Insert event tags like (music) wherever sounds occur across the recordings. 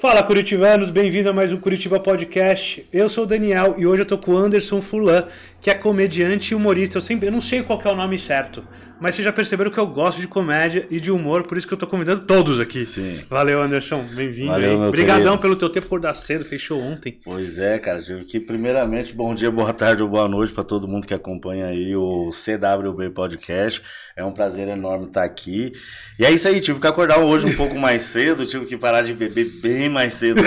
Fala Curitibanos, bem-vindo a mais um Curitiba Podcast. Eu sou o Daniel e hoje eu tô com o Anderson Fulan, que é comediante e humorista. Eu sempre, eu não sei qual é o nome certo, mas vocês já perceberam que eu gosto de comédia e de humor, por isso que eu tô convidando todos aqui. Sim. Valeu, Anderson, bem-vindo. Valeu, Obrigadão pelo teu tempo por acordar cedo, fechou ontem. Pois é, cara, tive que primeiramente bom dia, boa tarde ou boa noite para todo mundo que acompanha aí o CWB Podcast. É um prazer enorme estar aqui. E é isso aí, tive que acordar hoje um pouco mais cedo, tive que parar de beber bem bem mais cedo.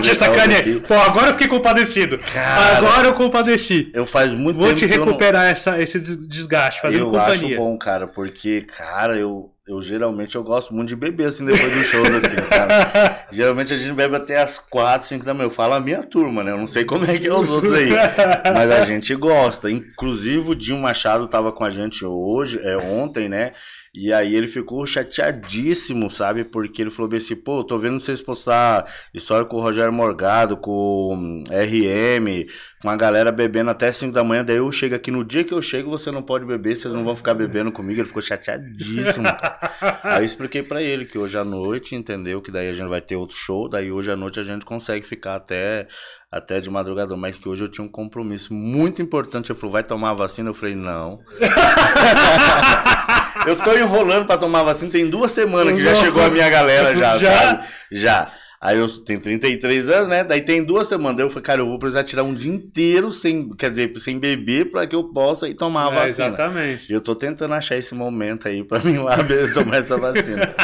Te (laughs) sacanei. Pô, agora eu fiquei compadecido. Cara, agora eu compadeci. Eu faz muito Vou tempo te recuperar não... essa, esse desgaste, fazendo eu companhia. Eu acho bom, cara, porque, cara, eu, eu geralmente eu gosto muito de beber, assim, depois do show, assim, sabe? (laughs) geralmente a gente bebe até as 4, 5 da manhã. Eu falo a minha turma, né? Eu não sei como é que é os outros aí. (laughs) Mas a gente gosta. Inclusive o Dinho Machado tava com a gente hoje, é, ontem, né? E aí ele ficou chateadíssimo, sabe? Porque ele falou assim, pô, tô vendo vocês postar história com o Rogério Morgado, com RM, hum, com a galera bebendo até 5 da manhã, daí eu chego aqui, no dia que eu chego você não pode beber, vocês não vão ficar bebendo comigo, ele ficou chateadíssimo. (laughs) aí eu expliquei para ele que hoje à noite, entendeu? Que daí a gente vai ter outro show, daí hoje à noite a gente consegue ficar até até de madrugada, mas que hoje eu tinha um compromisso muito importante. Ele falou, vai tomar a vacina? Eu falei, não. (laughs) Eu tô enrolando pra tomar vacina, tem duas semanas que já chegou a minha galera já, já? sabe? Já. Aí eu tenho 33 anos, né? Daí tem duas semanas. eu falei, cara, eu vou precisar tirar um dia inteiro sem, quer dizer, sem beber para que eu possa ir tomar a é, vacina. Exatamente. Eu tô tentando achar esse momento aí para mim lá (laughs) tomar essa vacina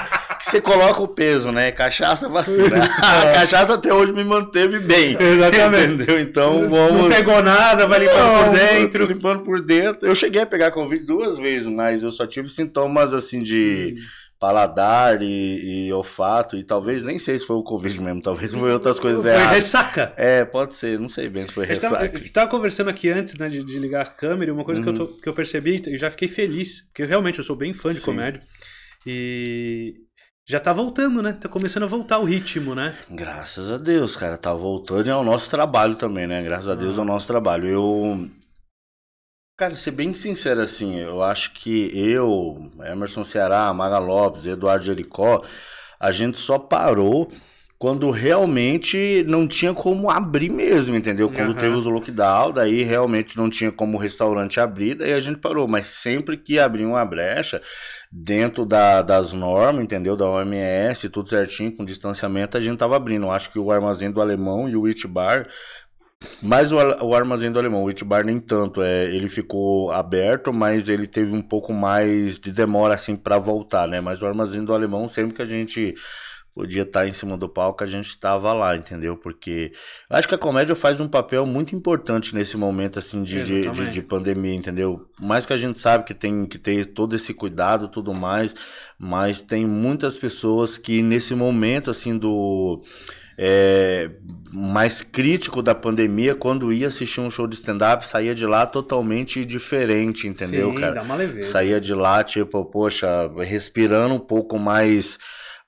você coloca o peso, né? Cachaça, vacina. a (laughs) ah, é. cachaça até hoje me manteve bem. Exatamente. Entendeu? Então vamos. Não pegou nada, vai limpando não, por dentro. Limpando por dentro. Eu cheguei a pegar Covid duas vezes, mas eu só tive sintomas assim de. Hum. paladar e, e, olfato, e talvez, nem sei se foi o Covid mesmo, talvez foi outras coisas foi erradas. Foi ressaca? É, pode ser, não sei bem se foi ressaca. Tava, eu tava conversando aqui antes, né, de, de ligar a câmera, e uma coisa uhum. que, eu tô, uhum. que eu percebi, e já fiquei feliz, porque eu, realmente eu sou bem fã de Sim. comédia, e já tá voltando, né? Tá começando a voltar o ritmo, né? Graças a Deus, cara, tá voltando e é o nosso trabalho também, né? Graças a Deus é o nosso trabalho. Eu. Cara, ser bem sincero assim, eu acho que eu, Emerson Ceará, Maga Lopes, Eduardo Jericó, a gente só parou quando realmente não tinha como abrir mesmo, entendeu? Quando uhum. teve os lockdown, daí realmente não tinha como o restaurante abrir, daí a gente parou. Mas sempre que abriu uma brecha, dentro da, das normas, entendeu? Da OMS, tudo certinho, com distanciamento, a gente tava abrindo. Eu acho que o armazém do alemão e o Itbar mas o, o, armazém do alemão, o Itbar nem tanto, é, ele ficou aberto, mas ele teve um pouco mais de demora assim para voltar, né? Mas o armazém do alemão, sempre que a gente podia estar tá em cima do palco, a gente estava lá, entendeu? Porque acho que a comédia faz um papel muito importante nesse momento assim de, de, de, de, pandemia, entendeu? Mais que a gente sabe que tem que ter todo esse cuidado, tudo mais, mas tem muitas pessoas que nesse momento assim do é, mais crítico da pandemia, quando ia assistir um show de stand-up, saía de lá totalmente diferente, entendeu, Sim, cara? Dá uma leveza. Saía de lá, tipo, poxa, respirando um pouco mais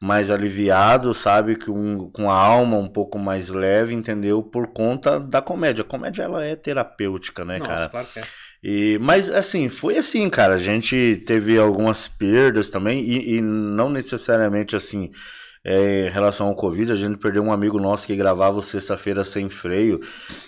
mais aliviado, sabe? Com, com a alma um pouco mais leve, entendeu? Por conta da comédia. A comédia, ela é terapêutica, né, Nossa, cara? claro que é. E, mas, assim, foi assim, cara. A gente teve algumas perdas também, e, e não necessariamente, assim... É, em relação ao Covid, a gente perdeu um amigo nosso que gravava o Sexta-feira Sem Freio,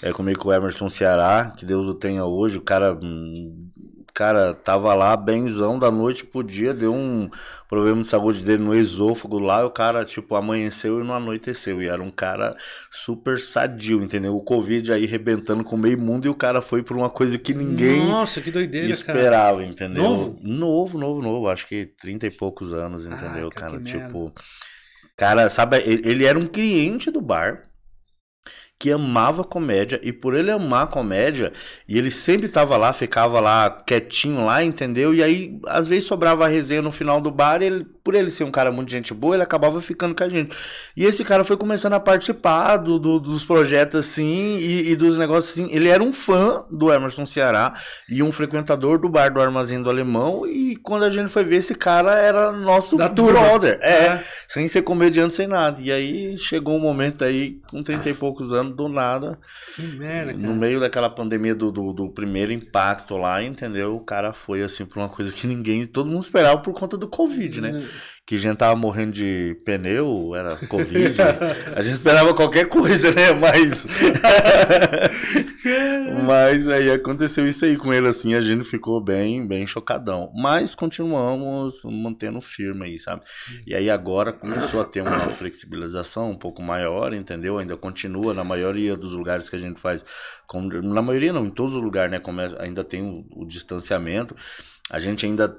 é, comigo o Emerson Ceará, que Deus o tenha hoje, o cara hum, cara, tava lá benzão da noite pro dia, deu um problema de saúde dele no esôfago lá, e o cara, tipo, amanheceu e não anoiteceu. E era um cara super sadio, entendeu? O Covid aí rebentando com o meio mundo e o cara foi pra uma coisa que ninguém Nossa, que doideira, esperava, cara. entendeu? Novo? novo, novo, novo. Acho que 30 e poucos anos, entendeu, ah, cara? cara tipo. Merda. Cara, sabe, ele era um cliente do bar que amava comédia e por ele amar comédia, e ele sempre tava lá, ficava lá quietinho lá, entendeu? E aí às vezes sobrava a resenha no final do bar, e ele, por ele ser um cara muito gente boa, ele acabava ficando com a gente. E esse cara foi começando a participar do, do dos projetos assim e, e, dos negócios assim. Ele era um fã do Emerson Ceará e um frequentador do bar do Armazém do Alemão, e quando a gente foi ver esse cara era nosso da brother, é, é, sem ser comediante, sem nada. E aí chegou um momento aí com 30 e poucos anos do nada. Que merda, cara. No meio daquela pandemia do, do, do, primeiro impacto lá, entendeu? O cara foi, assim, por uma coisa que ninguém, todo mundo esperava por conta do Covid, né? Hum que a gente tava morrendo de pneu, era Covid. a gente esperava qualquer coisa, né? Mas. (laughs) Mas aí aconteceu isso aí com ele, assim, a gente ficou bem, bem chocadão. Mas continuamos mantendo firme aí, sabe? E aí agora começou a ter uma flexibilização um pouco maior, entendeu? Ainda continua na maioria dos lugares que a gente faz. na maioria não, em todos os lugares, né? É, ainda tem o, o distanciamento. A gente ainda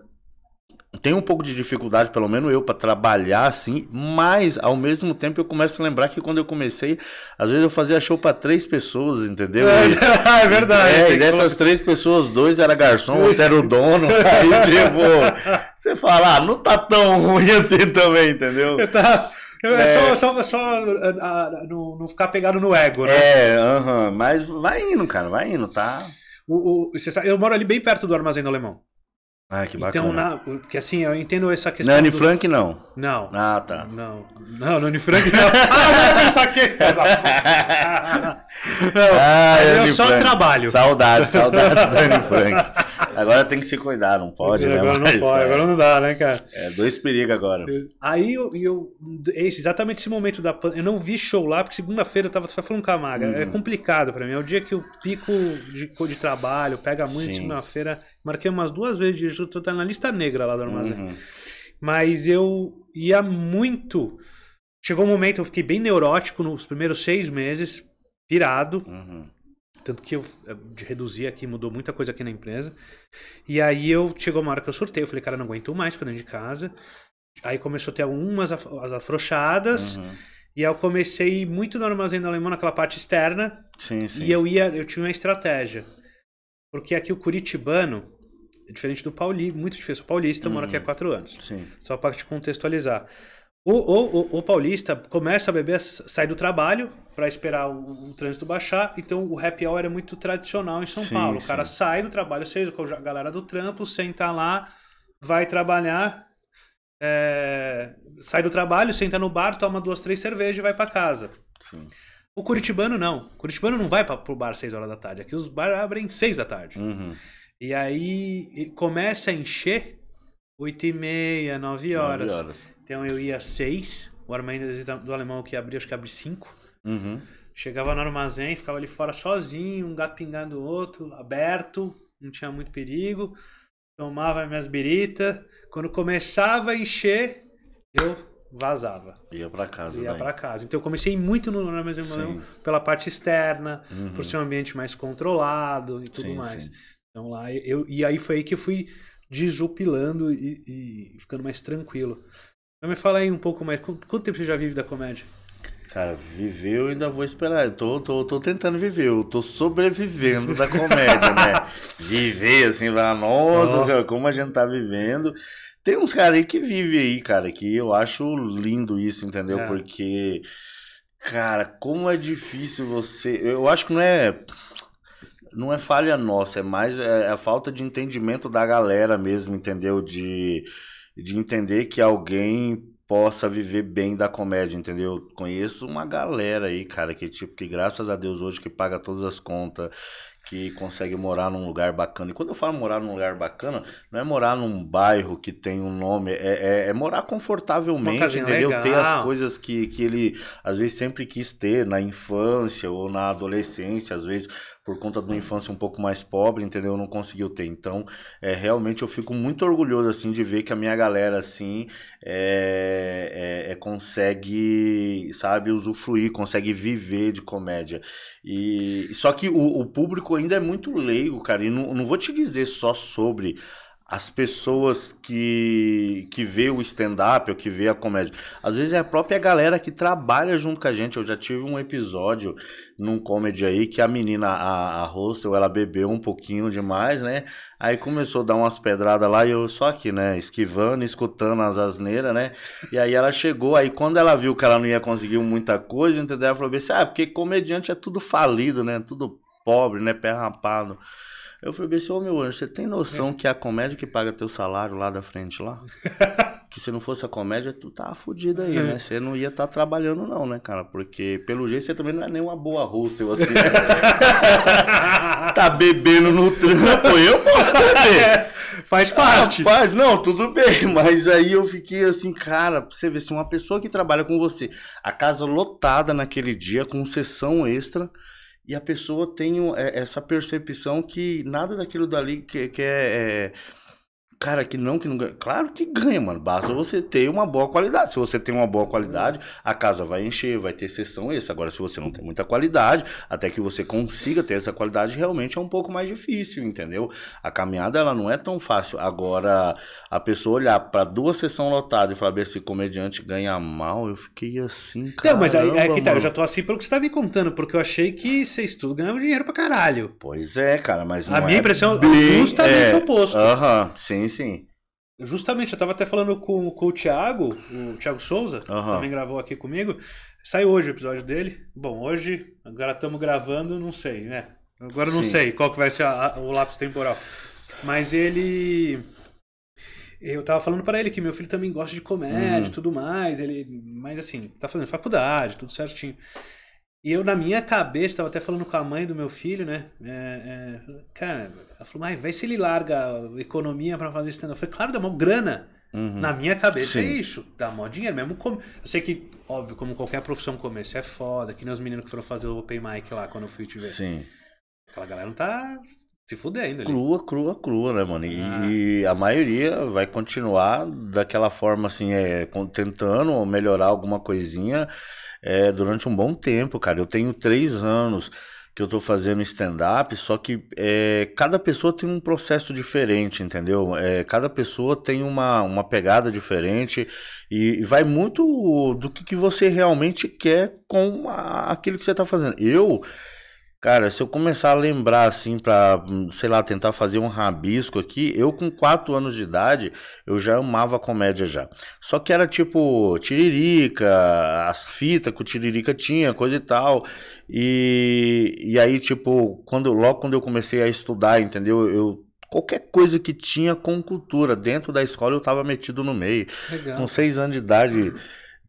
tenho um pouco de dificuldade, pelo menos eu, para trabalhar assim, mas ao mesmo tempo eu começo a lembrar que quando eu comecei, às vezes eu fazia show para três pessoas, entendeu? É, e, (laughs) é verdade. É, e dessas que... três pessoas, dois era garçom, outro era o dono. (laughs) aí, digo, tipo, você fala, ah, não tá tão ruim assim também, entendeu? Eu é, é, só, só, só não, não ficar pegado no ego, né? É, uhum, mas vai indo, cara, vai indo, tá? O, o, você sabe, eu moro ali bem perto do Armazém do Alemão. Ah, que então, bacana. Então, na, porque assim, eu entendo essa questão. Nani do... Frank, não. Não. Ah, tá. Não. Não, Nani Frank, não. (laughs) ah, não, eu saquei. (laughs) não. Ah, eu é Anne só Frank. trabalho. Saudades, saudades da Nani Frank. Agora tem que se cuidar, não pode, agora né? Agora não Mas, pode, é. agora não dá, né, cara? É, dois perigos agora. É. Aí eu, eu esse, exatamente esse momento da eu não vi show lá, porque segunda-feira eu tava só falando com a Maga. Né? É uhum. É complicado para mim, é o dia que o pico de, de trabalho, pega muito segunda-feira. Marquei umas duas vezes de junto, tá na lista negra lá do armazém. Uhum. Mas eu ia muito... Chegou um momento, eu fiquei bem neurótico nos primeiros seis meses, pirado. Uhum. Tanto que eu eh, reduzir aqui, mudou muita coisa aqui na empresa. E aí eu chegou uma hora que eu surtei, eu falei, cara, não aguento mais pra dentro de casa. Aí começou a ter algumas af as afrouxadas. Uhum. E aí eu comecei muito no armazém do alemão, naquela parte externa. Sim, sim. E eu ia, eu tinha uma estratégia. Porque aqui o curitibano, é diferente do paulista, muito diferente. O paulista uhum. mora aqui há uhum. quatro anos. Sim. Só para te contextualizar. O, o, o, o, paulista começa a beber, sai do trabalho, para esperar o, o, trânsito baixar. Então o happy hour era é muito tradicional em São sim, Paulo. O sim. cara sai do trabalho, seja com a galera do trampo, senta lá, vai trabalhar, é, sai do trabalho, senta no bar, toma duas, três cervejas e vai para casa. Sim. O curitibano não. O curitibano não vai para o bar seis horas da tarde. Aqui os bares abrem seis da tarde. Uhum. E aí começa a encher oito e meia, nove horas. horas. Então eu ia às seis. O Armando do alemão que abria, acho que abre cinco. Uhum. Chegava no armazém, ficava ali fora sozinho, um gato pingando o outro, aberto, não tinha muito perigo. Tomava minhas biritas. Quando começava a encher, eu vazava. Ia para casa. Ia para casa. Então eu comecei muito no armazém pela parte externa, uhum. por ser um ambiente mais controlado e tudo sim, mais. Sim. Então lá eu e aí foi aí que eu fui desupilando e, e ficando mais tranquilo. Então me fala aí um pouco mais, quanto tempo você já vive da comédia? Cara, viver eu ainda vou esperar. Eu tô, tô, tô tentando viver, eu tô sobrevivendo da comédia, né? (laughs) Viver, assim, falar, nossa, oh. senhora, como a gente tá vivendo. Tem uns caras aí que vivem aí, cara, que eu acho lindo isso, entendeu? É. Porque, cara, como é difícil você. Eu acho que não é. Não é falha nossa, é mais é, é a falta de entendimento da galera mesmo, entendeu? De, de entender que alguém possa viver bem da comédia, entendeu? Conheço uma galera aí, cara, que tipo, que graças a Deus hoje que paga todas as contas, que consegue morar num lugar bacana. E quando eu falo morar num lugar bacana, não é morar num bairro que tem um nome, é, é, é morar confortavelmente, entendeu? Legal. Ter as coisas que, que ele às vezes sempre quis ter na infância ou na adolescência, às vezes por conta de uma hum. infância um pouco mais pobre, entendeu? Não conseguiu ter. Então, é, realmente eu fico muito orgulhoso, assim, de ver que a minha galera, assim, é, é, é, consegue, sabe, usufruir, consegue viver de comédia. E Só que o, o público ainda é muito leigo, cara, e não, não vou te dizer só sobre as pessoas que, que vê o stand-up ou que vê a comédia. Às vezes é a própria galera que trabalha junto com a gente. Eu já tive um episódio num comedy aí que a menina, a, a hostel, ela bebeu um pouquinho demais, né? Aí começou a dar umas pedradas lá e eu só aqui, né? Esquivando, escutando as asneiras, né? E aí ela chegou, aí quando ela viu que ela não ia conseguir muita coisa, entendeu? Ela falou assim, ah, porque comediante é tudo falido, né? Tudo pobre, né? Pé rapado. Eu falei assim, ô meu anjo, você tem noção é. que é a comédia que paga teu salário lá da frente lá? (laughs) que se não fosse a comédia, tu tá fudido aí, é. né? Você não ia estar tá trabalhando não, né, cara? Porque, pelo jeito, você também não é nem uma boa rosto eu assim. Né? (laughs) tá bebendo no trampo, (laughs) eu posso beber. Faz parte. faz não, tudo bem. Mas aí eu fiquei assim, cara, pra você ver, se uma pessoa que trabalha com você, a casa lotada naquele dia, com sessão extra e a pessoa tem é, essa percepção que nada daquilo dali que, que é, é Cara, que não, que não ganha. Claro que ganha, mano. Basta você ter uma boa qualidade. Se você tem uma boa qualidade, a casa vai encher, vai ter sessão esse Agora, se você não tem muita qualidade, até que você consiga ter essa qualidade, realmente é um pouco mais difícil, entendeu? A caminhada, ela não é tão fácil. Agora, a pessoa olhar para duas sessões lotadas e falar, esse comediante ganha mal, eu fiquei assim, cara. Não, mas aí, é que tá, mano. eu já tô assim pelo que você tá me contando, porque eu achei que vocês tudo ganhavam dinheiro pra caralho. Pois é, cara, mas A minha é impressão é bem, justamente é justamente o oposto. Aham, uh -huh, sim. Sim, sim. Justamente, eu estava até falando com, com, o Thiago, o Thiago Souza, uhum. que também gravou aqui comigo. Saiu hoje o episódio dele. Bom, hoje, agora estamos gravando, não sei, né? Agora não Sim. sei qual que vai ser a, o lapso temporal. Mas ele. Eu tava falando para ele que meu filho também gosta de comédia uhum. e uhum. tudo mais. Ele, mas assim, tá fazendo faculdade, tudo certinho. E eu, na minha cabeça, estava até falando com a mãe do meu filho, né? É, é, cara, ela falou, mas vai se ele larga a economia para fazer stand-up. Eu falei, claro, dá mó grana. Uhum. Na minha cabeça é Sim. é isso, dá mó dinheiro mesmo. Como... Eu sei que, óbvio, como qualquer profissão começo é foda, que nem os meninos que foram fazer o open mic lá quando eu fui te ver. Sim. Aquela galera não tá se fudendo Ali. Crua, crua, crua, né, mano? E, ah. e, a maioria vai continuar daquela forma, assim, é, tentando melhorar alguma coisinha é, durante um bom tempo, cara. Eu tenho três anos que eu tô fazendo stand-up, só que é, cada pessoa tem um processo diferente, entendeu? É, cada pessoa tem uma, uma pegada diferente e, e vai muito do que, que você realmente quer com a, aquilo que você tá fazendo. Eu Cara, se eu começar a lembrar, assim, pra, sei lá, tentar fazer um rabisco aqui, eu com 4 anos de idade, eu já amava comédia já. Só que era tipo tiririca, as fitas que o tiririca tinha, coisa e tal. E, e aí, tipo, quando, logo quando eu comecei a estudar, entendeu? Eu qualquer coisa que tinha com cultura dentro da escola eu tava metido no meio. Legal. Com seis anos de idade,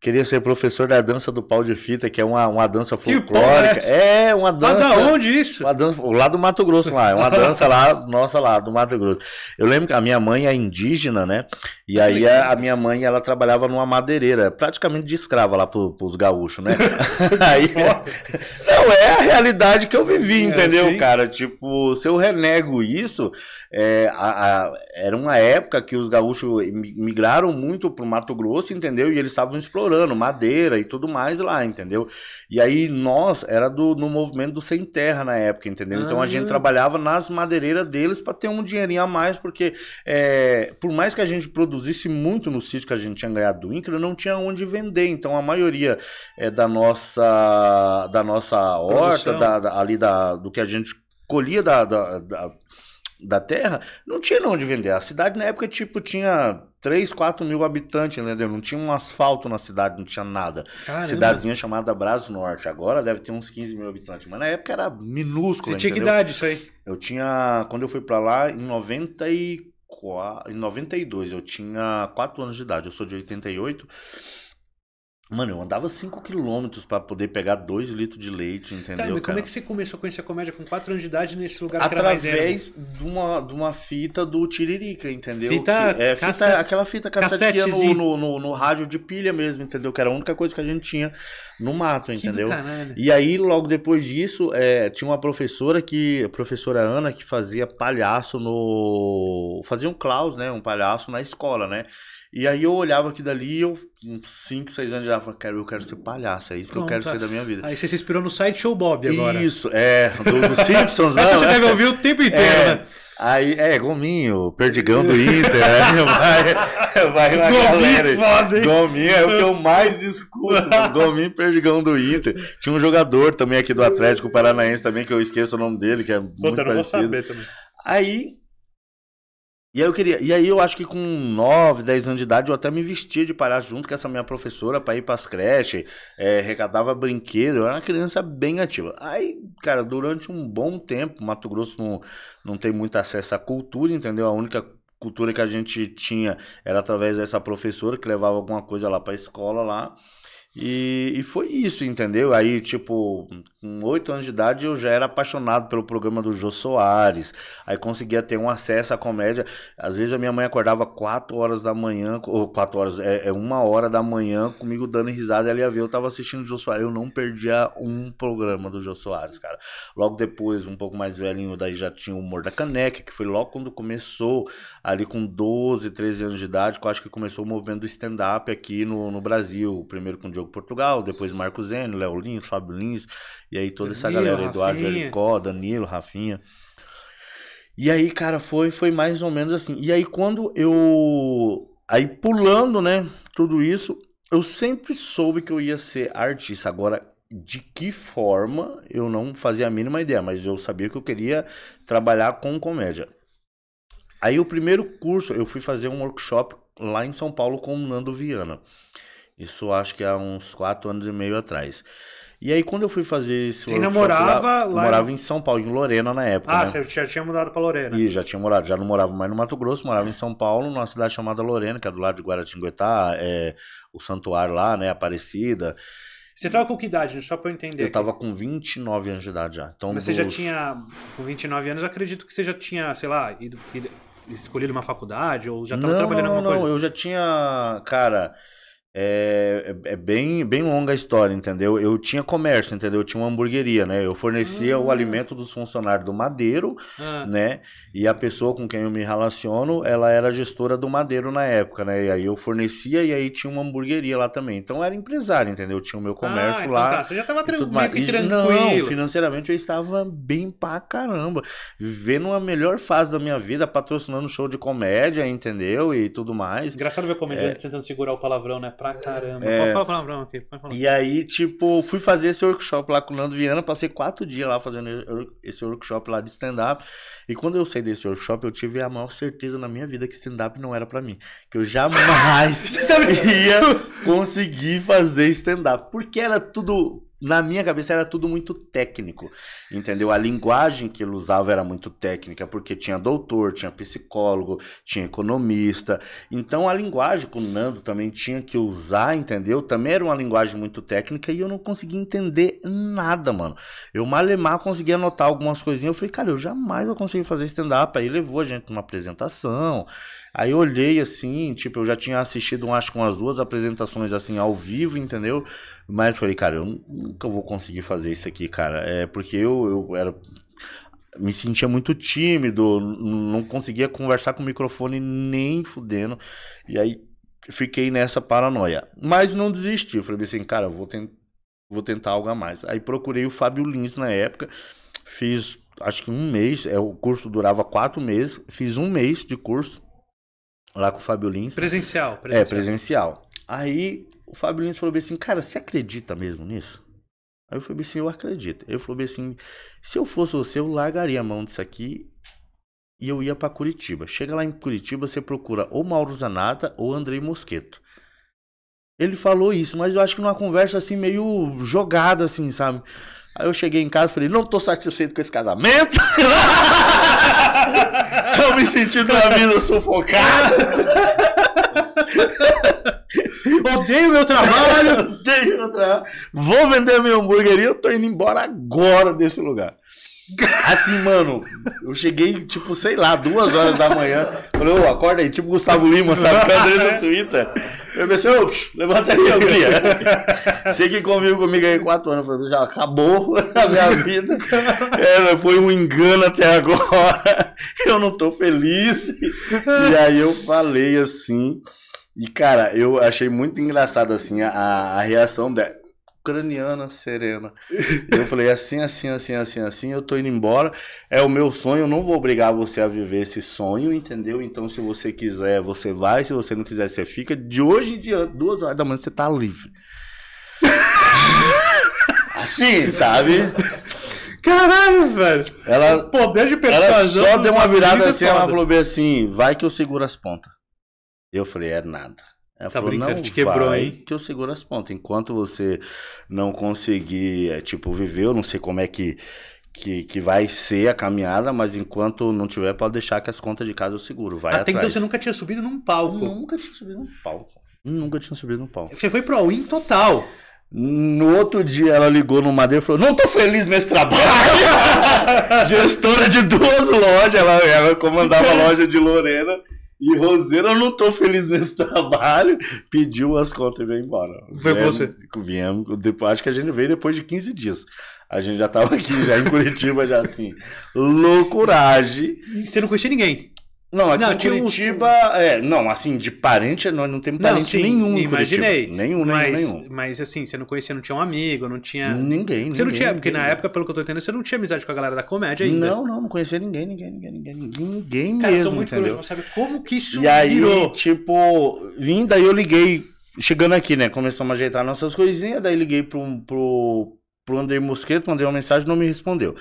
Queria ser professor da dança do pau de fita, que é uma, uma dança folclórica. É, é uma dança. Lá da onde isso? Uma dança, lá do Mato Grosso, lá. É uma (laughs) dança lá, nossa, lá, do Mato Grosso. Eu lembro que a minha mãe é indígena, né? E aí a, a minha mãe, ela trabalhava numa madeireira, praticamente de escrava lá pro, pros gaúchos, né? (laughs) aí, não, é a realidade que eu vivi, é, entendeu, é, cara? Tipo, se eu renego isso, é, a, a, era uma época que os gaúchos migraram muito pro Mato Grosso, entendeu? E eles estavam explorando madeira e tudo mais lá, entendeu? E aí nós, era do, no movimento do Sem Terra na época, entendeu? Então a gente ah. trabalhava nas madeireiras deles para ter um dinheirinho a mais, porque é, por mais que a gente produzisse muito no sítio que a gente tinha ganhado do INCRA, não tinha onde vender. Então a maioria é, da nossa da nossa horta, da, da, ali da, do que a gente colhia da, da, da da terra, não tinha onde vender. A cidade na época, tipo, tinha 3, 4 mil habitantes, entendeu? Não tinha um asfalto na cidade, não tinha nada. Caramba. Cidadezinha chamada Braço Norte. Agora deve ter uns 15 mil habitantes, mas na época era minúsculo. Você tinha que idade isso aí? Eu tinha. Quando eu fui para lá, em 94. Em 92, eu tinha 4 anos de idade, eu sou de 88. Mano, eu andava 5km para poder pegar 2 litros de leite, tá, entendeu? Tá, mas como é que você começou a conhecer a comédia com 4 anos de idade nesse lugar Através que Através de uma, de uma fita do Tiririca, entendeu? Fita, que, é, fita aquela fita cassete que ia no, no, no, no, rádio de pilha mesmo, entendeu? Que era a única coisa que a gente tinha no mato, entendeu? E aí, logo depois disso, é, tinha uma professora que. A professora Ana, que fazia palhaço no. Fazia um Klaus, né? Um palhaço na escola, né? E aí eu olhava aqui dali e eu, uns 5, 6 anos, já falava, quero eu quero ser palhaço, é isso que Não, eu quero tá. ser da minha vida. Aí você se inspirou no site Show Bob agora. Isso, é, do, do Simpsons, (laughs) né? você deve ouvir o tempo é, inteiro, é, né? Aí, é, Gominho, Perdigão do Inter, né? (laughs) vai, vai na Gominho, é Foda, hein? Gominho é o que eu mais escuto, Gominho, Perdigão do Inter. Tinha um jogador também aqui do Atlético Paranaense também, que eu esqueço o nome dele, que é muito parecido. também. Aí e aí eu queria. E aí eu acho que com 9, 10 anos de idade eu até me vestia de parar junto com essa minha professora para ir pras creches, é, brinquedo, eu era uma criança bem ativa. Aí, cara, durante um bom tempo, Mato Grosso não, não tem muito acesso à cultura, entendeu? A única cultura que a gente tinha era através dessa professora que levava alguma coisa lá para a escola lá. E, e foi isso, entendeu? Aí, tipo, com oito anos de idade eu já era apaixonado pelo programa do Jô Soares. Aí conseguia ter um acesso à comédia. Às vezes a minha mãe acordava quatro horas da manhã, ou quatro horas, é, é uma hora da manhã, comigo dando risada. Ela ia ver, eu tava assistindo o Jô Soares. Eu não perdia um programa do Jô Soares, cara. Logo depois, um pouco mais velhinho, daí já tinha o Humor da Caneca, que foi logo quando começou, ali com 12, 13 anos de idade, que eu acho que começou o movimento do stand-up aqui no, no Brasil. Primeiro com o Diogo Portugal, depois Marco Zeno, Léo Lins, Fábio Lins, e aí toda essa Danilo, galera, Eduardo Rafinha. Jericó, Danilo, Rafinha. E aí, cara, foi, foi mais ou menos assim. E aí, quando eu. Aí, pulando, né, tudo isso, eu sempre soube que eu ia ser artista. Agora, de que forma, eu não fazia a mínima ideia, mas eu sabia que eu queria trabalhar com comédia. Aí, o primeiro curso, eu fui fazer um workshop lá em São Paulo com o Nando Viana. Isso acho que há uns quatro anos e meio atrás. E aí, quando eu fui fazer esse Você namorava morava lá, lá morava em... São Paulo, em Lorena na época. Ah, né? você já tinha mudado para Lorena. E já tinha morado, já não morava mais no Mato Grosso, morava em São Paulo, numa cidade chamada Lorena, que é do lado de Guaratinguetá, é, o santuário lá, né, Aparecida. Você tava com que idade, só para eu entender? Eu aqui. tava com 29 anos de idade já. Então, Mas dos... você já tinha, com 29 anos, acredito que você já tinha, sei lá, ido, ido escolhido uma faculdade ou já tava não, trabalhando não, alguma não, coisa? Não, eu já tinha, cara... É, é, é, bem, bem longa a história, entendeu? Eu tinha comércio, entendeu? Eu tinha uma hamburgueria, né? Eu fornecia o hum. alimento dos funcionários do Madeiro, ah. né? E a pessoa com quem eu me relaciono, ela era gestora do Madeiro na época, né? E aí eu fornecia e aí tinha uma hamburgueria lá também. Então eu era empresário, entendeu? Eu tinha o meu ah, comércio ah, então lá. Tá. Você já estava tranquilo. Não, financeiramente eu estava bem pra caramba. Vivendo a melhor fase da minha vida, patrocinando show de comédia, entendeu? E tudo mais. Engraçado ver comediante é... tentando segurar o palavrão, né? Pra pra caramba. É... Pode falar aqui, pode falar. E aí, tipo, fui fazer esse workshop lá com o Nando Viana, passei quatro dias lá fazendo esse workshop lá de stand-up. E quando eu saí desse workshop, eu tive a maior certeza na minha vida que stand-up não era pra mim. Que eu jamais (laughs) tá ia conseguir fazer stand-up. Porque era tudo na minha cabeça era tudo muito técnico, entendeu? A linguagem que ele usava era muito técnica, porque tinha doutor, tinha psicólogo, tinha economista. Então a linguagem que o Nando também tinha que usar, entendeu? Também era uma linguagem muito técnica e eu não conseguia entender nada, mano. Eu malemar conseguia anotar algumas coisinhas. Eu falei, cara, eu jamais vou conseguir fazer stand-up. Aí levou a gente numa apresentação. Aí eu olhei assim, tipo, eu já tinha assistido, acho que as duas apresentações assim ao vivo, entendeu? Mas falei, cara, eu nunca vou conseguir fazer isso aqui, cara. É porque eu, eu era me sentia muito tímido, não conseguia conversar com o microfone nem fudendo. E aí fiquei nessa paranoia. Mas não desisti. Eu falei assim, cara, vou, ten vou tentar algo a mais. Aí procurei o Fábio Lins na época, fiz acho que um mês, é, o curso durava quatro meses, fiz um mês de curso lá com o Fábio Lins. Presencial, é, presencial. É, presencial. Aí o Fábio Lins falou bem assim, cara, você acredita mesmo nisso? Aí eu falei assim, eu acredito. Eu falei assim, se eu fosse você, eu largaria a mão disso aqui e eu ia para Curitiba. Chega lá em Curitiba, você procura ou Mauro Zanata ou Andrei Mosqueto. Ele falou isso, mas eu acho que numa conversa assim meio jogada assim, sabe? Aí eu cheguei em casa e falei, não tô satisfeito com esse casamento. tô (laughs) me sentindo na vida sufocado. (laughs) Odeio meu trabalho. Odeio meu trabalho. Vou vender minha hamburgueria, eu tô indo embora agora desse lugar. Assim, mano, eu cheguei, tipo, sei lá, duas horas da manhã. Falei, ô, acorda aí, tipo Gustavo Lima, sabe? Andressa (laughs) Suíta. Eu pensei, ô, levanta aí, eu queria. Você que convive comigo aí quatro anos. Falei, já acabou a minha vida. É, foi um engano até agora. (laughs) Eu não tô feliz. E aí eu falei assim. E, cara, eu achei muito engraçado, assim, a, a reação dela ucraniana serena. (laughs) eu falei, assim, assim, assim, assim, assim, eu tô indo embora. É o meu sonho, eu não vou obrigar você a viver esse sonho, entendeu? Então, se você quiser, você vai. Se você não quiser, você fica. De hoje em diante, duas horas da manhã, você tá livre. (laughs) assim, sabe? Caralho, velho. Ela, o poder de Ela só deu uma é virada assim, ela falou bem assim, vai que eu seguro as pontas. Eu falei, é nada. Ela tá falou, brincando, não te quebrou, vai, hein? que eu seguro as pontas. Enquanto você não conseguir, é, tipo, viver, eu não sei como é que, que, que vai ser a caminhada, mas enquanto não tiver, pode deixar que as contas de casa eu seguro. Vai Até ah, atrás. então você nunca tinha subido num palco. Eu nunca tinha subido num palco. Nunca tinha subido num palco. Você foi pro all-in total. No outro dia ela ligou no Madeira e falou: Não tô feliz nesse trabalho. (laughs) Gestora de duas lojas, ela, ela comandava a loja de Lorena. E Roseira, eu não tô feliz nesse (laughs) trabalho. Pediu as contas e veio embora. Foi com você. Viemos, depois, acho que a gente veio depois de 15 dias. A gente já tava aqui, já em Curitiba, já assim. (laughs) Loucuragem. E você não conhecia ninguém? Não, aqui não, em Curitiba, um... é, não, assim, de parente, nós não temos parente não, sim, nenhum imaginei, Curitiba. Nenhum, mas, nenhum. Mas assim, você não conhecia, não tinha um amigo, não tinha... Ninguém, Você ninguém, não tinha, porque ninguém. na época, pelo que eu tô entendendo, você não tinha amizade com a galera da comédia ainda. Não, não, não conhecia ninguém, ninguém, ninguém, ninguém, ninguém Cara, mesmo, tô muito entendeu? curioso pra saber como que isso e aí, tipo, vim, daí eu liguei, chegando aqui, né, começamos a ajeitar nossas coisinhas, daí liguei pro, pro, pro André Mosqueto, mandei uma mensagem, não me respondeu.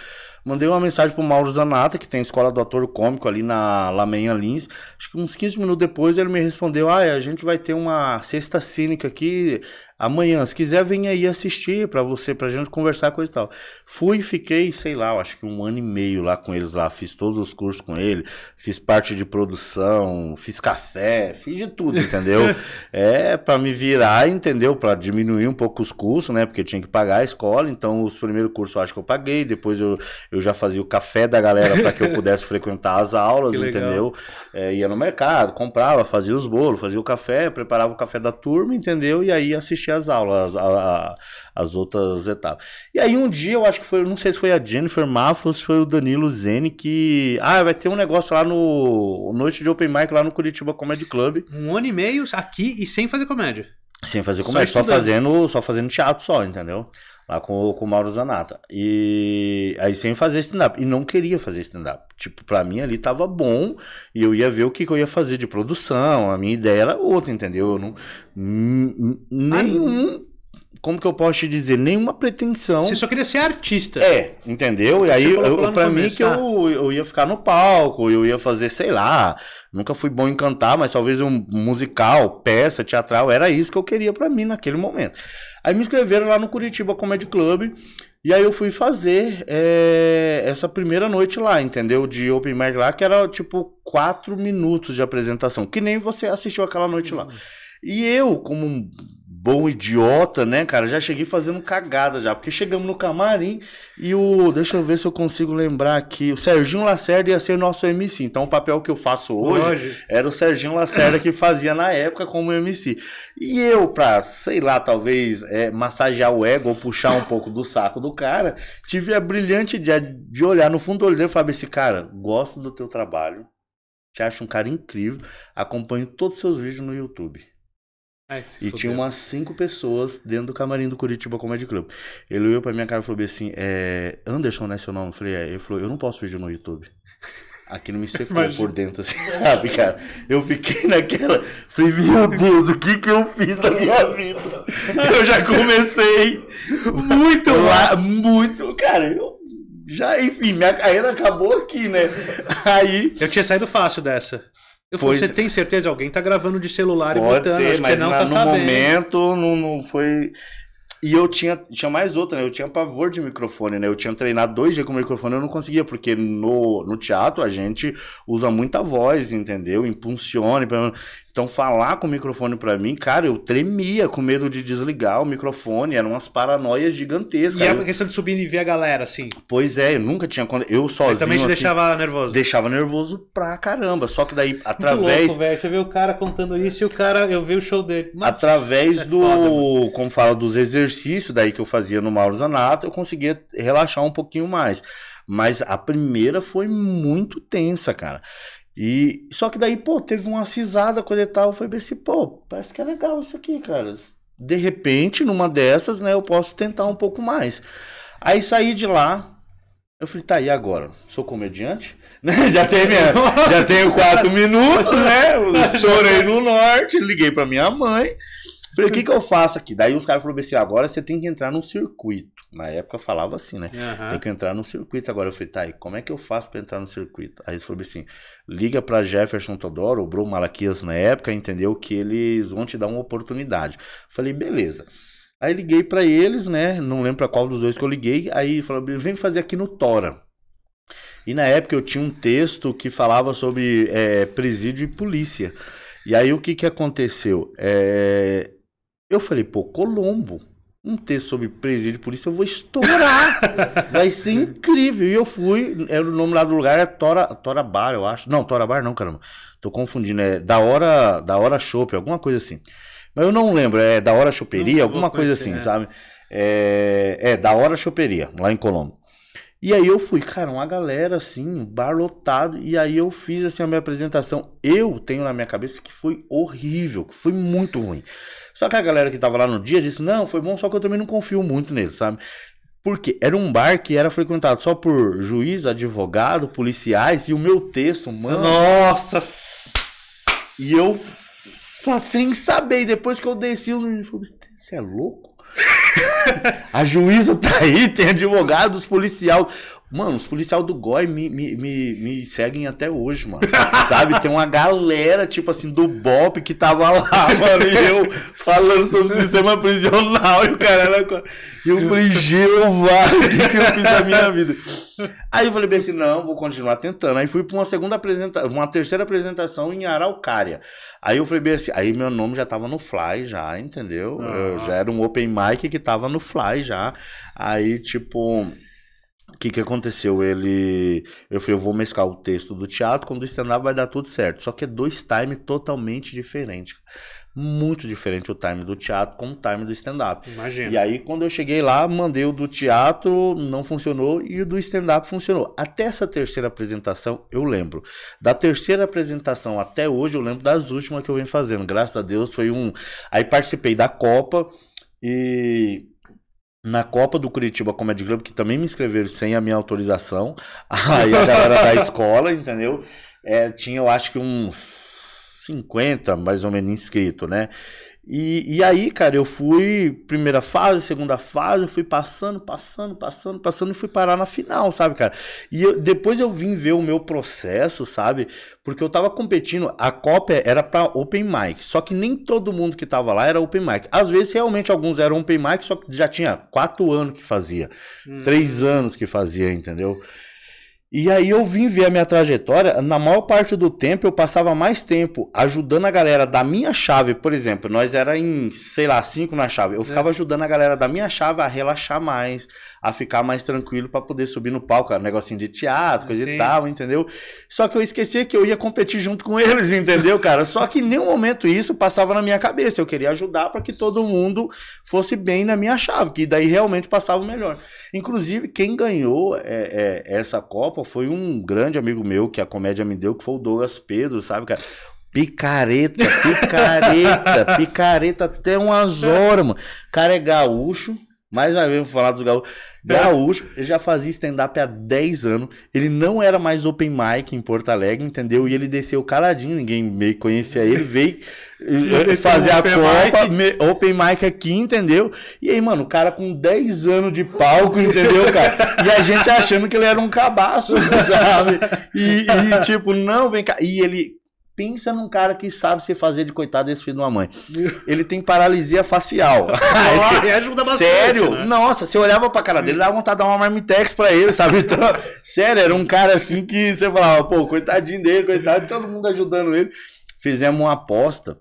Mandei uma mensagem pro Mauro Zanata, que tem a escola do ator cômico ali na Lamenha Lins. Acho que uns 15 minutos depois ele me respondeu: Ah, é, a gente vai ter uma cesta cínica aqui Amanhã, se quiser, vem aí assistir para você, pra gente conversar, coisa e tal. Fui e fiquei, sei lá, acho que um ano e meio lá com eles lá. Fiz todos os cursos com ele, fiz parte de produção, fiz café, fiz de tudo, entendeu? (laughs) é, para me virar, entendeu? Para diminuir um pouco os custos, né? Porque tinha que pagar a escola, então os primeiros cursos eu acho que eu paguei, depois eu, eu já fazia o café da galera para que eu pudesse (laughs) frequentar as aulas, entendeu? É, ia no mercado, comprava, fazia os bolos, fazia o café, preparava o café da turma, entendeu? E aí assistia assistir as aulas, a, a, as outras etapas. E aí um dia, eu acho que foi, não sei se foi a Jennifer Maffa ou se foi o Danilo Zene que... Ah, vai ter um negócio lá no... Noite de Open Mic lá no Curitiba Comedy Club. Um ano e meio aqui e sem fazer comédia. Sem fazer comédia, só, só fazendo, só fazendo teatro só, entendeu? Lá com, com o Mauro Zanata. E aí sem fazer stand-up. E não queria fazer stand-up. Tipo, pra mim ali tava bom e eu ia ver o que, que eu ia fazer de produção. A minha ideia era outra, entendeu? Eu não. Ah, nenhum como que eu posso te dizer? Nenhuma pretensão. Você só queria ser artista. É, entendeu? E aí, eu, pra mim, que eu, ah. eu ia ficar no palco, eu ia fazer, sei lá. Nunca fui bom em cantar, mas talvez um musical, peça, teatral, era isso que eu queria para mim naquele momento. Aí me inscreveram lá no Curitiba Comedy Club. E aí eu fui fazer é, essa primeira noite lá, entendeu? De Open Mic lá, que era tipo quatro minutos de apresentação. Que nem você assistiu aquela noite lá. Uhum. E eu, como um bom idiota, né, cara? Já cheguei fazendo cagada já, porque chegamos no camarim e o, deixa eu ver se eu consigo lembrar aqui, o Serginho Lacerda ia ser nosso MC. Então o papel que eu faço hoje, hoje. era o Serginho Lacerda que fazia na época como MC. E eu, pra, sei lá, talvez é, massagear o ego ou puxar um pouco do saco do cara, tive a brilhante ideia de olhar no fundo do olho dele e falar esse cara, gosto do teu trabalho. Te acho um cara incrível. Acompanho todos os seus vídeos no YouTube e tinha umas cinco pessoas dentro do camarim do Curitiba Comedy Club. Ele olhou pra minha cara e falou assim: é, Anderson, né? Seu nome? Eu falei: é. Ele falou: Eu não posso vídeo no YouTube. Aqui não me secou (laughs) Imagina. por dentro, assim, (laughs) sabe, cara? Eu fiquei naquela. Falei, meu Deus, o que que eu fiz na minha vida? (laughs) Eu já comecei muito lá, muito. Cara, eu já, enfim, minha carreira acabou aqui, né? Aí. Eu tinha saído fácil dessa. Eu pois... falei, você tem certeza? Alguém tá gravando de celular Pode e botando, ser, mas não na, tá no sabendo. momento não, não foi... E eu tinha, tinha mais outra, né? Eu tinha pavor de microfone, né? Eu tinha treinado dois dias com o microfone, eu não conseguia, porque no, no teatro a gente usa muita voz, entendeu? Impulsiona. Então falar com o microfone para mim, cara, eu tremia com medo de desligar o microfone, eram umas paranoias gigantescas. E a questão de subir e ver a galera, assim. Pois é, eu nunca tinha eu sozinho. Mas também te assim, deixava nervoso. Deixava nervoso pra caramba, só que daí através Muito louco, velho, você vê o cara contando isso e o cara, eu vi o show dele. Mas... Através é do, foda, como fala dos exercícios daí que eu fazia no Mauro Zanato, eu conseguia relaxar um pouquinho mais mas a primeira foi muito tensa, cara. E só que daí, pô, teve uma cisada coisa e tal, foi assim, pô, parece que é legal isso aqui, cara. De repente, numa dessas, né, eu posso tentar um pouco mais. Aí saí de lá, eu falei, tá, e agora? Sou comediante? (laughs) Né, já, tem minha, já tenho quatro (laughs) minutos, né? (laughs) Estourei no norte, liguei pra minha mãe. Falei, o que, que eu faço aqui? Daí os caras falaram assim: agora você tem que entrar no circuito. Na época falava assim, né? Uhum. Tem que entrar no circuito agora. Eu falei, tá, e como é que eu faço pra entrar no circuito? Aí eles falaram assim: liga pra Jefferson Todoro, o Bruno Malaquias na época, entendeu? Que eles vão te dar uma oportunidade. Falei, beleza. Aí liguei para eles, né? Não lembro pra qual dos dois que eu liguei. Aí falou: vem fazer aqui no Tora. E na época eu tinha um texto que falava sobre é, presídio e polícia. E aí o que, que aconteceu? É, eu falei, pô, Colombo. Um texto sobre presídio por isso eu vou estourar. (laughs) Vai ser incrível. E eu fui, era o nome lá do lugar é Tora, Tora Bar, eu acho. Não, Tora Bar não, caramba. Tô confundindo, é da hora, da hora Chopp, alguma coisa assim. Mas eu não lembro, é da hora Choperia, alguma coisa assim, é. sabe? É, é, da hora Choperia, lá em Colombo. E aí eu fui, cara, uma galera assim, bar lotado. E aí eu fiz assim a minha apresentação. Eu tenho na minha cabeça que foi horrível, que foi muito ruim. Só que a galera que tava lá no dia disse: não, foi bom, só que eu também não confio muito nele, sabe? Porque era um bar que era frequentado só por juiz, advogado, policiais e o meu texto, mano. Nossa! E eu, sem saber, depois que eu desci, eu falei: você é louco? (laughs) a juíza tá aí, tem advogados, policial. Mano, os policial do GOI me, me, me, me seguem até hoje, mano. (laughs) Sabe? Tem uma galera, tipo assim, do BOP que tava lá, (laughs) mano. E eu falando sobre o sistema prisional e o cara era. Né, e eu falei, Jeová, o que, que eu fiz na minha vida? Aí eu falei bem assim, não, vou continuar tentando. Aí fui pra uma segunda apresentação, uma terceira apresentação em Araucária. Aí eu falei bem assim, aí meu nome já tava no Fly, já, entendeu? Ah. Eu já era um open mic que tava no Fly já. Aí, tipo. O que, que aconteceu? Ele. Eu falei, eu vou mesclar o texto do teatro com o do stand-up, vai dar tudo certo. Só que é dois times totalmente diferentes. Muito diferente o time do teatro com o time do stand-up. Imagina. E aí, quando eu cheguei lá, mandei o do teatro, não funcionou, e o do stand-up funcionou. Até essa terceira apresentação, eu lembro. Da terceira apresentação até hoje, eu lembro das últimas que eu venho fazendo. Graças a Deus, foi um. Aí participei da Copa e na Copa do Curitiba Comedy Club, que também me inscreveram sem a minha autorização. (laughs) Aí a galera da escola, entendeu? É, tinha, eu acho que uns 50, mais ou menos, inscrito, né? E, e aí, cara, eu fui primeira fase, segunda fase, eu fui passando, passando, passando, passando e fui parar na final, sabe, cara? E eu, depois eu vim ver o meu processo, sabe? Porque eu tava competindo, a Copa era pra open mic, só que nem todo mundo que tava lá era open mic. Às vezes, realmente, alguns eram open mic, só que já tinha quatro anos que fazia, hum. três anos que fazia, entendeu? E aí eu vim ver a minha trajetória. Na maior parte do tempo eu passava mais tempo ajudando a galera da minha chave, por exemplo. Nós era em, sei lá, cinco na chave. Eu ficava é. ajudando a galera da minha chave a relaxar mais, a ficar mais tranquilo para poder subir no palco, cara, negocinho de teatro, coisa Sim. e tal, entendeu? Só que eu esqueci que eu ia competir junto com eles, entendeu, cara? Só que em nenhum momento isso passava na minha cabeça. Eu queria ajudar para que todo mundo fosse bem na minha chave, que daí realmente passava o melhor. Inclusive, quem ganhou é, é, essa Copa foi um grande amigo meu que a comédia me deu, que foi o Douglas Pedro, sabe, cara? Picareta, picareta, (laughs) picareta até umas horas, mano. Cara é gaúcho, mais uma vez, vou falar dos gaúchos. É. Gaúcho, ele já fazia stand-up há 10 anos. Ele não era mais open mic em Porto Alegre, entendeu? E ele desceu caladinho, ninguém meio conhecia ele. (laughs) Veio eh, fazer a Copa, open mic aqui, entendeu? E aí, mano, o cara com 10 anos de palco, entendeu, cara? E a gente achando que ele era um cabaço, (laughs) sabe? E, e tipo, não, vem cá. E ele Pensa num cara que sabe se fazer de coitado desse filho de uma mãe. (laughs) Ele tem paralisia facial. (laughs) ajuda bastante, Sério? Né? Nossa, você olhava pra cara dele, dava vontade de dar uma marmitex pra ele, sabe? Então, (laughs) sério, era um cara assim que você falava, pô, coitadinho dele, coitado, todo mundo ajudando ele. Fizemos uma aposta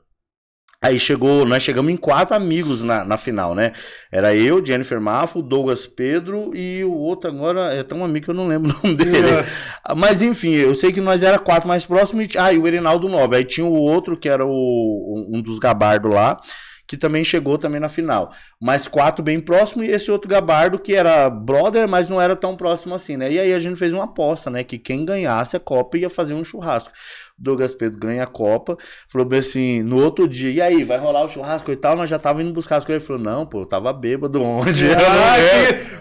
Aí chegou, nós chegamos em quatro amigos na, na final, né? Era eu, Jennifer Maffo, Douglas Pedro e o outro agora é tão amigo que eu não lembro (laughs) o nome dele. É. Mas enfim, eu sei que nós era quatro mais próximos. E, ah, e o Erinaldo Nobre. Aí tinha o outro que era o, um dos gabardos lá que também chegou também na final. Mas quatro bem próximo e esse outro gabardo que era brother, mas não era tão próximo assim, né? E aí a gente fez uma aposta, né? Que quem ganhasse a Copa ia fazer um churrasco. Douglas Pedro ganha a Copa. Falou bem assim, no outro dia, e aí, vai rolar o churrasco e tal? Nós já tava indo buscar as coisas. Ele falou, não, pô, eu tava bêbado onde? (laughs)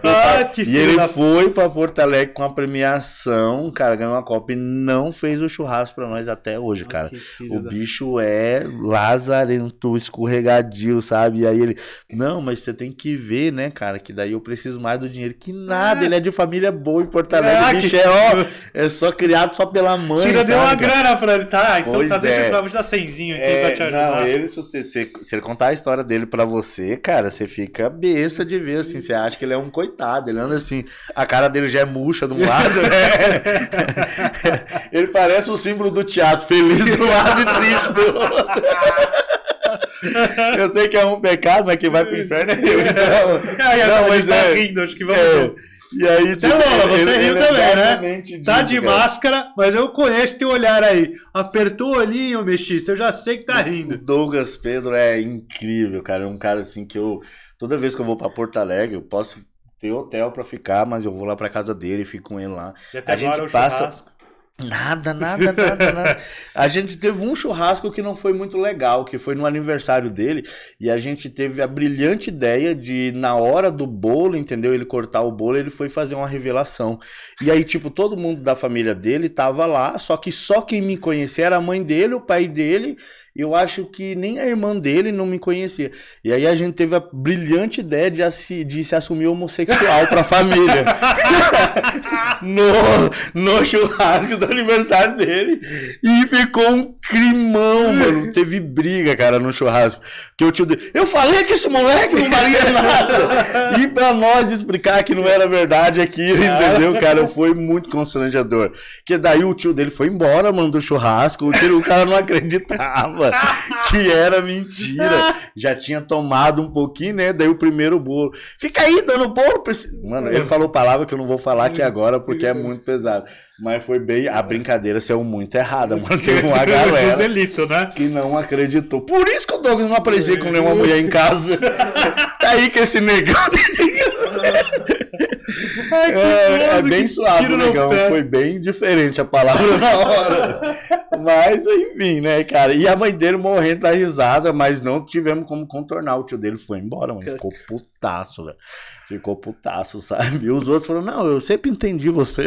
Ah, (laughs) ah, que, ah, e ele da... foi pra Porto Alegre com a premiação, cara, ganhou a Copa e não fez o churrasco pra nós até hoje, ah, cara. O da... bicho é lazarento, escorregadio, sabe? E aí ele, não, mas você tem que ver, né, cara, que daí eu preciso mais do dinheiro. Que nada, ah. ele é de família boa em Porto Alegre. Ah, bicho que... é, ó, (laughs) é só criado só pela mãe. Tira, sabe, deu uma cara? grana ele, tá? Ah, então pois tá, deixa é. eu te dar 100 aqui é, pra te ajudar. Não, ele, se, você, se, se ele contar a história dele pra você, cara, você fica besta de ver, assim. Você acha que ele é um coitado. Ele anda assim, a cara dele já é murcha de um lado, né? (laughs) ele parece o símbolo do teatro, feliz de um lado e triste do outro. Eu sei que é um pecado, mas quem vai pro inferno é eu. Então, (laughs) ah, tá, não, mas tá é, rindo, acho que vamos é, ver. E aí, tipo, Lola, você ele, riu ele também, é né? tá de cara. máscara, mas eu conheço teu olhar aí. Apertou o olhinho, mexiça, eu já sei que tá rindo. O Douglas Pedro é incrível, cara. É um cara assim que eu. Toda vez que eu vou pra Porto Alegre, eu posso ter hotel pra ficar, mas eu vou lá pra casa dele e fico com ele lá. E até a gente é passa. Churrasco. Nada, nada, nada, nada. A gente teve um churrasco que não foi muito legal, que foi no aniversário dele, e a gente teve a brilhante ideia de, na hora do bolo, entendeu? Ele cortar o bolo, ele foi fazer uma revelação. E aí, tipo, todo mundo da família dele tava lá, só que só quem me conhecia era a mãe dele, o pai dele eu acho que nem a irmã dele não me conhecia. E aí a gente teve a brilhante ideia de, de se assumir homossexual pra família. (laughs) no, no churrasco do aniversário dele. E ficou um crimão, mano. Teve briga, cara, no churrasco. Que o tio dele, eu falei que esse moleque não valia (laughs) nada. e pra nós explicar que não era verdade aqui, entendeu, cara? Foi muito constrangedor. Que daí o tio dele foi embora, mano, do churrasco. o cara não acreditava. (laughs) que era mentira. Já tinha tomado um pouquinho, né? Daí o primeiro bolo. Fica aí dando bolo. Pra... Mano, ele hum. falou palavra que eu não vou falar aqui hum. agora porque é muito pesado. Mas foi bem. A brincadeira saiu muito errada, mano. (laughs) Teve uma galera né? que não acreditou. Por isso que o Douglas não aparecia com nenhuma mulher em casa. (laughs) tá aí que esse negão é, é bem suave, negão. Foi bem diferente a palavra (laughs) na hora. mas, enfim, né, cara? E a mãe dele morrendo da risada, mas não tivemos como contornar. O tio dele foi embora, mas Ficou putaço, velho. Ficou putaço, sabe? E os outros falaram, não, eu sempre entendi você.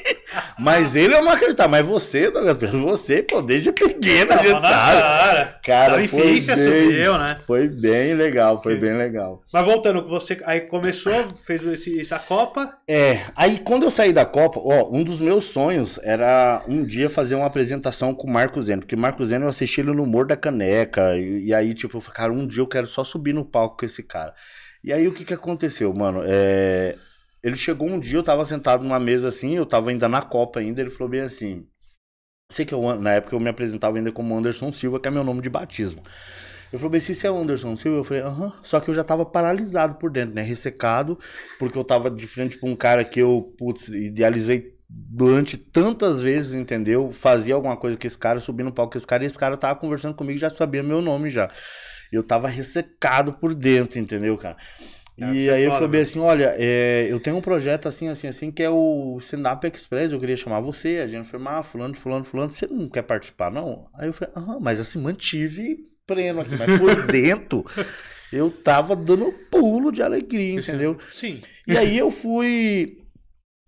(laughs) Mas ele eu é não acreditava, mas você, Douglas você, pô, desde pequena, a gente sabe. Cara, cara foi, bem, subiu, né? foi bem legal, foi bem legal. Mas voltando, você aí começou, fez esse, essa Copa. É, aí quando eu saí da Copa, ó, um dos meus sonhos era um dia fazer uma apresentação com o Marco Zeno, porque o Marco Zeno eu assisti ele no Humor da Caneca, e, e aí, tipo, eu falei, cara, um dia eu quero só subir no palco com esse cara. E aí o que que aconteceu, mano? É... Ele chegou um dia, eu tava sentado numa mesa assim, eu tava ainda na Copa ainda, ele falou bem assim. Sei que eu, é na época eu me apresentava ainda como Anderson Silva, que é meu nome de batismo. Eu falei, se você é Anderson Silva? Eu falei, aham. Só que eu já tava paralisado por dentro, né? Ressecado, porque eu tava de frente pra um cara que eu, putz, idealizei durante tantas vezes, entendeu? Fazia alguma coisa com esse cara, subi no palco com esse cara, e esse cara tava conversando comigo, já sabia meu nome já. Eu tava ressecado por dentro, entendeu, cara? Ah, é, e aí fala, eu falei né? assim, olha, é, eu tenho um projeto assim, assim, assim, que é o Stand Up Express, eu queria chamar você, a gente falou, ah, fulano, fulano, fulano, você não quer participar, não? Aí eu falei, ah, mas assim, mantive pleno aqui, mas por (laughs) dentro eu tava dando um pulo de alegria, é entendeu? Sim. E aí eu fui,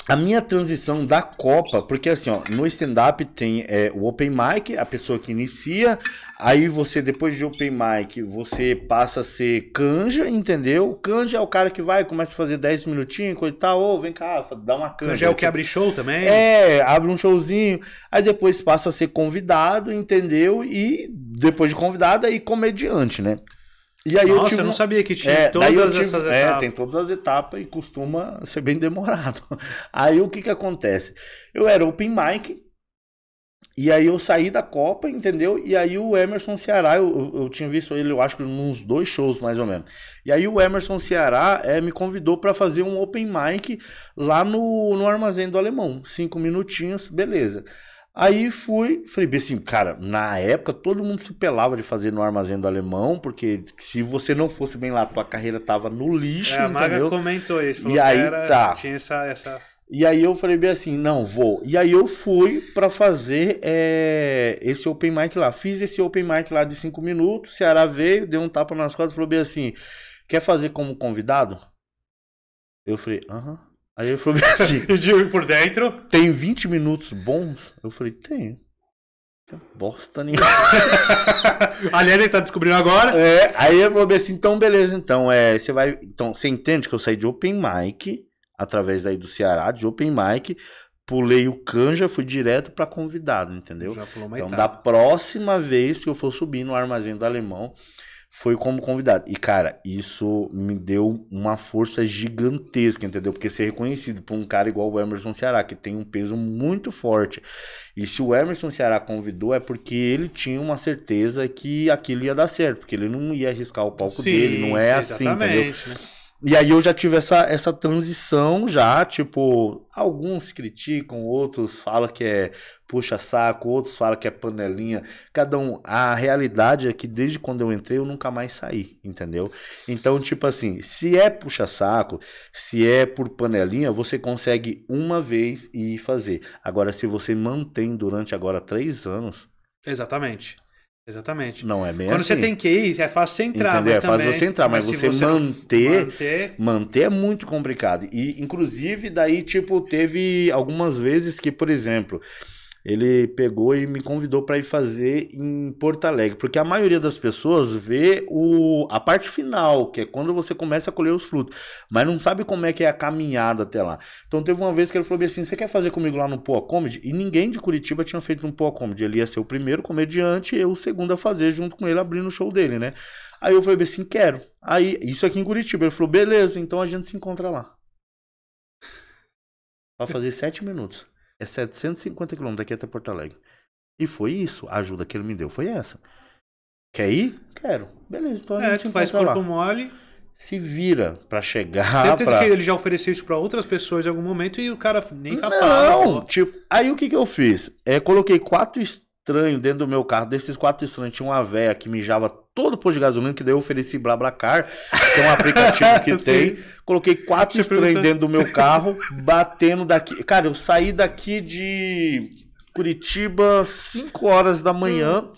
a minha transição da Copa, porque assim, ó, no stand-up tem é, o open mic, a pessoa que inicia, aí você, depois de open mic, você passa a ser canja, entendeu? Canja é o cara que vai, começa a fazer 10 minutinhos, coisa e tal, ô, vem cá, dá uma canja. Canja é o que abre show também? É, abre um showzinho, aí depois passa a ser convidado, entendeu? E depois de convidado, aí é comediante, né? E aí Nossa, eu, tive, eu não sabia que tinha é, todas tive, essas é, etapas. tem todas as etapas e costuma ser bem demorado. (laughs) Aí o que que acontece? Eu era open mic, e aí eu saí da Copa, entendeu? E aí o Emerson Ceará, eu, eu, eu tinha visto ele, eu acho que nos dois shows mais ou menos. E aí o Emerson Ceará é, me convidou para fazer um open mic lá no, no Armazém do Alemão. Cinco minutinhos, beleza. Aí fui, falei bem assim, cara, na época todo mundo se pelava de fazer no armazém do alemão, porque se você não fosse bem lá, tua carreira tava no lixo. É, a Maga entendeu? comentou isso, e aí era, tá. tinha essa, essa. E aí eu falei bem assim, não, vou. E aí eu fui para fazer é, esse open mic lá. Fiz esse open mic lá de cinco minutos, Ceará veio, deu um tapa nas costas e falou bem assim, quer fazer como convidado? Eu falei, aham. Uh -huh. Aí ele falou (laughs) assim. e por dentro? Tem 20 minutos bons? Eu falei, tem. bosta nenhuma. (laughs) Aliás, ele tá descobrindo agora. É, aí eu ver assim, então beleza, então. É, você vai. Então, você entende que eu saí de Open Mic, através daí do Ceará, de Open Mic, pulei o canja, fui direto para convidado, entendeu? então, etapa. da próxima vez que eu for subir no armazém do alemão, foi como convidado. E, cara, isso me deu uma força gigantesca, entendeu? Porque ser reconhecido por um cara igual o Emerson Ceará, que tem um peso muito forte. E se o Emerson Ceará convidou, é porque ele tinha uma certeza que aquilo ia dar certo, porque ele não ia arriscar o palco sim, dele, não é sim, assim, entendeu? Né? E aí eu já tive essa, essa transição já, tipo, alguns criticam, outros falam que é puxa saco, outros falam que é panelinha. Cada um, a realidade é que desde quando eu entrei eu nunca mais saí, entendeu? Então, tipo assim, se é puxa saco, se é por panelinha, você consegue uma vez e fazer. Agora, se você mantém durante agora três anos, Exatamente. Exatamente. Não é mesmo? Quando assim. você tem QI, é fácil você entrar. Entendeu? é fácil você entrar, mas, mas você, você manter, manter, manter. é muito complicado. E, inclusive, daí, tipo, teve algumas vezes que, por exemplo, ele pegou e me convidou para ir fazer em Porto Alegre, porque a maioria das pessoas vê o, a parte final, que é quando você começa a colher os frutos, mas não sabe como é que é a caminhada até lá. Então teve uma vez que ele falou assim: "Você quer fazer comigo lá no Poa Comedy?" E ninguém de Curitiba tinha feito no Poa Comedy. Ele ia ser o primeiro comediante, eu o segundo a fazer junto com ele abrindo o show dele, né? Aí eu falei assim: "Quero". Aí isso aqui em Curitiba. Ele falou: "Beleza, então a gente se encontra lá". Vai fazer sete minutos. É 750 quilômetros daqui até Porto Alegre. E foi isso. A ajuda que ele me deu foi essa. Quer ir? Quero. Beleza, então a é, gente faz corpo lá. mole. Se vira para chegar. Certeza pra... que ele já ofereceu isso para outras pessoas em algum momento e o cara nem tá Não, tipo, aí o que que eu fiz? É, coloquei quatro estranhos dentro do meu carro. Desses quatro estranhos, tinha uma véia que mijava todo posto de gasolina, que daí eu ofereci BlaBlaCar, que é um aplicativo que (laughs) tem. Coloquei quatro estranhos dentro do meu carro, batendo daqui. Cara, eu saí daqui de Curitiba 5 horas da manhã. Hum.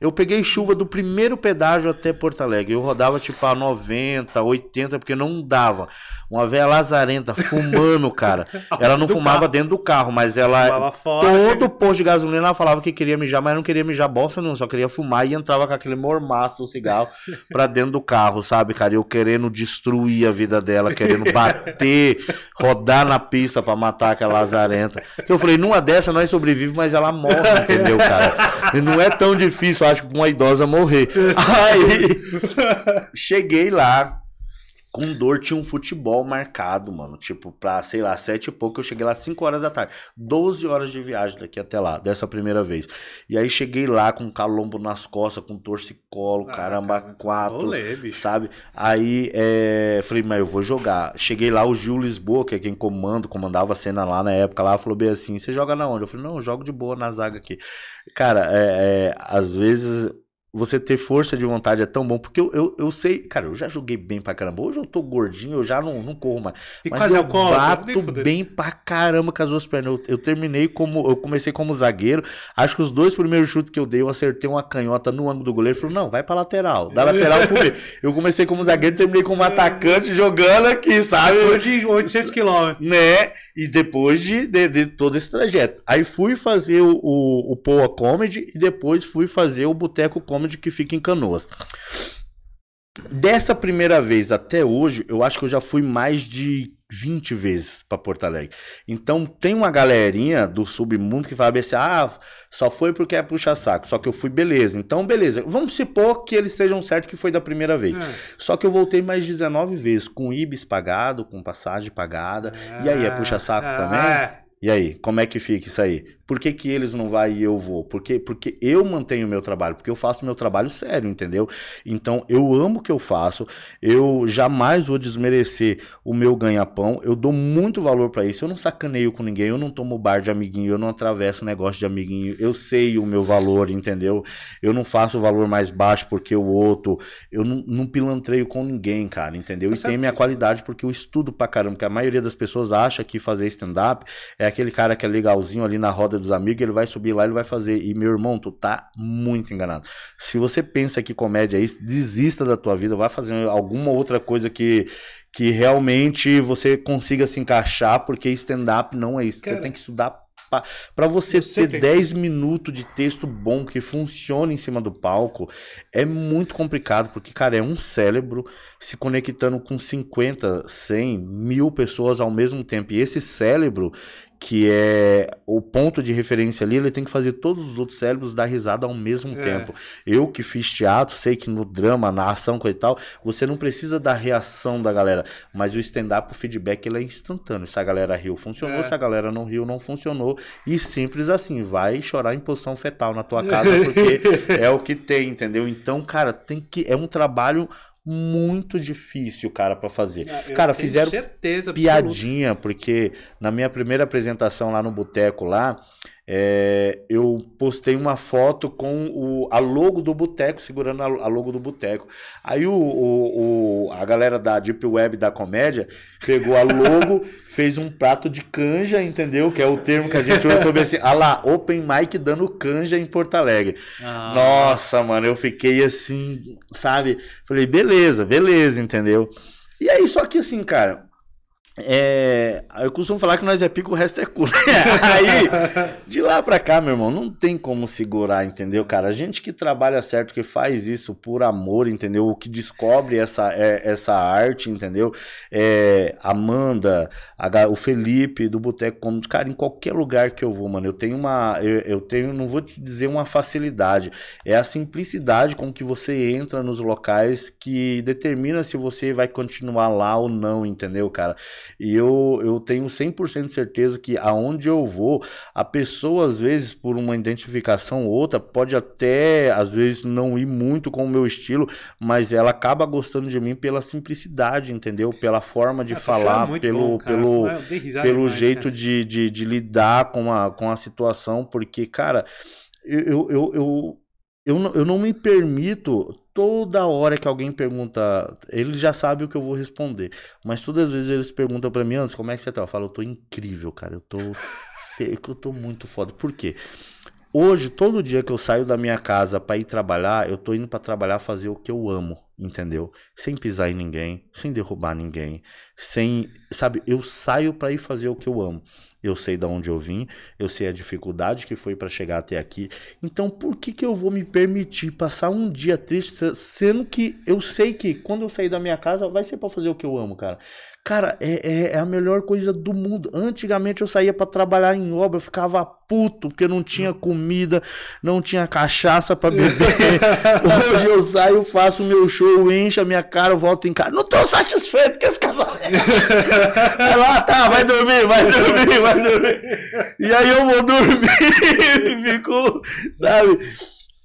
Eu peguei chuva do primeiro pedágio até Porto Alegre. Eu rodava tipo a 90, 80, porque não dava. Uma velha lazarenta fumando, cara. (laughs) Ela não do fumava carro. dentro do carro, mas ela. Fora, todo que... posto de gasolina ela falava que queria mijar, mas não queria mijar bosta não, só queria fumar e entrava com aquele mormaço do cigarro (laughs) pra dentro do carro, sabe, cara? Eu querendo destruir a vida dela, querendo bater, (laughs) rodar na pista pra matar aquela lazarenta. Eu falei, numa dessa nós sobrevivemos, mas ela morre, entendeu, cara? E não é tão difícil plástico pra uma idosa morrer. (laughs) Aí cheguei lá, com dor, tinha um futebol marcado, mano. Tipo, pra, sei lá, sete e pouco, eu cheguei lá cinco horas da tarde. doze horas de viagem daqui até lá, dessa primeira vez. E aí cheguei lá com calombo nas costas, com torcicolo, ah, caramba, cara, quatro. Sabe? Aí é, falei, mas eu vou jogar. Cheguei lá, o Gil Lisboa, que é quem comanda, comandava a cena lá na época, lá falou bem assim: você joga na onde? Eu falei, não, eu jogo de boa na zaga aqui. Cara, é, é, às vezes você ter força de vontade é tão bom, porque eu, eu, eu sei, cara, eu já joguei bem pra caramba. Hoje eu tô gordinho, eu já não, não corro mais. E mas eu alcoólatra, bato bem pra caramba com as duas pernas. Eu, eu, terminei como. Eu comecei como zagueiro. Acho que os dois primeiros chutes que eu dei, eu acertei uma canhota no ângulo do goleiro. Falou, não, vai pra lateral. Da lateral pro meio. (laughs) Eu comecei como zagueiro, terminei como atacante, jogando aqui, sabe? Depois de 800 quilômetros. Né? E depois de, de, de, todo esse trajeto. Aí fui fazer o, o, o Poa Comedy e depois fui fazer o Boteco Comedy de que fica em Canoas. Dessa primeira vez até hoje, eu acho que eu já fui mais de 20 vezes para Porto Alegre. Então tem uma galerinha do submundo que fala assim: ah, só foi porque é puxa saco, só que eu fui beleza. Então, beleza. Vamos supor que eles estejam certo que foi da primeira vez. É. Só que eu voltei mais 19 vezes, com IBIS pagado, com passagem pagada. É. E aí, é puxa saco ah, é. também? E aí, como é que fica isso aí? Por que, que eles não vão e eu vou? Porque, porque eu mantenho o meu trabalho, porque eu faço meu trabalho sério, entendeu? Então eu amo o que eu faço, eu jamais vou desmerecer o meu ganha-pão, eu dou muito valor para isso, eu não sacaneio com ninguém, eu não tomo bar de amiguinho, eu não atravesso negócio de amiguinho, eu sei o meu valor, entendeu? Eu não faço o valor mais baixo porque o outro, eu não, não pilantreio com ninguém, cara, entendeu? E tem minha qualidade porque eu estudo pra caramba, porque a maioria das pessoas acha que fazer stand-up é aquele cara que é legalzinho ali na roda dos amigos, ele vai subir lá, ele vai fazer. E meu irmão, tu tá muito enganado. Se você pensa que comédia é isso, desista da tua vida, vai fazer alguma outra coisa que que realmente você consiga se encaixar, porque stand-up não é isso. Cara, você tem que estudar para você, você ter tem... 10 minutos de texto bom que funcione em cima do palco, é muito complicado, porque, cara, é um cérebro se conectando com 50, 100, mil pessoas ao mesmo tempo. E esse cérebro, que é o ponto de referência ali, ele tem que fazer todos os outros cérebros dar risada ao mesmo é. tempo. Eu que fiz teatro, sei que no drama, na ação, coisa e tal, você não precisa da reação da galera, mas o stand-up, o feedback, ele é instantâneo. Se a galera riu, funcionou, é. se a galera não riu, não funcionou, e simples assim, vai chorar em posição fetal na tua casa, porque (laughs) é o que tem, entendeu? Então, cara, tem que é um trabalho muito difícil, cara, para fazer. Eu cara, fizeram certeza, piadinha, absoluta. porque na minha primeira apresentação lá no boteco lá, é, eu postei uma foto com o, a logo do Boteco, segurando a, a logo do Boteco. Aí o, o, o, a galera da Deep Web da comédia pegou a logo, (laughs) fez um prato de canja, entendeu? Que é o termo que a gente ouve sobre assim, ah lá, Open Mic dando canja em Porto Alegre. Ah. Nossa, mano, eu fiquei assim, sabe? Falei, beleza, beleza, entendeu? E aí, só que assim, cara, é, eu costumo falar que nós é pico, o resto é cu. Né? (laughs) Aí, de lá pra cá, meu irmão, não tem como segurar, entendeu, cara? A gente que trabalha certo, que faz isso por amor, entendeu? O que descobre essa, é, essa arte, entendeu? É, Amanda, a, o Felipe do Boteco Cômodo, cara, em qualquer lugar que eu vou, mano, eu tenho uma. Eu, eu, tenho, não vou te dizer uma facilidade, é a simplicidade com que você entra nos locais que determina se você vai continuar lá ou não, entendeu, cara? E eu, eu tenho 100% de certeza que aonde eu vou, a pessoa, às vezes, por uma identificação ou outra, pode até, às vezes, não ir muito com o meu estilo, mas ela acaba gostando de mim pela simplicidade, entendeu? Pela forma de ah, é falar, é pelo, bom, pelo, pelo demais, jeito de, de, de lidar com a, com a situação, porque, cara, eu, eu, eu, eu, eu não, eu não me permito toda hora que alguém pergunta, ele já sabe o que eu vou responder. Mas todas as vezes eles perguntam para mim, antes, como é que você tá? Eu falo, eu tô incrível, cara. Eu tô. (laughs) eu tô muito foda. Por quê? Hoje, todo dia que eu saio da minha casa para ir trabalhar, eu tô indo para trabalhar fazer o que eu amo, entendeu? Sem pisar em ninguém, sem derrubar ninguém, sem, sabe, eu saio para ir fazer o que eu amo. Eu sei de onde eu vim, eu sei a dificuldade que foi para chegar até aqui. Então, por que, que eu vou me permitir passar um dia triste, sendo que eu sei que quando eu sair da minha casa vai ser para fazer o que eu amo, cara? Cara, é, é, é, a melhor coisa do mundo. Antigamente eu saía para trabalhar em obra, eu ficava puto porque não tinha comida, não tinha cachaça para beber. (laughs) Hoje eu saio, faço meu show, encho a minha cara, volto em casa. Não tô satisfeito com esse cavalo. Vai lá, tá, vai dormir, vai dormir, vai dormir. E aí eu vou dormir e fico, sabe?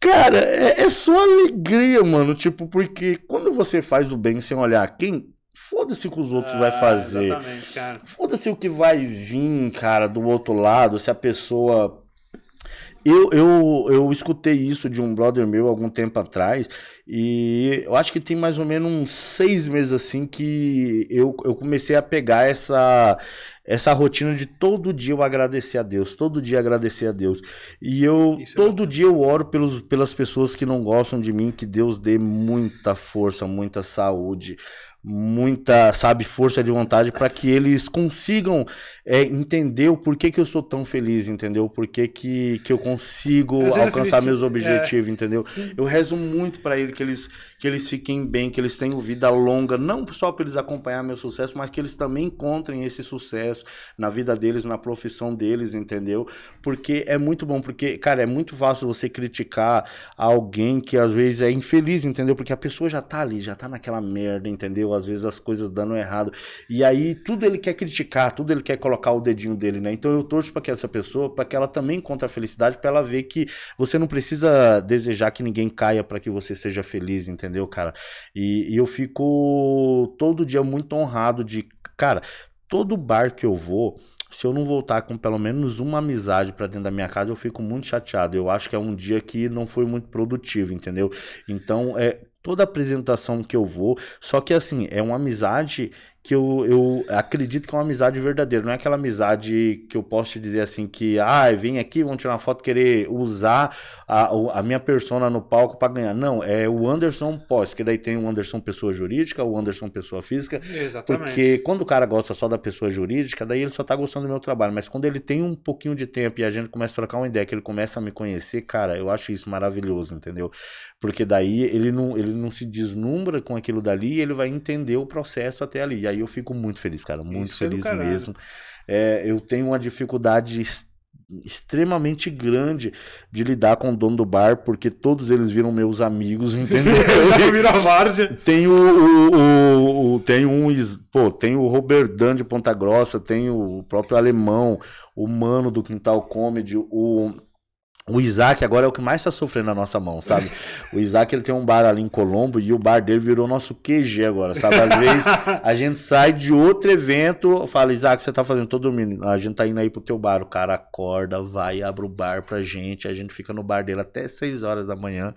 Cara, é, é, só alegria, mano. Tipo, porque quando você faz o bem sem olhar quem, Foda-se o que os outros ah, vai fazer. Exatamente, cara. Foda-se o que vai vir, cara, do outro lado, se a pessoa. Eu, eu, eu escutei isso de um brother meu algum tempo atrás, e eu acho que tem mais ou menos uns seis meses assim que eu, eu comecei a pegar essa, essa rotina de todo dia eu agradecer a Deus, todo dia agradecer a Deus. E eu Isso é todo é dia eu oro pelos, pelas pessoas que não gostam de mim, que Deus dê muita força, muita saúde, muita, sabe, força de vontade para que eles consigam é, entender o porquê que eu sou tão feliz, entendeu? porquê que, que, eu consigo alcançar assim, meus é. objetivos, é... entendeu? Eu rezo muito para ele que eles que eles fiquem bem, que eles tenham vida longa, não só para eles acompanhar meu sucesso, mas que eles também encontrem esse sucesso na vida deles, na profissão deles, entendeu? Porque é muito bom, porque, cara, é muito fácil você criticar alguém que às vezes é infeliz, entendeu? Porque a pessoa já tá ali, já tá naquela merda, entendeu? às vezes as coisas dando errado. E aí tudo ele quer criticar, tudo ele quer colocar o dedinho dele, né? Então eu torço para que essa pessoa, para que ela também encontre a felicidade, para ela ver que você não precisa desejar que ninguém caia para que você seja feliz, entendeu, cara? E, e eu fico todo dia muito honrado de, cara, todo bar que eu vou, se eu não voltar com pelo menos uma amizade para dentro da minha casa, eu fico muito chateado. Eu acho que é um dia que não foi muito produtivo, entendeu? Então, é toda apresentação que eu vou. Só que assim, é uma amizade que eu, eu acredito que é uma amizade verdadeira. Não é aquela amizade que eu posso te dizer assim que, ah, vem aqui, vão tirar uma foto, querer usar a, a minha persona no palco para ganhar. Não, é o Anderson pós, que daí tem o Anderson pessoa jurídica, o Anderson pessoa física. Exatamente. Porque quando o cara gosta só da pessoa jurídica, daí ele só tá gostando do meu trabalho. Mas quando ele tem um pouquinho de tempo e a gente começa a trocar uma ideia, que ele começa a me conhecer, cara, eu acho isso maravilhoso, entendeu? Porque daí ele não, ele não se deslumbra com aquilo dali e ele vai entender o processo até ali. E aí aí eu fico muito feliz, cara. Muito Isso feliz é mesmo. É, eu tenho uma dificuldade extremamente grande de lidar com o dono do bar, porque todos eles viram meus amigos, (laughs) entendeu? (laughs) a várzea. Tem o, o, o, o, tem um, pô, tem o Roberdan de Ponta Grossa, tem o próprio Alemão, o Mano do Quintal Comedy, o o Isaac agora é o que mais está sofrendo na nossa mão, sabe? O Isaac ele tem um bar ali em Colombo e o bar dele virou nosso QG agora, sabe? Às vezes a gente sai de outro evento, fala, Isaac, você tá fazendo todo dormindo. a gente tá indo aí pro teu bar. O cara acorda, vai, abre o bar pra gente, a gente fica no bar dele até 6 horas da manhã.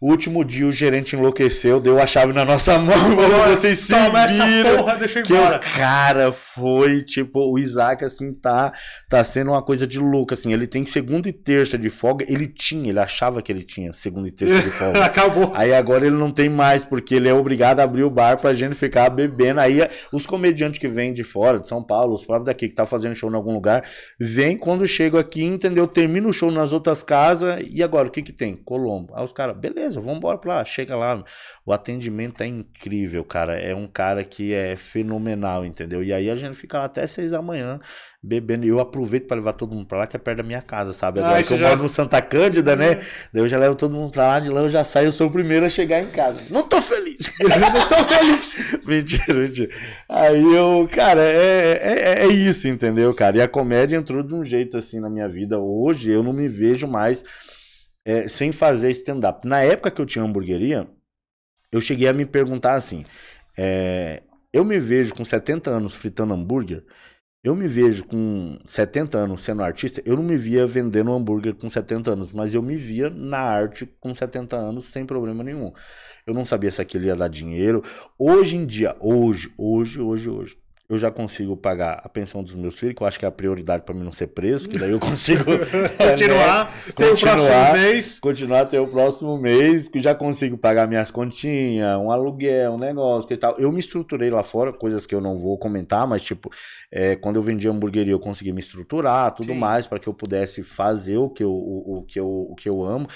O último dia o gerente enlouqueceu, deu a chave na nossa mão, falou, vocês se viram. Porra, deixa eu que embora. cara foi, tipo, o Isaac, assim, tá, tá sendo uma coisa de louco, assim. Ele tem segunda e terça de folga, ele tinha, ele achava que ele tinha segunda e terça de folga. (laughs) Acabou. Aí agora ele não tem mais, porque ele é obrigado a abrir o bar pra gente ficar bebendo. Aí os comediantes que vêm de fora, de São Paulo, os próprios daqui que tá fazendo show em algum lugar, vem. quando chegam aqui, entendeu? Termina o show nas outras casas, e agora, o que que tem? Colombo. Aí os caras, beleza beleza, vamos embora pra lá. Chega lá, o atendimento é incrível, cara. É um cara que é fenomenal, entendeu? E aí a gente fica lá até seis da manhã bebendo. E eu aproveito para levar todo mundo pra lá, que é perto da minha casa, sabe? Agora ah, que eu já... moro no Santa Cândida, né? É. Daí eu já levo todo mundo pra lá, de lá eu já saio, eu sou o primeiro a chegar em casa. Não tô feliz! (laughs) não tô feliz! (laughs) mentira, mentira. Aí eu, cara, é, é, é, é isso, entendeu, cara? E a comédia entrou de um jeito assim na minha vida. Hoje eu não me vejo mais é, sem fazer stand-up. Na época que eu tinha hamburgueria, eu cheguei a me perguntar assim: é, eu me vejo com 70 anos fritando hambúrguer? Eu me vejo com 70 anos sendo artista, eu não me via vendendo hambúrguer com 70 anos, mas eu me via na arte com 70 anos sem problema nenhum. Eu não sabia se aquilo ia dar dinheiro. Hoje em dia, hoje, hoje, hoje, hoje, eu já consigo pagar a pensão dos meus filhos, que eu acho que é a prioridade para mim não ser preso, que daí eu consigo (laughs) né, continuar, né, ter continuar, o próximo mês. Continuar até o próximo mês, que já consigo pagar minhas continhas, um aluguel, um negócio e tal. Eu me estruturei lá fora, coisas que eu não vou comentar, mas tipo, é, quando eu vendi a hamburgueria, eu consegui me estruturar, tudo Sim. mais, para que eu pudesse fazer o que eu, o, o, que eu, o que eu amo.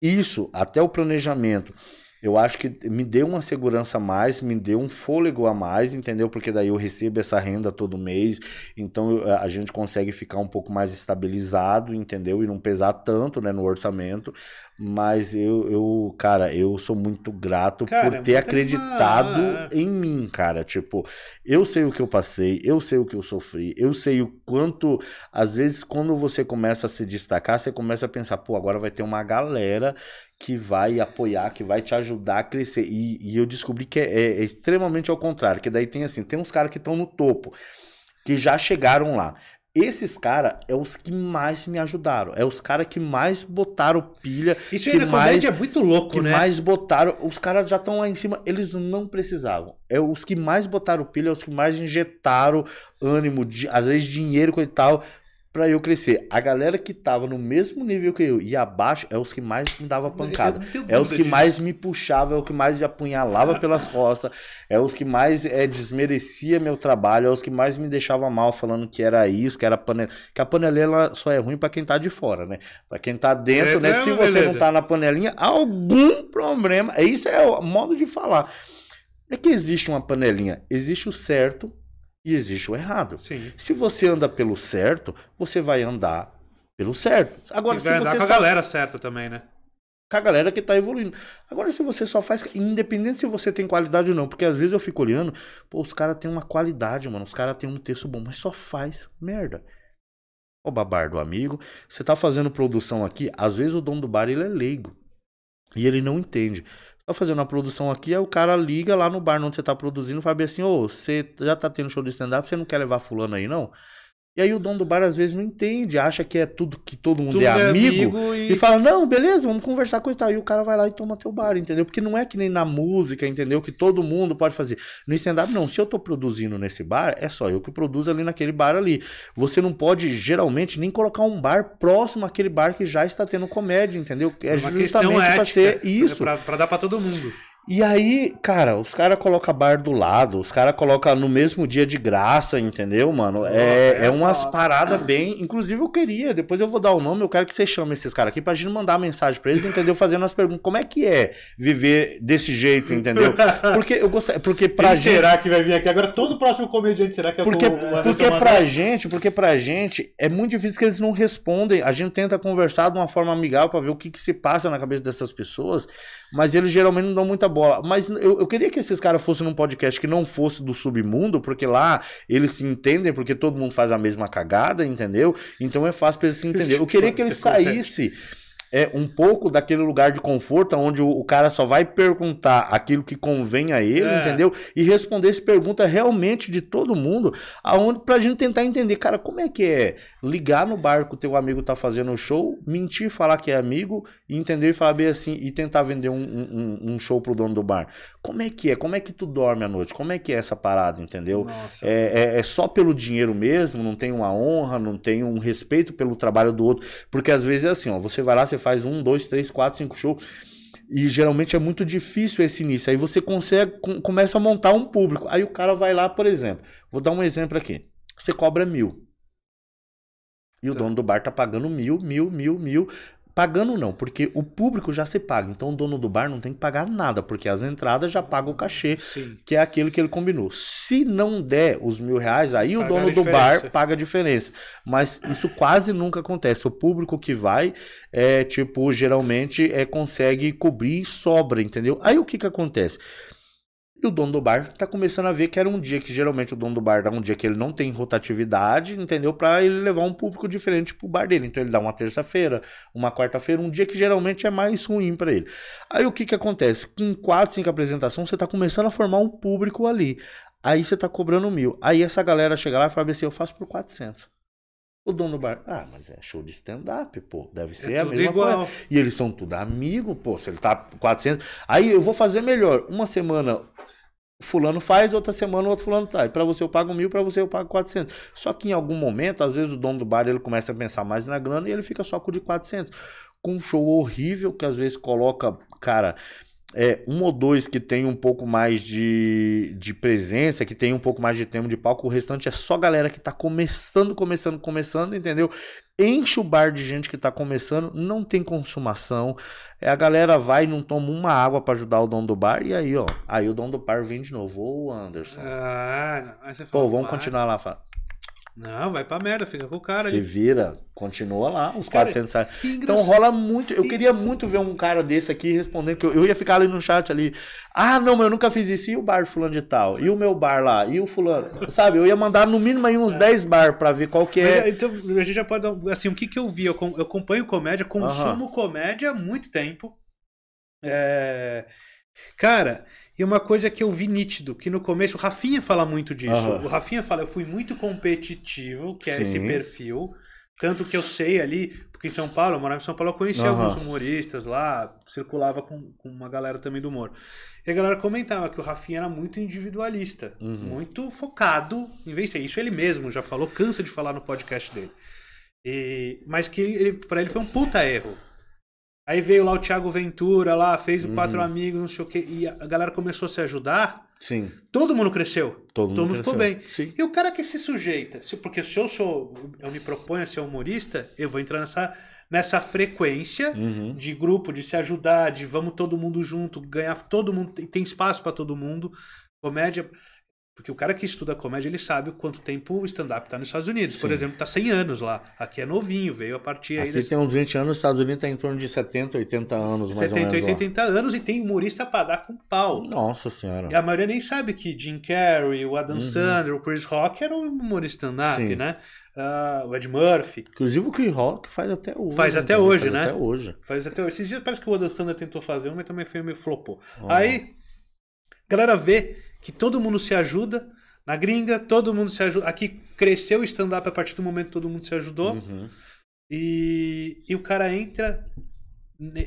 Isso, até o planejamento eu acho que me deu uma segurança a mais, me deu um fôlego a mais, entendeu? Porque daí eu recebo essa renda todo mês, então a gente consegue ficar um pouco mais estabilizado, entendeu? E não pesar tanto né, no orçamento. Mas eu, eu, cara, eu sou muito grato cara, por é ter acreditado uma... em mim, cara. Tipo, eu sei o que eu passei, eu sei o que eu sofri, eu sei o quanto. Às vezes, quando você começa a se destacar, você começa a pensar, pô, agora vai ter uma galera que vai apoiar, que vai te ajudar a crescer. E, e eu descobri que é, é, é extremamente ao contrário, que daí tem assim, tem uns caras que estão no topo, que já chegaram lá. Esses caras é os que mais me ajudaram. É os caras que mais botaram pilha. Isso que aí na mais, é muito louco, que né? mais botaram. Os caras já estão lá em cima, eles não precisavam. É os que mais botaram pilha, é os que mais injetaram ânimo, às vezes dinheiro e tal para eu crescer. A galera que tava no mesmo nível que eu e abaixo é os que mais me dava pancada. É os que mais me puxava, é o que mais me apunhalava (laughs) pelas costas, é os que mais é, desmerecia meu trabalho, é os que mais me deixava mal falando que era isso, que era panela. Que a panelinha só é ruim para quem tá de fora, né? Para quem tá dentro, né? É, Se você beleza. não tá na panelinha, algum problema. É isso é o modo de falar. É que existe uma panelinha, existe o certo e existe o errado. Sim. Se você anda pelo certo, você vai andar pelo certo. Agora, e vai se andar você com só... a galera certa também, né? Com a galera que está evoluindo. Agora, se você só faz, independente se você tem qualidade ou não, porque às vezes eu fico olhando, pô, os caras têm uma qualidade, mano, os caras têm um texto bom, mas só faz merda. Ô do amigo, você tá fazendo produção aqui, às vezes o dono do bar ele é leigo e ele não entende. Tá fazendo uma produção aqui, aí o cara liga lá no bar onde você tá produzindo e fala assim: Ô, oh, você já tá tendo show de stand-up, você não quer levar fulano aí, não? E aí o dono do bar às vezes não entende, acha que é tudo que todo mundo tudo é, é amigo, amigo e... e... fala: "Não, beleza, vamos conversar com tal". E o cara vai lá e toma teu bar, entendeu? Porque não é que nem na música, entendeu? Que todo mundo pode fazer. No stand up não, se eu tô produzindo nesse bar, é só eu que produzo ali naquele bar ali. Você não pode geralmente nem colocar um bar próximo àquele bar que já está tendo comédia, entendeu? É Uma justamente para ser isso. para dar para todo mundo. E aí, cara, os caras colocam bar do lado, os caras colocam no mesmo dia de graça, entendeu, mano? É, é, é umas paradas bem. Inclusive, eu queria, depois eu vou dar o nome, eu quero que você chame esses caras aqui pra gente mandar mensagem pra eles, entendeu? Fazendo as perguntas. Como é que é viver desse jeito, entendeu? Porque eu gostaria. Porque pra Quem gente. Será que vai vir aqui? Agora todo próximo comediante será que é Porque, com, porque pra gente, porque pra gente, é muito difícil que eles não respondem. A gente tenta conversar de uma forma amigável pra ver o que, que se passa na cabeça dessas pessoas, mas eles geralmente não dão muita bola. Mas eu, eu queria que esses caras fossem num podcast que não fosse do submundo, porque lá eles se entendem, porque todo mundo faz a mesma cagada, entendeu? Então é fácil pra eles se entender. Eu queria que eles saísse é um pouco daquele lugar de conforto onde o, o cara só vai perguntar aquilo que convém a ele, é. entendeu? E responder se pergunta realmente de todo mundo, aonde pra gente tentar entender, cara, como é que é ligar no bar que o teu amigo tá fazendo um show, mentir, falar que é amigo, entender e falar bem assim, e tentar vender um, um, um show pro dono do bar. Como é que é? Como é que tu dorme à noite? Como é que é essa parada, entendeu? Nossa, é, é, é só pelo dinheiro mesmo, não tem uma honra, não tem um respeito pelo trabalho do outro, porque às vezes é assim, ó, você vai lá, você faz um, dois, três, quatro, cinco shows. E geralmente é muito difícil esse início. Aí você consegue, começa a montar um público. Aí o cara vai lá, por exemplo. Vou dar um exemplo aqui. Você cobra mil. E o tá. dono do bar tá pagando mil, mil, mil, mil. Pagando não, porque o público já se paga. Então o dono do bar não tem que pagar nada, porque as entradas já pagam o cachê, Sim. que é aquilo que ele combinou. Se não der os mil reais, aí paga o dono do bar paga a diferença. Mas isso quase nunca acontece. O público que vai, é tipo, geralmente é consegue cobrir e sobra, entendeu? Aí o que que acontece? E o dono do bar está começando a ver que era um dia que geralmente o dono do bar dá é um dia que ele não tem rotatividade, entendeu? Para ele levar um público diferente pro bar dele. Então ele dá uma terça-feira, uma quarta-feira, um dia que geralmente é mais ruim para ele. Aí o que que acontece? Com quatro, cinco apresentações, você está começando a formar um público ali. Aí você está cobrando mil. Aí essa galera chega lá e fala assim, eu faço por 400. O dono do bar, ah, mas é show de stand-up, pô, deve é ser é a mesma igual. coisa. E eles são tudo amigo, pô, se ele tá 400. Aí eu vou fazer melhor. Uma semana fulano faz, outra semana o outro fulano traz. Para você eu pago mil, para você eu pago 400. Só que em algum momento, às vezes o dono do bar ele começa a pensar mais na grana e ele fica só com o de 400. Com um show horrível que às vezes coloca, cara, é, um ou dois que tem um pouco mais de, de presença, que tem um pouco mais de tempo de palco, o restante é só galera que tá começando, começando, começando, entendeu? Enche o bar de gente que tá começando, não tem consumação. É, a galera vai e não toma uma água para ajudar o dono do bar, e aí, ó, aí o dono do bar vem de novo. Ô, Anderson. Ah, não, Pô, vamos bar. continuar lá, fala. Não, vai pra merda, fica com o cara. Se ali. vira, continua lá, os cara, 400 reais. Então rola muito. Eu queria muito ver um cara desse aqui respondendo, que eu, ia ficar ali no chat ali. Ah, não, mas eu nunca fiz isso. E o bar fulano de tal? E o meu bar lá? E o fulano? Sabe, eu ia mandar no mínimo aí uns é. 10 bar pra ver qual que é. Mas, então, a gente já pode Assim, o que que eu vi? Eu, eu acompanho comédia, consumo uh -huh. comédia há muito tempo. É. Cara, e uma coisa que eu vi nítido, que no começo o Rafinha fala muito disso. Uhum. O Rafinha fala, eu fui muito competitivo, que é Sim. esse perfil. Tanto que eu sei ali, porque em São Paulo, eu morava em São Paulo, eu conhecia uhum. alguns humoristas lá, circulava com, com, uma galera também do humor. E a galera comentava que o Rafinha era muito individualista, uhum. muito focado em vencer. Isso ele mesmo já falou, cansa de falar no podcast dele. E, mas que para ele foi um puta erro. Aí veio lá o Thiago Ventura, lá, fez o uhum. Quatro Amigos, não sei o quê, e a galera começou a se ajudar. Sim. Todo mundo cresceu. Todo mundo, Todo mundo ficou bem. Sim. E o cara que se sujeita, se, porque se eu sou, eu me proponho a ser humorista, eu vou entrar nessa, nessa frequência uhum. de grupo, de se ajudar, de vamos todo mundo junto, ganhar todo mundo, tem espaço para todo mundo. Comédia. Porque o cara que estuda comédia, ele sabe o quanto tempo o stand-up está nos Estados Unidos. Sim. Por exemplo, está 100 anos lá. Aqui é novinho, veio a partir Aqui aí... Aqui desse... tem uns 20 anos, os Estados Unidos está em torno de 70, 80 anos, 70, mais ou menos. 70, 80 anos e tem humorista para dar com pau. Nossa Senhora. E a maioria nem sabe que Jim Carrey, o Adam uhum. Sandler, o Chris Rock eram humorista stand-up, né? Uh, o Ed Murphy. Inclusive o Chris Rock faz até hoje. Faz né? até hoje, faz né? Até hoje. Faz até hoje. Esses dias parece que o Adam Sandler tentou fazer um, mas também foi meio flopou. Oh. Aí, galera vê que todo mundo se ajuda. Na gringa, todo mundo se ajuda. Aqui cresceu o stand-up a partir do momento que todo mundo se ajudou. Uhum. E, e o cara entra,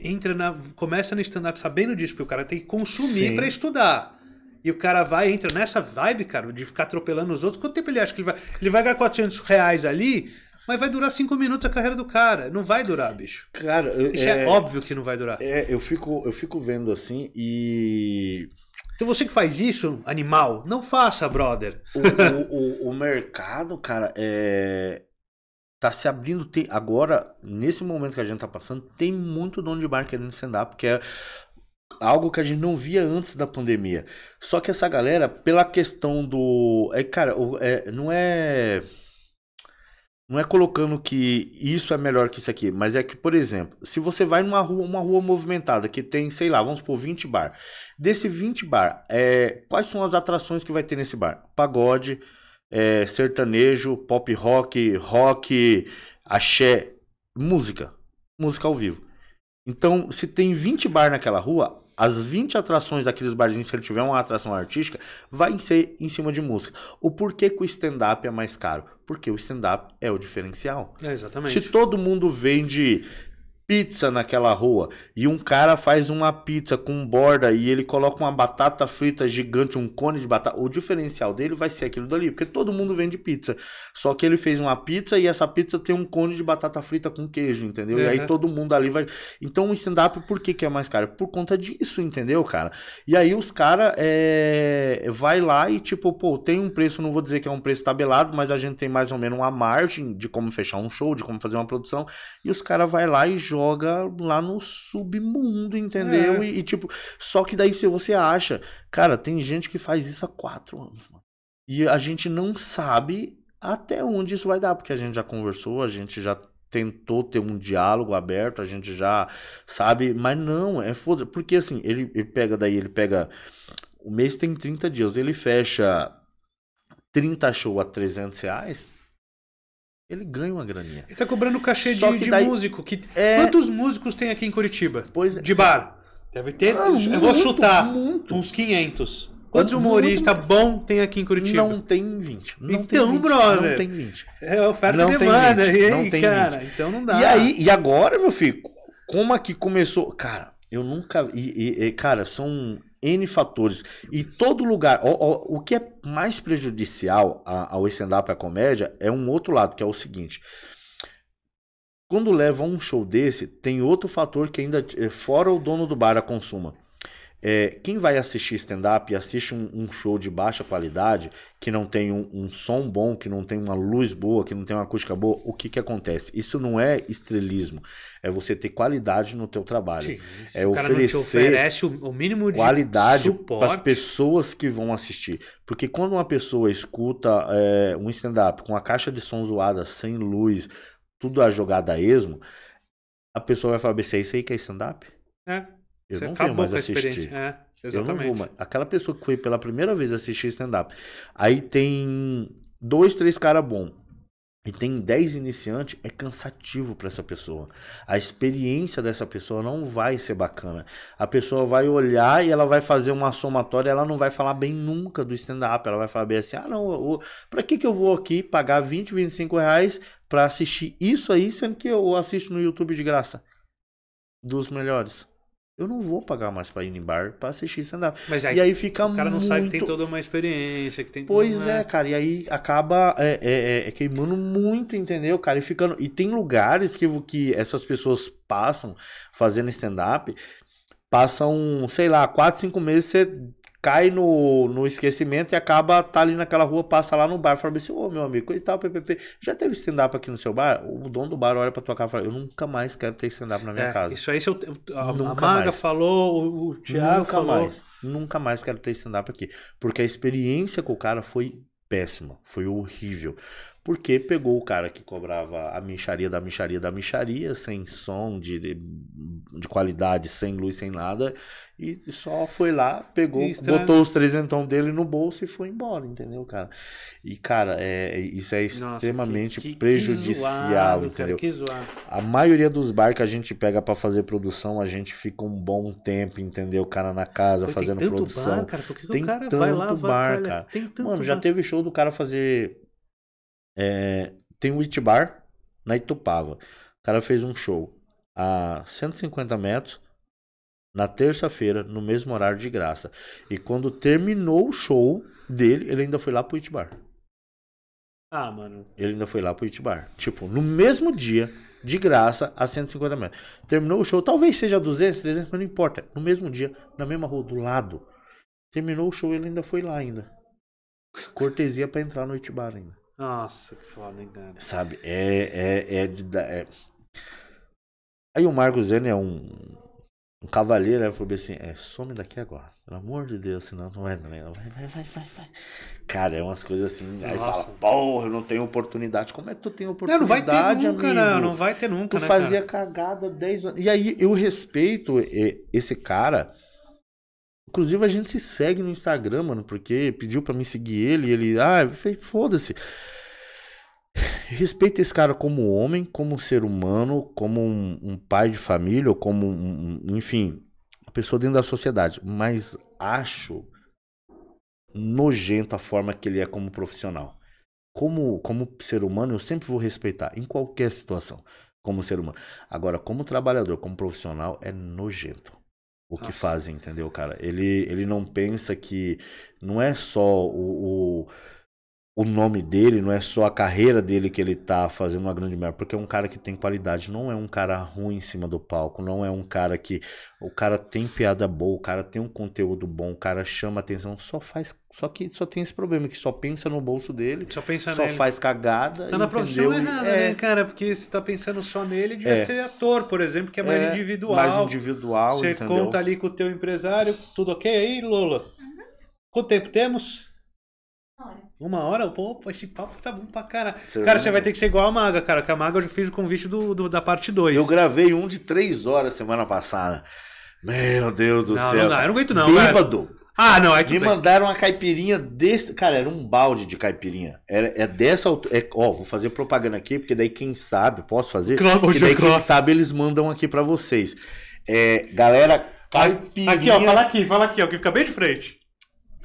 entra na, começa no stand-up sabendo disso, porque o cara tem que consumir para estudar. E o cara vai, entra nessa vibe, cara, de ficar atropelando os outros. Quanto tempo ele acha que ele vai? Ele vai ganhar 400 reais ali, mas vai durar cinco minutos a carreira do cara. Não vai durar, bicho. Cara, eu, isso é, é, óbvio que não vai durar. É, eu fico, eu fico vendo assim e então você que faz isso, animal, não faça, brother. O, o, o, o mercado, cara, é... tá se abrindo. Tem... Agora, nesse momento que a gente tá passando, tem muito dono de bar querendo stand-up, porque é algo que a gente não via antes da pandemia. Só que essa galera, pela questão do. É, cara, é, não é. Não é colocando que isso é melhor que isso aqui, mas é que, por exemplo, se você vai numa rua, uma rua movimentada que tem, sei lá, vamos por 20 bar. Desse 20 bar, é, quais são as atrações que vai ter nesse bar? Pagode, é, sertanejo, pop rock, rock, axé, música, música ao vivo. Então, se tem 20 bar naquela rua, as 20 atrações daqueles barzinhos, se ele tiver uma atração artística, vai ser em cima de música. O porquê que o stand-up é mais caro? Porque o stand-up é o diferencial. É, exatamente. Se todo mundo vende pizza naquela rua e um cara faz uma pizza com borda e ele coloca uma batata frita gigante, um cone de batata, o diferencial dele vai ser aquilo dali, porque todo mundo vende pizza. Só que ele fez uma pizza e essa pizza tem um cone de batata frita com queijo, entendeu? Uhum. E aí todo mundo ali vai. Então o stand-up por que, que é mais caro? Por conta disso, entendeu, cara? E aí os caras é... Eh, vai lá e tipo, pô, tem um preço, não vou dizer que é um preço tabelado, mas a gente tem mais ou menos uma margem de como fechar um show, de como fazer uma produção, e os caras vai lá e joga lá no submundo, entendeu? É. E, e, tipo, só que daí se você acha, cara, tem gente que faz isso há quatro anos, mano. E a gente não sabe até onde isso vai dar, porque a gente já conversou, a gente já tentou ter um diálogo aberto, a gente já sabe, mas não, é foda, porque assim, ele, ele pega daí, ele pega o mês tem 30 dias, ele fecha 30 show a 300 reais, ele ganha uma graninha. Ele tá cobrando cachê de, que de músico. Que... É... Quantos músicos tem aqui em Curitiba? Pois é, de bar. Deve ter. Ah, eu muito, vou chutar muito. uns 500. Quantos humoristas bom tem aqui em Curitiba? Não tem 20. Não então, tem 20, brother. Não tem 20. É oferta não demanda. Tem 20, aí, não tem cara, 20. então não dá. E aí, e agora, meu filho, como aqui é começou. Cara, eu nunca. E, e, e cara, são N fatores. E todo lugar. O, o, o que é mais prejudicial ao stand-up a comédia é um outro lado, que é o seguinte. Quando leva um show desse, tem outro fator que ainda, eh, fora o dono do bar, a consuma é, quem vai assistir stand-up e assiste um, um, show de baixa qualidade, que não tem um, um, som bom, que não tem uma luz boa, que não tem uma acústica boa, o que, que acontece? Isso não é estrelismo, é você ter qualidade no teu trabalho. Sim, é o oferecer oferece o mínimo de qualidade para as pessoas que vão assistir. Porque quando uma pessoa escuta é, um stand-up com a caixa de som zoada, sem luz, tudo a jogada a esmo, a pessoa vai falar, é isso aí que é stand-up? É. Eu Você não acabou vou mais assistir. É, exatamente. Eu não vou mais. Aquela pessoa que foi pela primeira vez assistir stand-up. Aí tem dois, três cara bom e tem 10 iniciantes, é cansativo para essa pessoa. A experiência dessa pessoa não vai ser bacana. A pessoa vai olhar e ela vai fazer uma somatória, ela não vai falar bem nunca do stand-up. Ela vai falar bem assim: ah, não, pra que, que eu vou aqui pagar 20, 25 reais para assistir isso aí, sendo que eu assisto no YouTube de graça? Dos melhores eu não vou pagar mais para ir em bar para assistir stand-up. Mas aí, e aí fica o cara muito... não sabe que tem toda uma experiência, que tem. Pois né? é, cara. E aí acaba é, é, é, é, queimando muito, entendeu, cara? E ficando. E tem lugares que, que essas pessoas passam fazendo stand-up, passam, sei lá, 4, 5 meses, você cai no, no esquecimento e acaba tá ali naquela rua, passa lá no bar, fala assim, ô oh, meu amigo, e tal, ppp. Já teve stand-up aqui no seu bar? O dono do bar olha pra tua cara e fala, eu nunca mais quero ter stand-up na minha é, casa. Isso aí, se eu, a, nunca a Maga mais. falou, o Thiago nunca falou. Mais, nunca mais quero ter stand-up aqui. Porque a experiência com o cara foi péssima, foi horrível porque pegou o cara que cobrava a micharia da micharia da micharia, sem som, de, de qualidade, sem luz, sem nada, e só foi lá, pegou, botou os trezentão dele no bolso e foi embora, entendeu, cara? E, cara, é, isso é extremamente Nossa, que, prejudicial, que zoado, entendeu? Cara, a maioria dos bar que a gente pega para fazer produção, a gente fica um bom tempo, entendeu? O cara na casa Pô, fazendo tem tanto produção. Bar, cara, tem o cara tanto vai lá, bar, vai, cara. Tem tanto Mano, bar. já teve show do cara fazer é, tem o Itibar na Itupava. O cara fez um show a 150 metros na terça-feira, no mesmo horário de graça. E quando terminou o show dele, ele ainda foi lá pro Itibar. Ah, mano. Ele ainda foi lá pro Itibar. Tipo, no mesmo dia, de graça, a 150 metros. Terminou o show, talvez seja 200, 300, mas não importa. No mesmo dia, na mesma rua, do lado. Terminou o show, ele ainda foi lá ainda. Cortesia para entrar no Itibar ainda. Nossa, que foda, hein, cara. Sabe? É, é, é, de, é... Aí o Marcos Zeno é um, um cavaleiro, né? ele falou assim: é, some daqui agora. Pelo amor de Deus, senão não vai, não vai, vai, vai, vai, vai. Cara, é umas coisas assim. Nossa. Aí fala, porra, eu não tenho oportunidade. Como é que tu tem oportunidade? Não, não vai ter nunca, Não, não vai ter nunca. Tu né, fazia cara? cagada 10 anos. E aí eu respeito esse cara Inclusive a gente se segue no Instagram, mano, porque pediu para me seguir ele, e ele, ah, foda-se. Respeita esse cara como homem, como ser humano, como um, um pai de família, ou como um, um, enfim, uma pessoa dentro da sociedade, mas acho nojento a forma que ele é como profissional. Como como ser humano, eu sempre vou respeitar em qualquer situação, como ser humano. Agora, como trabalhador, como profissional, é nojento o Nossa. que fazem, entendeu, cara? Ele, ele não pensa que não é só o, o o nome dele, não é só a carreira dele que ele tá fazendo uma grande merda, porque é um cara que tem qualidade, não é um cara ruim em cima do palco, não é um cara que o cara tem piada boa, o cara tem um conteúdo bom, o cara chama atenção, só faz, só que só tem esse problema que só pensa no bolso dele, só pensa só nele. faz cagada, tá na profissão errada, é. né, cara? Porque se tá pensando só nele, devia é. ser ator, por exemplo, que é mais é, individual. Mais individual, Você entendeu? conta ali com o teu empresário, tudo OK aí, Lola? Uhum. Quanto tempo temos? Uma hora? Pô, esse papo tá bom pra caralho. Cara, você vai ter que ser igual a Maga, cara, que a Maga eu já fiz o convite do, do da parte 2. Eu gravei um de 3 horas semana passada. Meu Deus do não, céu. Não, não, eu não aguento não, Bêbado. Cara. Ah, não, é Me mandaram uma caipirinha desse. Cara, era um balde de caipirinha. Era, é dessa altura. É, ó, vou fazer propaganda aqui, porque daí quem sabe, posso fazer? Claro, porque daí claro. quem sabe eles mandam aqui para vocês. É, galera, caipirinha. Aqui, ó, fala aqui, fala aqui, ó, que fica bem de frente.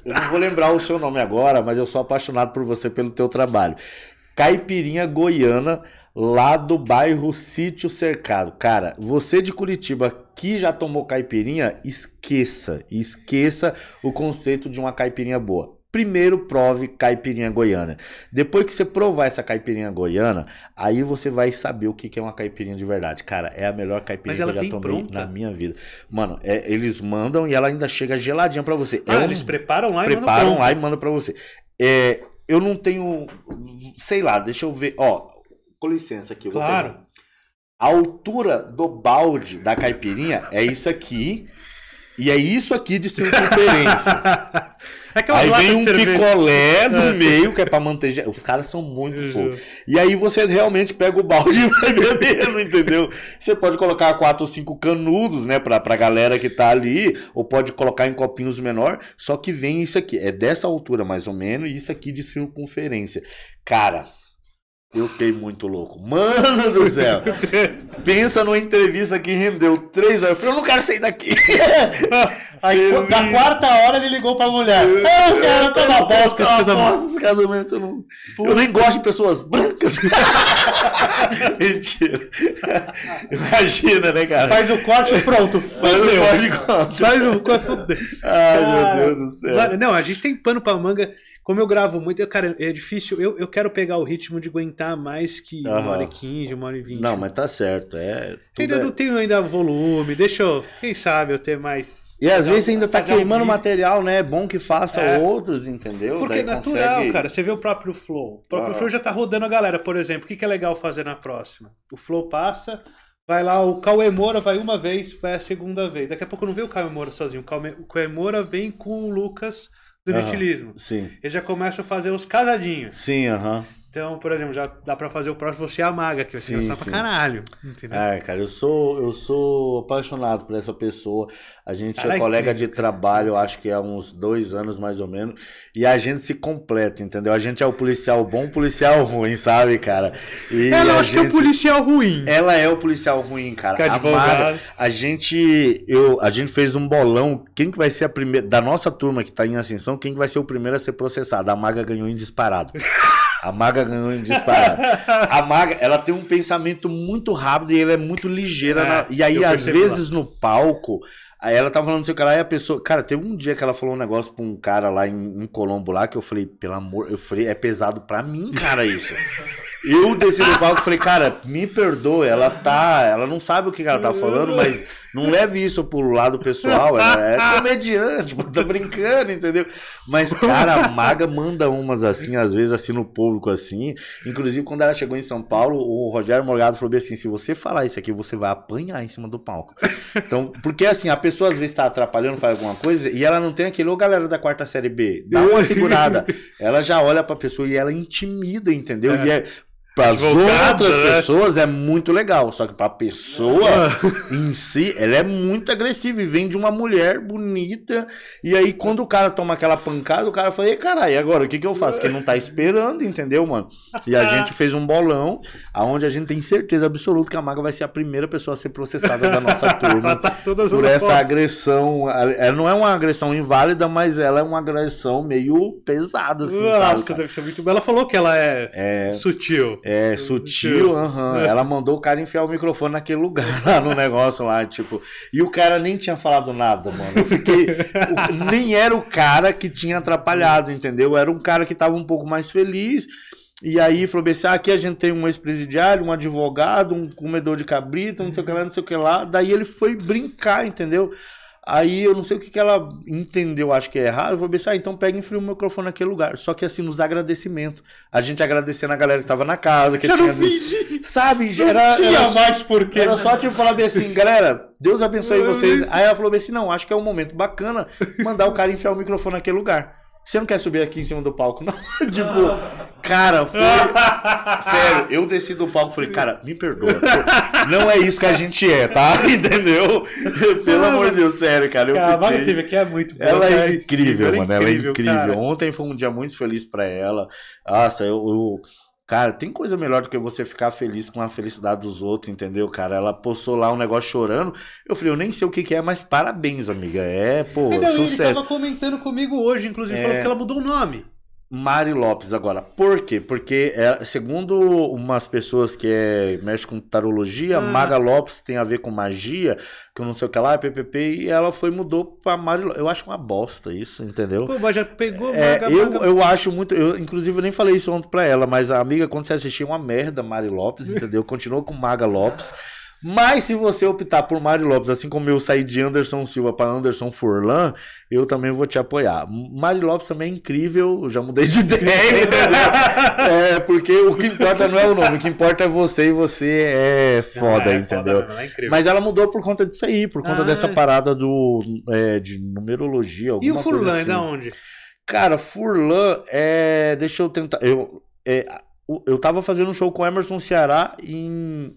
Eu não vou lembrar o seu nome agora, mas eu sou apaixonado por você pelo teu trabalho. Caipirinha Goiana, lá do bairro Sítio Cercado. Cara, você de Curitiba que já tomou caipirinha, esqueça, esqueça o conceito de uma caipirinha boa Primeiro prove caipirinha goiana. Depois que você provar essa caipirinha goiana, aí você vai saber o que é uma caipirinha de verdade. Cara, é a melhor caipirinha que eu já tomei pronta. na minha vida. Mano, é, eles mandam e ela ainda chega geladinha para você. Ah, é um, eles preparam lá e preparam mandam lá e mandam para você. É, eu não tenho, sei lá, deixa eu ver. Ó, com licença aqui. claro. A altura do balde da caipirinha é isso aqui. E é isso aqui de circunferência. (laughs) aí vem um picolé no é. meio, que é pra manter. Os caras são muito fogo. E aí você realmente pega o balde e vai (laughs) bebendo, entendeu? Você pode colocar quatro ou cinco canudos, né, pra, pra galera que tá ali, ou pode colocar em copinhos menor. Só que vem isso aqui, é dessa altura mais ou menos, e isso aqui de circunferência. Cara, eu fiquei muito louco. Mano do céu! (laughs) Pensa numa entrevista que rendeu três horas. Eu falei, eu não quero sair daqui. (laughs) Aí, na quarta hora, ele ligou pra mulher. Eu, ah, eu quero, eu tô na bosta. Nossa, casamento. Eu, não... eu nem gosto de pessoas brancas. (laughs) Mentira. Imagina, né, cara? Faz o corte e pronto. Faz o corte e pronto. Faz o corte é e Ai, meu Deus do céu. Não, a gente tem pano pra manga. Como eu gravo muito, eu, cara, é difícil. Eu, eu quero pegar o ritmo de aguentar mais que uhum. uma hora e quinze, uma hora e vinte. Não, mas tá certo. É, ainda é... não tenho ainda volume. Deixa eu, quem sabe eu ter mais. E às vezes ainda tá queimando material, né? É bom que faça é. outros, entendeu? Porque Daí é natural, consegue... cara. Você vê o próprio Flow. O próprio uhum. Flow já tá rodando a galera, por exemplo. O que, que é legal fazer na próxima? O Flow passa, Vai lá, o Cauê Moura vai uma vez, vai a segunda vez. Daqui a pouco não vê o Cauê Moura sozinho. O o Cauê Moura vem com o Lucas do uhum. Sim. Ele já começa a fazer os casadinhos. Sim, aham. Uhum. Então, por exemplo, já dá para fazer o próximo você amaga, que vai ser engraçado pra caralho. Entendeu? É, cara, eu sou, eu sou apaixonado por essa pessoa. A gente é Caraca, é colega de trabalho, acho que há uns dois anos mais ou menos. E a gente se completa, entendeu? A gente é o policial bom, o policial (laughs) ruim, sabe, cara? E ela é, gente... que é o policial ruim. Ela é o policial ruim, cara. Que a gente, eu, a gente fez um bolão. Quem que vai ser a primeira. Da nossa turma que tá em ascensão, quem que vai ser o primeiro a ser processado? A Maga ganhou em disparado. (laughs) A maga ganhou em disparado. A maga, ela tem um pensamento muito rápido e ela é muito ligeira. É, na... E aí, às vezes, lá. no palco, ela tá falando não sei o que lá e a pessoa. Cara, teve um dia que ela falou um negócio pra um cara lá em, em Colombo lá que eu falei, pelo amor. Eu falei, é pesado pra mim, cara, isso. eu desci no palco e falei, cara, me perdoe, ela tá. Ela não sabe o que ela tá falando, mas não leve isso pro lado pessoal, é, é comediante, tá brincando, entendeu? Mas, (laughs) cara, a Maga manda umas assim, às vezes assim no público assim. Inclusive, quando ela chegou em São Paulo, o Rogério Morgado falou assim: se você falar isso aqui, você vai apanhar em cima do palco. Então, porque assim, a pessoa às vezes tá atrapalhando, faz alguma coisa, e ela não tem aquele, ô galera da quarta série B, dá uma segurada. (laughs) Ela já olha pra pessoa e ela é intimida, entendeu? É. E é, é para as outras né? pessoas é muito legal, só que para a pessoa ah. em si, ela é muito agressiva e vem de uma mulher bonita. E aí, quando o cara toma aquela pancada, o cara fala: Ei, caralho, agora o que, que eu faço? Porque não tá esperando, entendeu, mano? E a é. gente fez um bolão aonde a gente tem certeza absoluta que a Maga vai ser a primeira pessoa a ser processada da nossa (laughs) turma tá por essa porta. agressão. Ela é, não é uma agressão inválida, mas ela é uma agressão meio pesada, assim. Nossa, sabe, deve ser muito Ela falou que ela é... é... sutil. É, sutil, aham. Uhum. Ela mandou o cara enfiar o microfone naquele lugar, (laughs) lá no negócio lá, tipo. E o cara nem tinha falado nada, mano. Eu fiquei. o, nem era o cara que tinha atrapalhado, hum. entendeu? Era um cara que tava um pouco mais feliz. E aí falou assim: ah, aqui a gente tem um ex-presidiário, um advogado, um comedor de cabrito, não sei o que lá, não sei o que lá. Daí ele foi brincar, entendeu? Aí eu não sei o que, que ela entendeu, acho que é errado. Eu vou pensar, ah, então pega e enfia o microfone naquele lugar. Só que assim, nos agradecimentos. A gente agradecendo a galera que tava na casa, que já tinha. Fingi. Sabe, não era. Tinha era, mais porquê. Era né? só tipo falar bem assim, galera, Deus abençoe vocês. Aí ela falou bem assim: não, acho que é um momento bacana mandar o cara enfiar o microfone naquele lugar. Você não quer subir aqui em cima do palco, não? (laughs) tipo, cara, foi. Sério, eu desci do palco e falei, cara, me perdoa. Não é isso que a gente é, tá? (laughs) Entendeu? Pelo amor de Deus, sério, cara. Eu cara, fiquei... a tive aqui é muito boa. Ela é incrível, é mano. Ela é incrível. Ela é incrível. Ontem foi um dia muito feliz pra ela. Nossa, eu, eu Cara, tem coisa melhor do que você ficar feliz com a felicidade dos outros, entendeu, cara? Ela postou lá um negócio chorando. Eu falei, eu nem sei o que, que é, mas parabéns, amiga. É, pô, e não, sucesso. Ele tava comentando comigo hoje, inclusive, é... falou que ela mudou o nome. Mari Lopes agora. Por quê? Porque, é, segundo umas pessoas que é, mexe com tarologia, ah. Mara Lopes tem a ver com magia, que eu não sei o que lá, é PPP, e ela foi mudou pra Mari Lopes. Eu acho uma bosta isso, entendeu? Pô, mas já pegou é, maga, eu, maga. eu acho muito. Eu, inclusive, eu nem falei isso ontem pra ela, mas a amiga, quando você assistiu uma merda Mari Lopes, entendeu? Continuou com Maga Lopes. (laughs) Mas se você optar por Mário Lopes, assim como eu saí de Anderson Silva para Anderson Furlan, eu também vou te apoiar. Mário Lopes também é incrível, eu já mudei de (laughs) ideia. é, porque o que importa não é o nome, o que importa é você e você é foda, é, é entendeu? Foda, é Mas ela mudou por conta disso aí, por conta ah, dessa é. parada do, é, de numerologia. E o Furlan assim. é da onde? Cara, Furlan é. Deixa eu tentar. Eu, é, eu tava fazendo um show com Emerson Ceará em.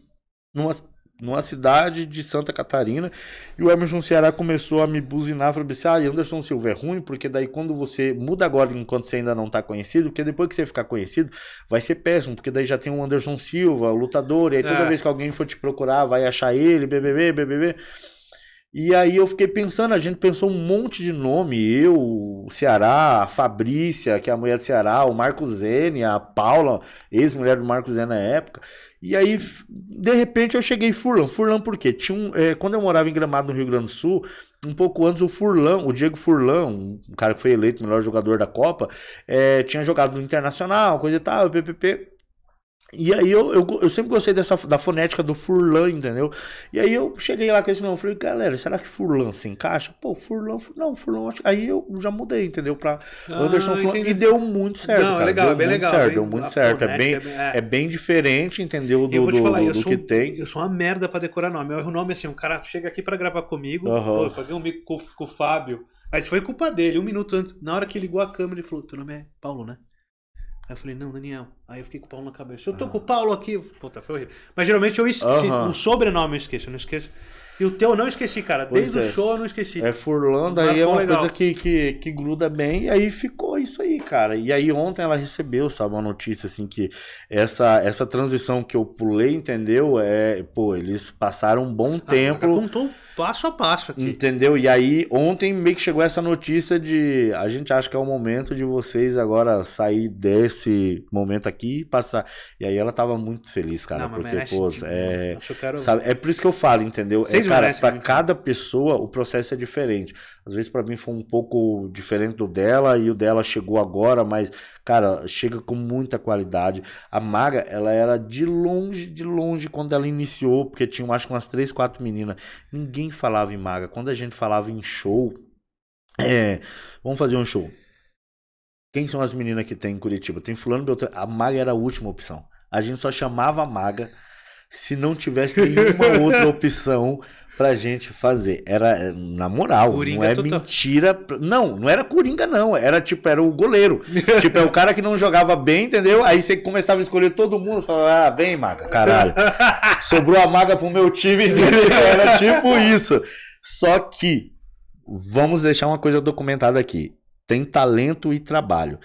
Numa numa cidade de Santa Catarina. E o Emerson Ceará começou a me buzinar, falou assim, ah, Anderson Silva é ruim, porque daí quando você muda agora, enquanto você ainda não está conhecido, porque depois que você ficar conhecido, vai ser péssimo, porque daí já tem o Anderson Silva, o lutador, e aí toda é. vez que alguém for te procurar, vai achar ele, BBB, BBB. E aí eu fiquei pensando, a gente pensou um monte de nome, eu, o Ceará, a Fabrícia, que é a mulher do Ceará, o Marco Zene, a Paula, ex-mulher do Marco Zene na época. E aí, de repente, eu cheguei em Furlan. Furlan por quê? Tinha um, é, quando eu morava em Gramado, no Rio Grande do Sul, um pouco antes o Furlan, o Diego Furlan, um cara que foi eleito melhor jogador da Copa, é, tinha jogado no Internacional, coisa e tal, PPP. E aí eu, eu, eu, sempre gostei dessa, da fonética do Furlan, entendeu? E aí eu cheguei lá com esse nome, falei, galera, será que Furlan se encaixa? Pô, Furlan, não, Furlan, acho... aí eu já mudei, entendeu? Pra ah, Anderson ah, Furlan, e deu muito certo, não, é cara. Legal, deu é bem muito legal. Certo, deu muito certo, é bem, é... é bem diferente, entendeu, do, do, falar, do, do que tem. Eu sou uma merda pra decorar nome, eu erro o nome assim, um cara chega aqui pra gravar comigo, uhum. pô, eu paguei um mico com, com o Fábio, mas foi culpa dele, um minuto antes, na hora que ligou a câmera, ele falou, teu nome é Paulo, né? Aí eu falei, não, Daniel. Aí eu fiquei com o Paulo na cabeça. Eu tô ah. com o ah. Paulo aqui. Puta, foi horrível. Mas geralmente eu esqueci. O sobrenome eu esqueço, eu não esqueço. E o teu eu não esqueci, cara. Pois Desde é. o show eu não esqueci. É Furlando, aí é uma legal. coisa que, que, que gruda bem. E aí ficou isso aí, cara. E aí ontem ela recebeu, sabe, uma notícia assim que essa, essa transição que eu pulei, entendeu? É, pô, eles passaram um bom ah, tempo. Contou? passo a passo aqui. Entendeu? E aí, ontem meio que chegou essa notícia de a gente acha que é o momento de vocês agora sair desse momento aqui e passar. E aí ela tava muito feliz, cara, Não, porque, pô, é, sabe, é por isso que eu falo, entendeu? é, cara, para cada pessoa o processo é diferente. Às vezes para mim foi um pouco diferente do dela e o dela chegou agora, mas cara, chega com muita qualidade. A Maga, ela era de longe, de longe quando ela iniciou, porque tinha acho que umas três, quatro meninas. Ninguém ninguém falava em maga. Quando a gente falava em show, é, vamos fazer um show. Quem são as meninas que tem em Curitiba? Tem fulano Beltrano. A maga era a última opção. A gente só chamava a maga se não tivesse nenhuma (laughs) outra opção pra gente fazer. Era, na moral, Coringa não é total. mentira. Não, não era Coringa, não. Era tipo, era o goleiro. (laughs) tipo, é o cara que não jogava bem, entendeu? Aí você começava a escolher todo mundo, falava, ah, vem, maga, caralho. (laughs) Sobrou a maga pro meu time, entendeu? Era tipo (laughs) isso. Só que, vamos deixar uma coisa documentada aqui. Tem talento e trabalho.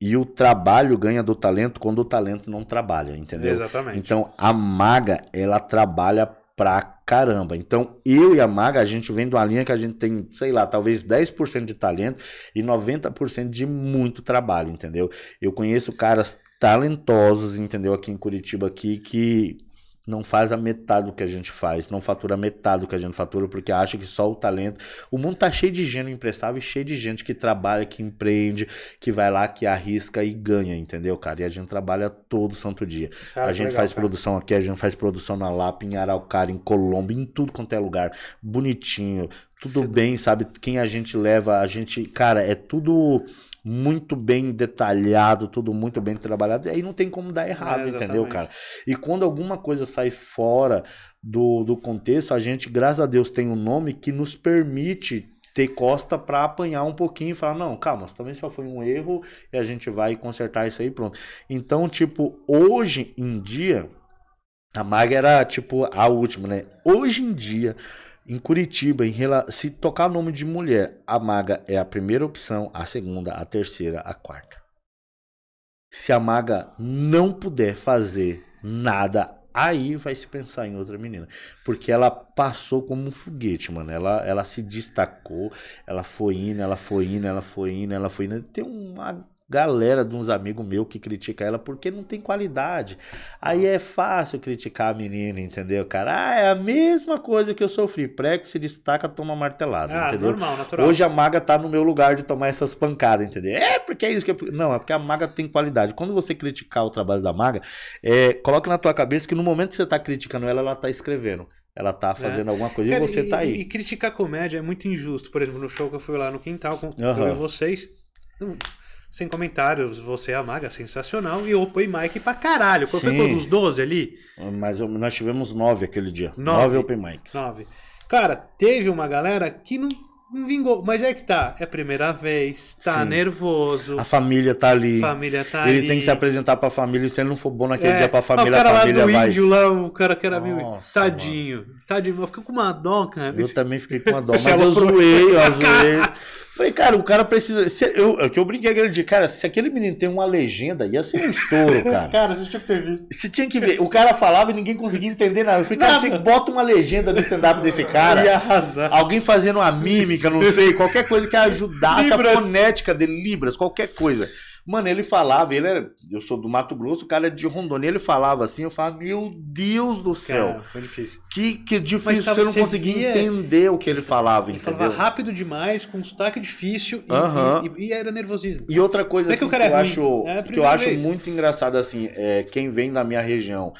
E o trabalho ganha do talento quando o talento não trabalha, entendeu? Exatamente. Então a maga, ela trabalha pra caramba. Então, eu e a Maga, a gente vem de uma linha que a gente tem, sei lá, talvez 10% de talento e 90% de muito trabalho, entendeu? Eu conheço caras talentosos, entendeu, aqui em Curitiba aqui que não faz a metade do que a gente faz, não fatura a metade do que a gente fatura, porque acha que só o talento. O mundo tá cheio de gênio emprestável e cheio de gente que trabalha, que empreende, que vai lá, que arrisca e ganha, entendeu, cara? E a gente trabalha todo santo dia. Cara, a gente legal, faz cara. produção aqui, a gente faz produção na Lapa, em Araucária, em Colômbia, em tudo quanto é lugar. Bonitinho, tudo bem, sabe? Quem a gente leva, a gente. Cara, é tudo muito bem detalhado, tudo muito bem trabalhado, e aí não tem como dar errado, é, entendeu, cara? E quando alguma coisa sai fora do, do contexto, a gente, graças a Deus, tem um nome que nos permite ter costa para apanhar um pouquinho e falar, não, calma, também só foi um erro e a gente vai consertar isso aí pronto. Então, tipo, hoje em dia, a Maga era, tipo, a última, né? Hoje em dia, em Curitiba, em, se tocar nome de mulher, a maga é a primeira opção, a segunda, a terceira, a quarta. Se a maga não puder fazer nada, aí vai se pensar em outra menina. Porque ela passou como um foguete, mano. Ela, ela se destacou, ela foi indo, ela foi indo, ela foi indo, ela foi indo. Tem uma galera de uns amigos meus que critica ela porque não tem qualidade. Aí é fácil criticar a menina, entendeu, cara? Ah, é a mesma coisa que eu sofri. prex se destaca, toma martelada, é, entendeu? Normal, natural. Hoje a maga tá no meu lugar de tomar essas pancadas, entendeu? É porque é isso que eu... Não, é porque a maga tem qualidade. Quando você criticar o trabalho da maga, é, coloca na tua cabeça que no momento que você tá criticando ela, ela tá escrevendo ela tá né? fazendo é. alguma coisa Cara, e você e, tá aí. E criticar comédia é muito injusto. Por exemplo, no show que eu fui lá no quintal com uhum. eu e vocês. Sem comentários, você é a maga sensacional e open mic pra caralho. Qual foi todos 12 ali? É, mas nós tivemos 9 aquele dia. 9 open mics. 9. Cara, teve uma galera que não, não vingou. Mas é que tá. É a primeira vez, tá Sim. nervoso. A família tá ali. A Família tá ele ali. tem que se apresentar pra família. E se ele não for bom naquele é. dia pra família, ah, o cara a família lá do vai. Índio, lá, o cara que era Nossa, meio. Tadinho. Mano. Tadinho. Eu fiquei com uma dó, cara. Eu também fiquei com uma dó. (laughs) Mas é eu zoei, eu (laughs) zoei. Falei, cara, o cara precisa. Se, eu, é que eu brinquei aquele dia, cara, se aquele menino tem uma legenda, ia ser um estouro, (laughs) cara. cara, você tinha que ter visto. Você tinha que ver. O cara falava e ninguém conseguia entender nada. Eu falei, cara, você bota uma legenda no stand-up desse (laughs) cara. Ia arrasar. Alguém fazendo uma mímica, não sei, qualquer coisa que ajudasse Libras. a fonética dele, Libras, qualquer coisa. Mano, ele falava, ele era, eu sou do Mato Grosso, o cara é de Rondônia, ele falava assim, eu falava, meu Deus do céu. Cara, foi difícil. Que, que difícil, Mas, tava, você não conseguia via... entender o que ele falava, ele entendeu? falava rápido demais, com um sotaque difícil e, uh e, e, era nervosismo. E outra coisa é assim, que, que, eu, é acho, é que eu acho muito engraçado, assim, é, quem vem da minha região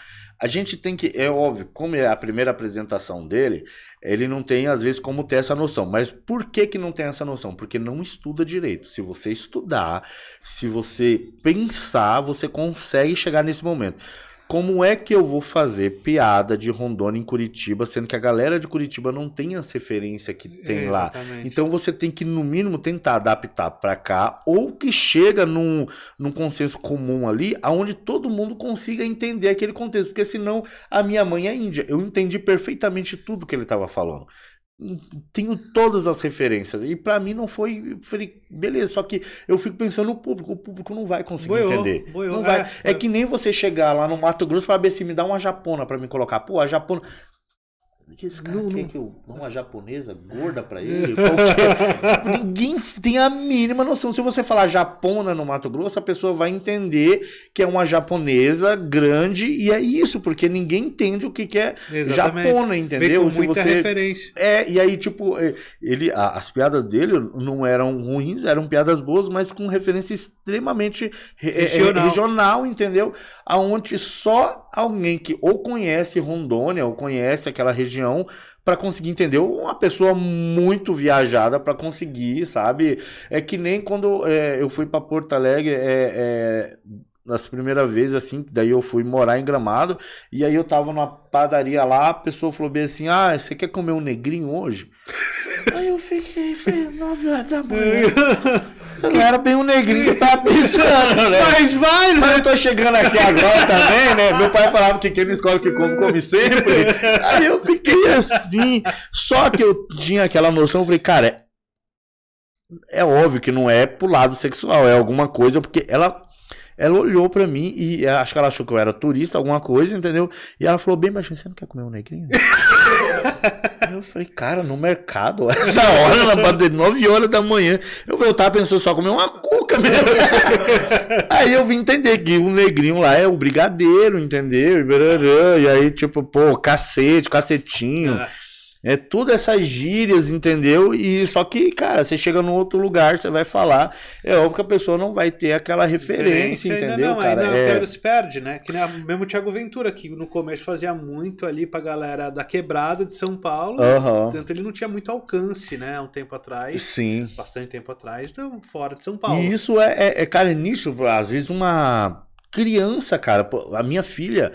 a gente tem que, é óbvio, como é a primeira apresentação dele, ele não tem às vezes como ter essa noção. Mas por que que não tem essa noção? Porque não estuda direito. Se você estudar, se você pensar, você consegue chegar nesse momento como é que eu vou fazer piada de Rondônia em Curitiba, sendo que a galera de Curitiba não tem as referências que tem é, lá? Então você tem que, no mínimo, tentar adaptar para cá, ou que chega num, num consenso comum ali, aonde todo mundo consiga entender aquele contexto. Porque senão, a minha mãe é índia. Eu entendi perfeitamente tudo que ele estava falando tenho todas as referências. E para mim não foi. Falei, beleza, só que eu fico pensando no público. O público não vai conseguir boiou, entender. Boiou, não vai. É, é, é. que nem você chegar lá no Mato Grosso e falar assim: me dá uma japona para me colocar. Pô, a japona. Esse cara não, quer que eu uma japonesa gorda pra é. ele? (laughs) Tipo, ninguém tem a mínima noção. Se você falar japona no Mato Grosso, a pessoa vai entender que é uma japonesa grande e é isso, porque ninguém entende o que, que é Exatamente. japona, entendeu? Se muita você... referência. É, e aí, tipo, é, ele, as piadas dele não eram ruins, eram piadas boas, mas com referência extremamente é, regional, regional entendeu? Aonde só alguém que ou conhece Rondônia ou conhece aquela região região para conseguir entender. Uma pessoa muito viajada para conseguir, sabe? É que nem quando é, eu fui para Porto Alegre, é, é, nas primeira vez assim, daí eu fui morar em Gramado, e aí eu tava numa padaria lá, a pessoa falou bem assim: "Ah, você quer comer um negrinho hoje?" (laughs) aí eu fiquei, foi horas da manhã. (laughs) Eu era bem um negrinho que tava pensando, né? Mas vai, né? Mas eu tô chegando aqui agora também, né? Meu pai falava que quem não escolhe que come, come sempre. Aí eu fiquei assim. Só que eu tinha aquela noção, eu falei, cara, é, é óbvio que não é pro lado sexual, é alguma coisa, porque ela ela olhou para mim e é, acho que ela achou que eu era turista, alguma coisa, entendeu? E ela falou bem baixinho, você não quer comer um negrinho? (laughs) eu falei, cara, no mercado, (laughs) essa hora, na parte de 9 horas da manhã, eu vou estar pensando só comer uma cuca mesmo. (laughs) aí eu vim entender que o negrinho lá é o brigadeiro, entendeu? E, e aí, tipo, pô, cacete, cacetinho. Ah. É tudo essas gírias, entendeu? E só que, cara, você chega num outro lugar, você vai falar, é óbvio que a pessoa não vai ter aquela referência, entendeu, não, cara? Ainda é... se perde, né? Que nem mesmo o Thiago Ventura, que no começo fazia muito ali pra galera da quebrada de São Paulo, uhum. tanto ele não tinha muito alcance, né? Um tempo atrás. Sim. Bastante tempo atrás, fora de São Paulo. E isso é, é, é cara, é nisso, às vezes uma criança, cara, a minha filha,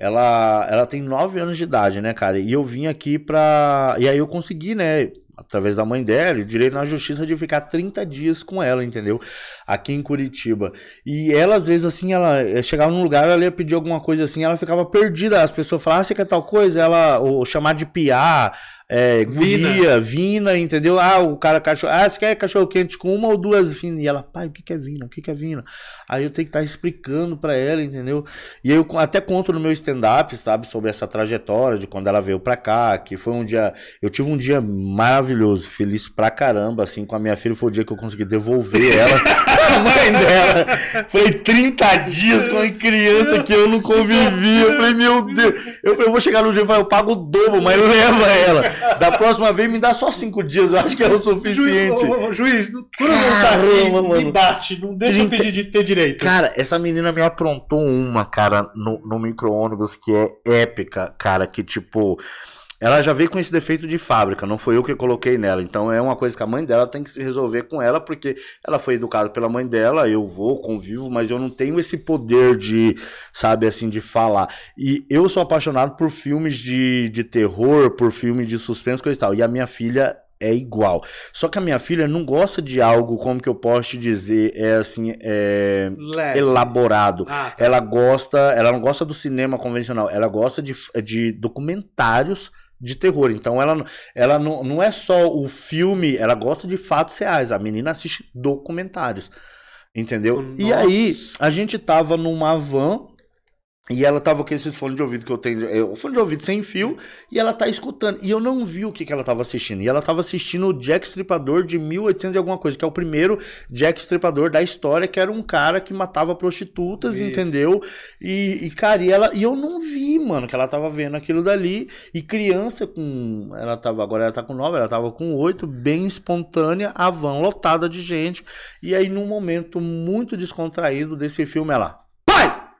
ela, ela tem 9 anos de idade, né, cara? E eu vim aqui pra. E aí eu consegui, né? Através da mãe dela, o direito na justiça de ficar 30 dias com ela, entendeu? Aqui em Curitiba. E ela, às vezes, assim, ela eh, chegava num lugar, ela ia pedir alguma coisa assim, ela ficava perdida. As pessoas falavam, ah, você quer tal coisa? Ela, ou chamar de piar, é, Vina. Guria, Vina, entendeu? Ah, o cara cachorro. Ah, você quer cachorro quente com uma ou duas Vina? E ela, pai, o que, que é Vina? O que, que é Vina? Aí eu tenho que estar tá explicando para ela, entendeu? E aí eu até conto no meu stand-up, sabe, sobre essa trajetória de quando ela veio pra cá, que foi um dia. Eu tive um dia maravilhoso, feliz pra caramba, assim, com a minha filha. Foi o dia que eu consegui devolver ela. (laughs) a mãe dela. Foi 30 dias com a criança que eu não convivi. Eu falei, meu Deus. Eu falei, eu vou chegar no dia e falar, eu pago o dobro, mas leva ela. Da próxima vez me dá só 5 dias, eu acho que é o suficiente. Juiz, não, Caramba, mano. Me bate, não deixa impedir eu pedir de ter direito. Cara, essa menina me aprontou uma, cara, no, no micro-ônibus que é épica, cara, que tipo ela já veio com esse defeito de fábrica, não foi eu que coloquei nela. Então é uma coisa que a mãe dela tem que se resolver com ela, porque ela foi educada pela mãe dela, eu vou, convivo, mas eu não tenho esse poder de, sabe, assim, de falar. E eu sou apaixonado por filmes de, de terror, por filmes de suspense, coisa e tal. E a minha filha é igual. Só que a minha filha não gosta de algo, como que eu posso te dizer, é assim, é elaborado. Ah, tá. Ela gosta, ela não gosta do cinema convencional, ela gosta de, de documentários de terror. Então ela, ela não, não é só o filme, ela gosta de fatos reais. A menina assiste documentários. Entendeu? Nossa. E aí, a gente tava numa van e ela tava com esse fone de ouvido que eu tenho, é, o fone de ouvido sem fio, e ela tá escutando. E eu não vi o que, que ela tava assistindo. E ela tava assistindo o Jack Stripador de 1800 e alguma coisa, que é o primeiro Jack Stripador da história, que era um cara que matava prostitutas, Isso. entendeu? E, e, cara, e, ela, e eu não vi, mano, que ela tava vendo aquilo dali. E criança com. Ela tava, agora ela tá com 9, ela tava com 8, bem espontânea, a van lotada de gente. E aí, num momento muito descontraído desse filme, ela. Pai!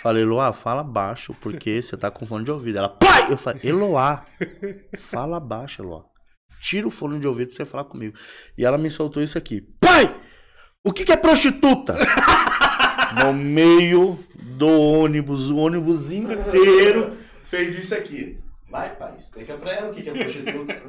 Falei, Eloá, fala baixo, porque você tá com fone de ouvido. Ela, pai! Eu falei, Eloá, fala baixo, Eloá. Tira o fone de ouvido pra você falar comigo. E ela me soltou isso aqui. Pai! O que, que é prostituta? (laughs) no meio do ônibus, o ônibus inteiro fez isso aqui. Vai, pai, explica pra ela o que, que é prostituta. (laughs)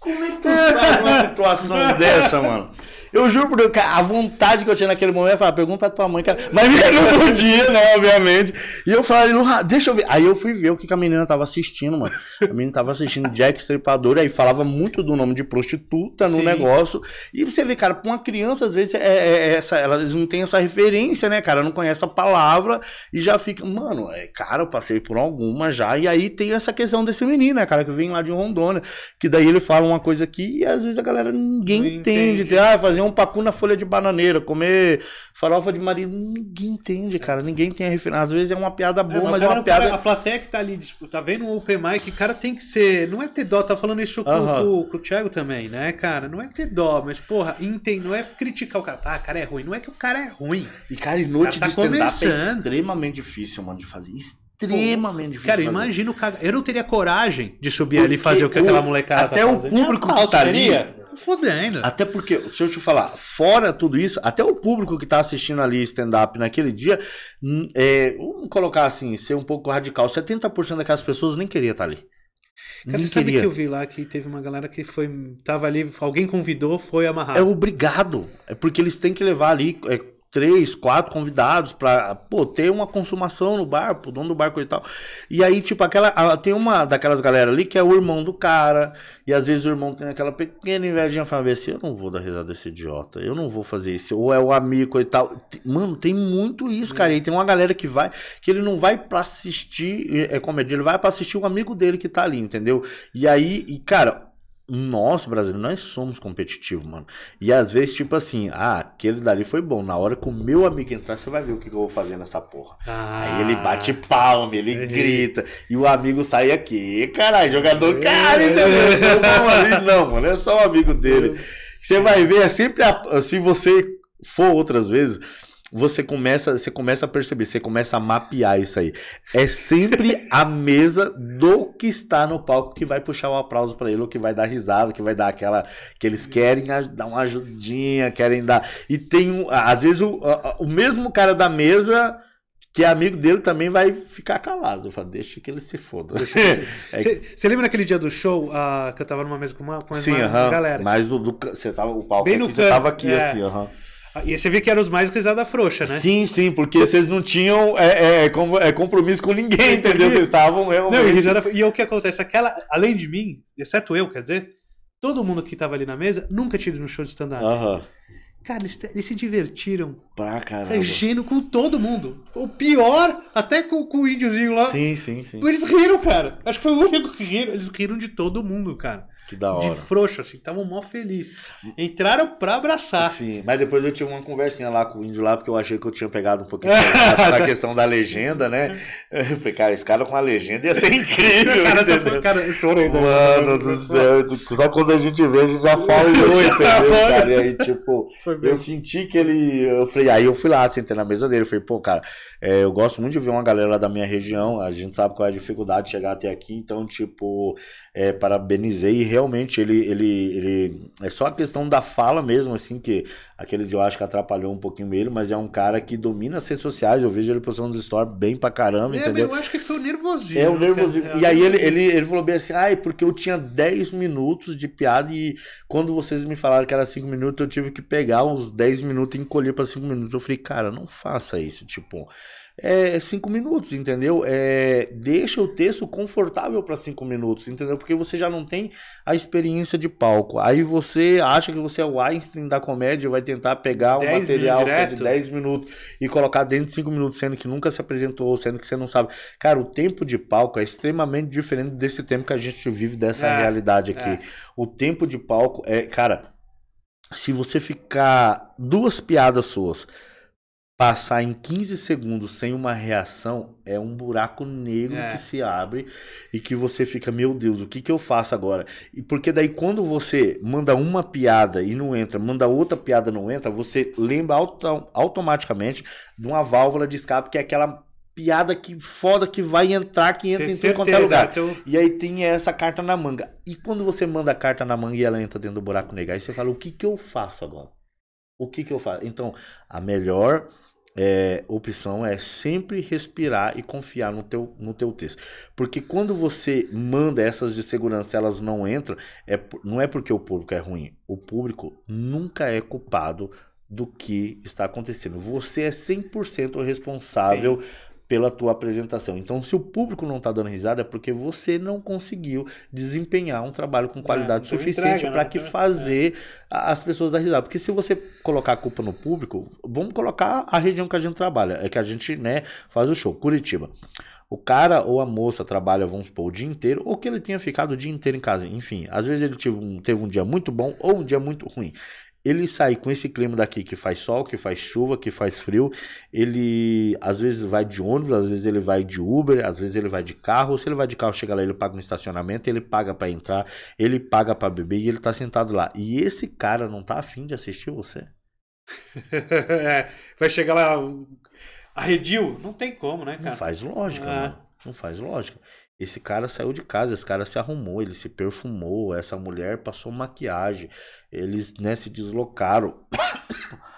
Como é que tu sai numa situação dessa, mano? Eu juro por Deus, cara, a vontade que eu tinha naquele momento, é falar, pergunta pra tua mãe, cara. Mas não podia, (laughs) né, obviamente. E eu falei, deixa eu ver. Aí eu fui ver o que, que a menina tava assistindo, mano. A menina tava assistindo Jack Stripador, aí falava muito do nome de prostituta no Sim. negócio. E você vê, cara, pra uma criança, às vezes, é, é, é essa, elas não tem essa referência, né, cara? Não conhece a palavra e já fica, mano, é, cara, eu passei por alguma já. E aí tem essa questão desse menino, né, cara, que vem lá de Rondônia, que daí ele fala uma coisa aqui e às vezes a galera ninguém não entende. entende. Ah, fazer fazer um pacu na folha de bananeira, comer farofa de marido, Ninguém entende, cara. Ninguém tem a referência. Às vezes é uma piada boa, é, mas, mas é cara, é uma piada. Cara, a plateia que tá ali, tipo, tá vendo o um open mic, cara, tem que ser. Não é ter dó, tá falando isso com, com, com o Thiago também, né, cara? Não é ter dó, mas, porra, entende, não é criticar o cara. Ah, cara é ruim. Não é que o cara é ruim. E, cara, noite cara tá de stand-up é extremamente difícil, mano, de fazer. Extremamente difícil. Cara, imagina o cara. Eu não teria coragem de subir Porque ali e fazer o que aquela molecada tá Até tá o público que estaria fodendo. Até porque, deixa eu te falar, fora tudo isso, até o público que tá assistindo ali stand-up naquele dia, é, vamos colocar assim, ser um pouco radical, 70% daquelas pessoas nem queria estar tá ali. Cara, sabe que eu vi lá que teve uma galera que foi, tava ali, alguém convidou, foi amarrado. É obrigado, é porque eles têm que levar ali... É, três, quatro convidados pra, pô, ter uma consumação no bar, pro dono do barco e tal. E aí, tipo, aquela, tem uma daquelas galera ali que é o irmão do cara, e às vezes o irmão tem aquela pequena invejinha, fala assim, eu não vou dar risada desse idiota, eu não vou fazer isso, ou é o amigo e tal. Mano, tem muito isso, cara, e tem uma galera que vai, que ele não vai pra assistir é, é comédia, ele vai pra assistir o um amigo dele que tá ali, entendeu? E aí, e cara, nós brasileiros, nós somos competitivos, mano. E às vezes, tipo assim, ah, aquele dali foi bom. Na hora que o meu amigo entrar, você vai ver o que, eu vou fazer nessa porra. Ah, Aí ele ah. bate palma, ele é. grita. E o amigo sai aqui. Caralho, jogador é. cara, entendeu? Não, não, mano, é só o amigo dele. Você vai ver, é sempre. A, se você for outras vezes você começa, você começa a perceber, você começa a mapear isso aí. É sempre a mesa do que está no palco que vai puxar o um aplauso para ele, ou que vai dar risada, que vai dar aquela que eles querem dar uma ajudinha, querem dar. E tem às vezes o, o mesmo cara da mesa que é amigo dele também vai ficar calado. Fala, deixa que ele se foda. Você (laughs) é... lembra aquele dia do show uh, que eu tava numa mesa com uma, com Sim, uh -huh, galera? Mas do, do, você tava, o palco Bem aqui, no você canto, tava aqui é. assim, aham. Uh -huh. Ah, e você vê que eram os mais risada frouxa, né? Sim, sim, porque vocês não tinham é, é, com, é compromisso com ninguém, entendeu? Vocês estavam realmente. Não, e, risada, e é o que acontece? Aquela, além de mim, exceto eu, quer dizer, todo mundo que estava ali na mesa nunca tinha ido no show de stand-up. Cara, eles, eles, se divertiram. Pra caramba. Regendo com todo mundo. O pior, até com, com o índiozinho lá. Sim, sim, sim. Eles riram, cara. Acho que foi o único que riram. Eles riram de todo mundo, cara. Que da hora. De frouxo, assim, estavam mó felizes. Entraram pra abraçar. Sim, mas depois eu tive uma conversinha lá com o índio lá, porque eu achei que eu tinha pegado um pouquinho na (laughs) questão da legenda, né? Eu falei, cara, esse cara com a legenda ia ser incrível. (laughs) cara, foi, cara, eu chorei. Né? Mano do céu, só quando a gente vê, a gente já fala e (laughs) entendeu, cara? E aí, tipo, eu senti que ele. Eu falei, aí eu fui lá, sentei na mesa dele, eu falei, pô, cara, é, eu gosto muito de ver uma galera da minha região, a gente sabe qual é a dificuldade de chegar até aqui, então, tipo, é, parabenizei e realmente ele, ele, ele. É só a questão da fala mesmo, assim, que aquele de eu acho que atrapalhou um pouquinho ele, mas é um cara que domina as redes sociais. Eu vejo ele postando os stories bem pra caramba, é, entendeu? Eu acho que foi o nervosismo. É, o nervosismo. e aí ele, ele, ele falou bem assim: ai, ah, é porque eu tinha 10 minutos de piada e quando vocês me falaram que era 5 minutos, eu tive que pegar uns 10 minutos e encolher pra 5 minutos. Eu falei, cara, não faça isso, tipo é, cinco minutos, entendeu? É, deixa o texto confortável para cinco minutos, entendeu? Porque você já não tem a experiência de palco. Aí você acha que você é o Einstein da comédia, e vai tentar pegar um material que é de 10 minutos e colocar dentro de cinco minutos, sendo que nunca se apresentou, sendo que você não sabe. Cara, o tempo de palco é extremamente diferente desse tempo que a gente vive dessa é, realidade é. aqui. É. O tempo de palco é, cara, se você ficar duas piadas suas passar em 15 segundos sem uma reação é um buraco negro é. que se abre e que você fica, meu Deus, o que, que eu faço agora? E porque daí quando você manda uma piada e não entra, manda outra piada e não entra, você lembra auto automaticamente de uma válvula de escape que é aquela piada que foda que vai entrar, que entra em qualquer é lugar. Tô... Então e aí tem essa carta na manga. E quando você manda a carta na manga e ela entra dentro do buraco negro, aí você fala, o que que eu faço agora? O que que eu faço? Então, a melhor é, opção é sempre respirar e confiar no teu, no teu texto. Porque quando você manda essas de segurança elas não entram, é, não é porque o público é ruim. O público nunca é culpado do que está acontecendo. Você é 100% responsável Sim pela tua apresentação. Então, se o público não está dando risada, é porque você não conseguiu desempenhar um trabalho com é, qualidade é, suficiente né? para que fazer é. as pessoas dar risada. Porque se você colocar a culpa no público, vamos colocar a região que a gente trabalha, é que a gente né, faz o show, Curitiba. O cara ou a moça trabalha, vamos supor, o dia inteiro, ou que ele tenha ficado o dia inteiro em casa. Enfim, às vezes ele teve um, teve um dia muito bom ou um dia muito ruim ele sai com esse clima daqui que faz sol, que faz chuva, que faz frio, ele às vezes vai de ônibus, às vezes ele vai de Uber, às vezes ele vai de carro, se ele vai de carro, chega lá, ele paga um estacionamento, ele paga para entrar, ele paga para beber e ele tá sentado lá. E esse cara não tá afim de assistir você? (laughs) É, vai chegar lá arredio? Não tem como, né, cara? Não faz lógica, ah. Não faz lógica. Esse cara saiu de casa, esse cara se arrumou, ele se perfumou, essa mulher passou maquiagem, eles né, se deslocaram. (coughs)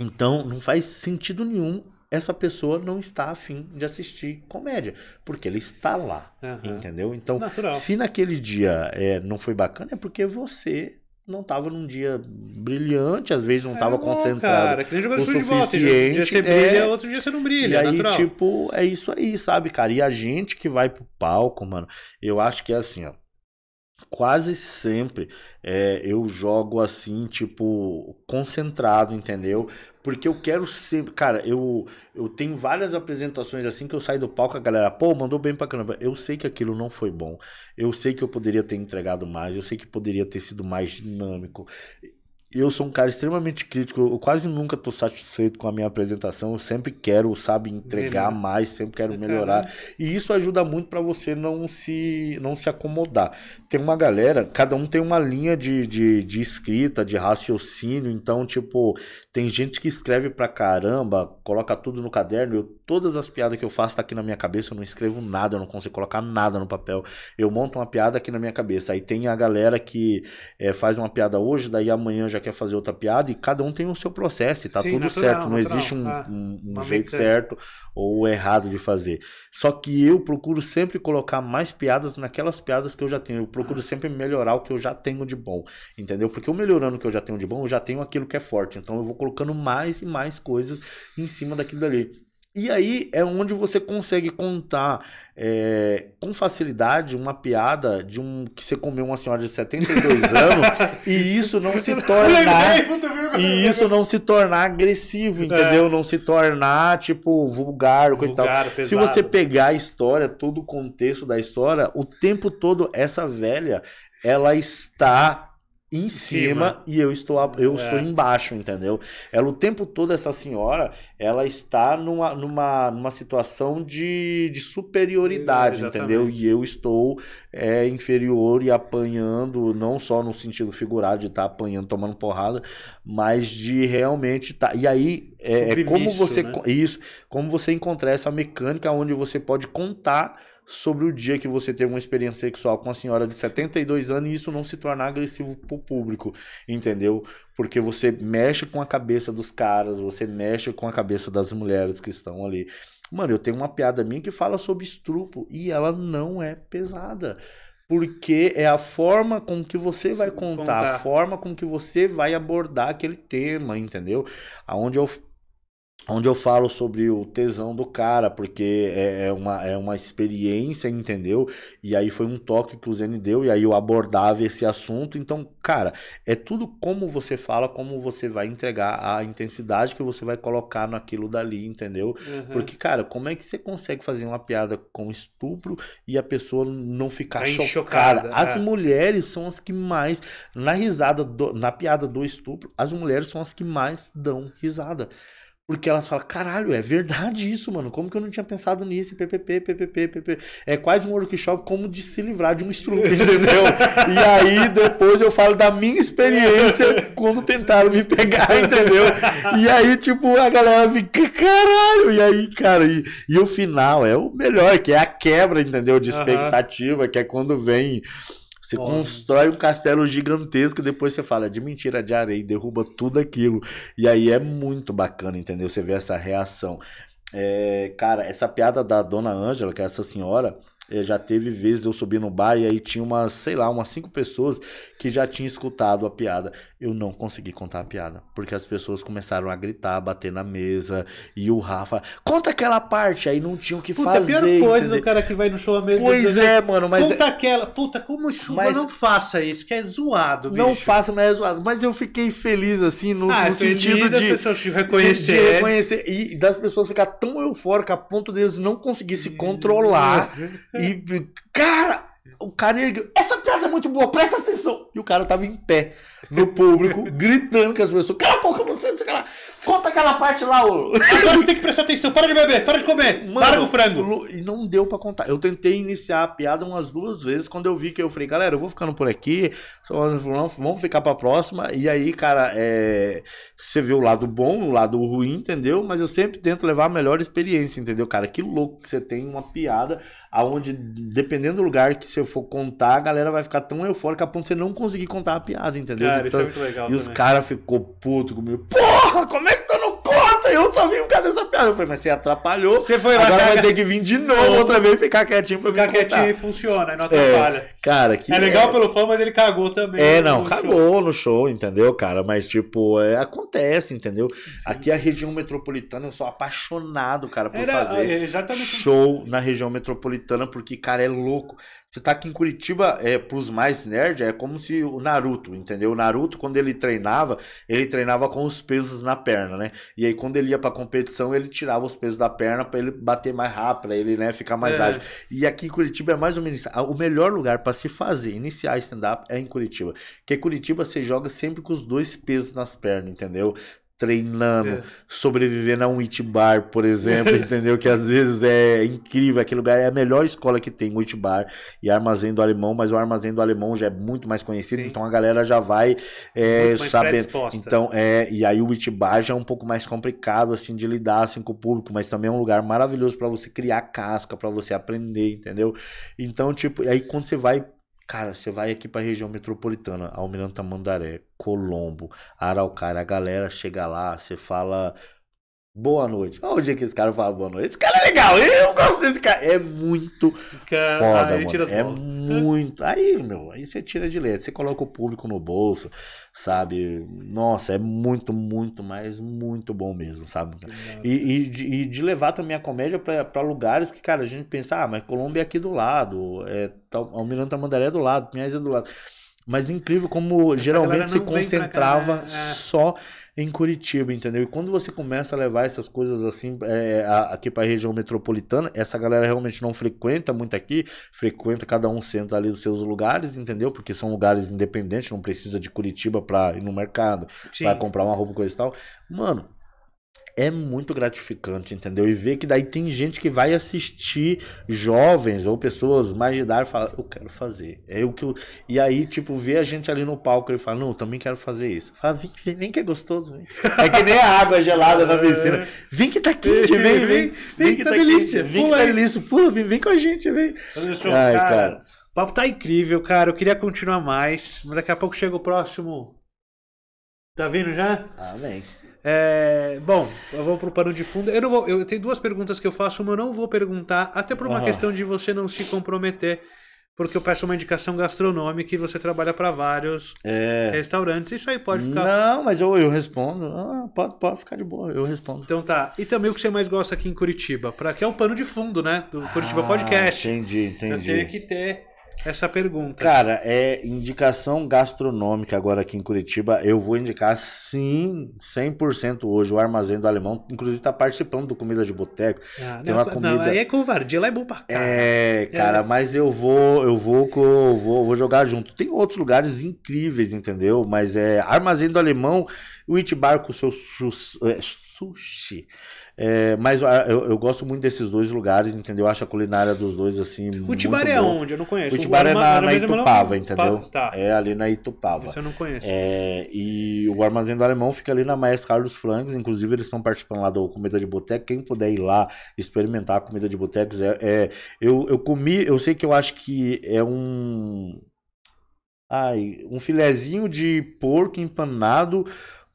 Então não faz sentido nenhum essa pessoa não estar afim de assistir comédia, porque ele está lá, uhum. entendeu? Então, Natural. se naquele dia é, não foi bacana, é porque você não estava num dia brilhante, às vezes não estava é concentrado. Cara, que nem de assim, um dia você é. brilha, é... outro dia você não brilha. E aí, natural. tipo, é isso aí, sabe, cara? E a gente que vai pro palco, mano, eu acho que é assim, ó. Quase sempre é, eu jogo assim, tipo, concentrado, entendeu? Porque eu quero ser. Cara, eu, eu tenho várias apresentações assim que eu saio do palco, a galera, pô, mandou bem pra caramba. Eu sei que aquilo não foi bom. Eu sei que eu poderia ter entregado mais. Eu sei que poderia ter sido mais dinâmico eu sou um cara extremamente crítico, eu quase nunca estou satisfeito com a minha apresentação, eu sempre quero, sabe, entregar mais, sempre quero é, melhorar. E isso ajuda muito para você não se não se acomodar. Tem uma galera, cada um tem uma linha de, de, de escrita, de raciocínio, então, tipo, tem gente que escreve pra caramba, coloca tudo no caderno. Eu, todas as piadas que eu faço tá aqui na minha cabeça, eu não escrevo nada, eu não consigo colocar nada no papel. Eu monto uma piada aqui na minha cabeça. Aí tem a galera que é, faz uma piada hoje, daí amanhã já quer fazer outra piada, e cada um tem o seu processo, e tá Sim, tudo natural, certo. Não natural. existe um, ah, um, um jeito certo ou errado de fazer. Só que eu procuro sempre colocar mais piadas naquelas piadas que eu já tenho. Eu procuro ah. sempre melhorar o que eu já tenho de bom, entendeu? Porque eu melhorando o que eu já tenho de bom, eu já tenho aquilo que é forte. Então eu vou colocando mais e mais coisas em cima daquilo dali. E aí é onde você consegue contar é, com facilidade uma piada de um que você comeu uma senhora de 72 (laughs) anos e isso não se tornar e isso não se tornar agressivo, é. entendeu? É. Não se tornar tipo vulgar, vulgar Se você pegar a história, todo o contexto da história, o tempo todo essa velha ela está em cima, cima, e eu estou eu é. estou embaixo, entendeu? Ela o tempo todo essa senhora, ela está numa numa, numa situação de, de superioridade, é, entendeu? E eu estou é, inferior e apanhando, não só no sentido figurado de estar tá apanhando, tomando porrada, mas de realmente tá. E aí é, é como você né? isso, como você encontrar essa mecânica onde você pode contar sobre o dia que você teve uma experiência sexual com uma senhora de 72 anos e isso não se tornar agressivo pro público, entendeu? Porque você mexe com a cabeça dos caras, você mexe com a cabeça das mulheres que estão ali. Mano, eu tenho uma piada minha que fala sobre estrupo e ela não é pesada. Porque é a forma com que você vai contar, contar, a forma com que você vai abordar aquele tema, entendeu? Aonde eu onde eu falo sobre o tesão do cara, porque é, é, uma, é uma experiência, entendeu? E aí foi um toque que o Zene deu, e aí eu abordava esse assunto. Então, cara, é tudo como você fala, como você vai entregar, a intensidade que você vai colocar naquilo dali, entendeu? Uhum. Porque, cara, como é que você consegue fazer uma piada com estupro e a pessoa não ficar tá chocada? chocada? É. As é. mulheres são as que mais, na risada, do, na piada do estupro, as mulheres são as que mais dão risada. Porque elas falam, caralho, é verdade isso, mano. Como que eu não tinha pensado nisso? PPP, PPP, PPP. É quase um workshop como de se livrar de um estrupo, (laughs) entendeu? e aí depois eu falo da minha experiência quando tentaram me pegar, (laughs) entendeu? E aí, tipo, a galera fica, caralho. E aí, cara, e, e o final é o melhor, que é a quebra, entendeu? De expectativa, uhum. que é quando vem você constrói um castelo gigantesco e depois você fala de mentira de areia e derruba tudo aquilo. E aí é muito bacana, entendeu? Você vê essa reação. É, cara, essa piada da dona Ângela, que é essa senhora, é, já teve vezes de eu subir no bar e aí tinha umas, sei lá, umas cinco pessoas que já tinham escutado a piada. Eu não consegui contar a piada, porque as pessoas começaram a gritar, a bater na mesa, e o Rafa, conta aquela parte, aí não tinham o que Puta, é fazer. Puta, pior coisa do cara que vai no show mesmo. Pois é, mano, mas... Conta é aquela, puta, como chuva, mas... não faça isso, que é zoado, bicho. Não faça, mas é zoado. Mas eu fiquei feliz, assim, no, ah, no sentido de... pessoas te reconhecer. De, reconhecer. E das pessoas ficar tão eufóricas a ponto deles não conseguir se controlar... E, cara, o cara ergueu. Essa piada é muito boa, presta atenção. E o cara tava em pé no público, (laughs) gritando com as pessoas. Cala a boca, você, você cara. Conta aquela parte lá, ô. Agora você tem que prestar atenção. Para de beber, para de comer. Mano, para com o frango. E não deu para contar. Eu tentei iniciar a piada umas duas vezes. Quando eu vi que eu falei, galera, eu vou ficando por aqui. Vamos ficar pra próxima. E aí, cara, é... você vê o lado bom, o lado ruim, entendeu? Mas eu sempre tento levar a melhor experiência, entendeu, cara? Que louco que você tem uma piada aonde dependendo do lugar que você for contar, a galera vai ficar tão eufórica a ponto de você não conseguir contar a piada, entendeu? Cara, então, isso é então, muito legal. E os caras ficou puto comigo. Porra, como é que tu não conta? Eu só vim por causa dessa piada. Eu falei, mas você atrapalhou. Você foi Agora vai ter que vir de novo outra vez ficar quietinho pra Ficar quietinho e funciona, não é, atrapalha. É, cara, que. É legal é... pelo fã, mas ele cagou também. É, né, não, no cagou show. no show, entendeu, cara? Mas, tipo, é, acontece, entendeu? Sim. Aqui a região metropolitana, eu sou apaixonado, cara, por Era, fazer é, show na região metropolitana porque, cara, é louco. Você tá aqui em Curitiba, é, pros mais nerd, é como se o Naruto, entendeu? O Naruto, quando ele treinava, ele treinava com os pesos na perna, né? E aí, quando ele ia pra competição, ele tirava os pesos da perna para ele bater mais rápido, pra ele, né, ficar mais é. ágil. E aqui em Curitiba é mais ou menos ah, O melhor lugar para se fazer, iniciar stand-up é em Curitiba. Porque Curitiba você joga sempre com os dois pesos nas pernas, entendeu? treinando, é. a um itibar, por exemplo, (laughs) entendeu? Que às vezes é incrível, aquele lugar é a melhor escola que tem, o itibar e armazém do alemão, mas o armazém do alemão já é muito mais conhecido, Sim. então a galera já vai é, sabendo. Então, é, e aí o itibar já é um pouco mais complicado assim de lidar assim com o público, mas também é um lugar maravilhoso para você criar casca, para você aprender, entendeu? Então, tipo, aí quando você vai Cara, você vai aqui pra região metropolitana, Almirante Mandaré Colombo, Araucária, a galera chega lá, você fala Boa noite. Olha o dia que esse cara fala boa noite. Esse cara é legal, eu gosto desse cara. É muito cara, foda, aí, mano. É muito. Aí, meu, aí você tira de letra. Você coloca o público no bolso, sabe? Nossa, é muito, muito, mas muito bom mesmo, sabe? E, e, de, e de levar também a comédia para lugares que, cara, a gente pensa, ah, mas Colômbia é aqui do lado, é, tá, Almirante Mandaré é do lado, Pinhais é do lado. Mas incrível como Essa geralmente se concentrava cá, né? É. só em Curitiba, entendeu? E quando você começa a levar essas coisas assim é, aqui para a região metropolitana, essa galera realmente não frequenta muito aqui, frequenta cada um centro ali nos seus lugares, entendeu? Porque são lugares independentes, não precisa de Curitiba para ir no mercado, para comprar uma roupa coisa e tal. Mano, é muito gratificante, entendeu? E ver que daí tem gente que vai assistir jovens ou pessoas mais de idade e fala, eu quero fazer. É o que eu... E aí, tipo, ver a gente ali no palco e fala, não, eu também quero fazer isso. Fala, vem, vem, vem que é gostoso, vem. É que nem a água gelada na piscina. É. Vem que tá quente, vem, vem, vem, vem que tá, tá delícia. vem pula, que tá delícia, pula, vem, vem com a gente, vem. Ai, cara. cara. O papo tá incrível, cara. Eu queria continuar mais, mas daqui a pouco chega o próximo. Tá vindo já? Amém. Ah, é, bom, eu vou pro pano de fundo. Eu não vou, eu tenho duas perguntas que eu faço, uma eu não vou perguntar, até por uma uhum. questão de você não se comprometer, porque eu peço uma indicação gastronômica e você trabalha para vários é. restaurantes. Isso aí pode ficar. Não, mas eu, eu respondo. Ah, pode, pode ficar de boa, eu respondo. Então tá. E também o que você mais gosta aqui em Curitiba, para que é o pano de fundo, né, do Curitiba ah, Podcast. Entendi, entendi. Eu tenho que ter essa pergunta. Cara, é indicação gastronômica agora aqui em Curitiba. Eu vou indicar sim, 100% hoje o Armazém do Alemão. Inclusive está participando do Comida de Boteco. Ah, Tem não, uma tá, comida... não, aí é covardia, lá é bom pra cá. É, cara, é. mas eu vou, eu vou, com, vou, vou jogar junto. Tem outros lugares incríveis, entendeu? Mas é Armazém do Alemão, o Itibar com o seu é, sushi é, mas ah, eu, eu, gosto muito desses dois lugares, entendeu? Eu acho a culinária dos dois assim. Utibaré é onde? Eu não conheço. Utibaré é na, na é Itupava, entendeu? Tá. É ali na Itupava. Isso eu não conheço. É, e o Armazém do Alemão fica ali na Maes Carlos Franks. Inclusive, eles estão participando lá do Comida de Boteco. Quem puder ir lá experimentar a comida de botecos, é, é, eu, eu comi, eu sei que eu acho que é um. Ai, um filezinho de porco empanado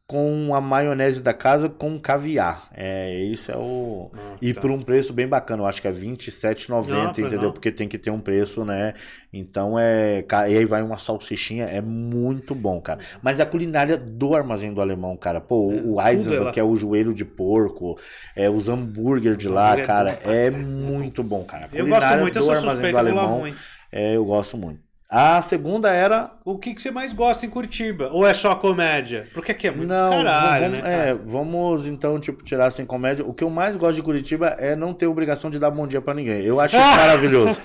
com a maionese da casa com caviar. É, isso é o. Ah, e por um preço bem bacana, eu acho que é R$27,90, entendeu? Não. Porque tem que ter um preço, né? Então é. E aí vai uma salsichinha, é muito bom, cara. Uhum. Mas a culinária do armazém do alemão, cara. Pô, é, o Eisenbach, é que é o joelho de porco, é, os hambúrguer de lá, é cara, é, é, muito bom, cara. A culinária eu gosto muito, do eu sou armazém do alemão. É, eu gosto muito. A segunda era o que, que você mais gosta em Curitiba? Ou é só comédia? Porque aqui é muito não, caralho, vamos, né? É, cara? É, vamos então, tipo, tirar assim comédia. O que eu mais gosto de Curitiba é não ter obrigação de dar bom dia para ninguém. Eu acho (laughs) maravilhoso.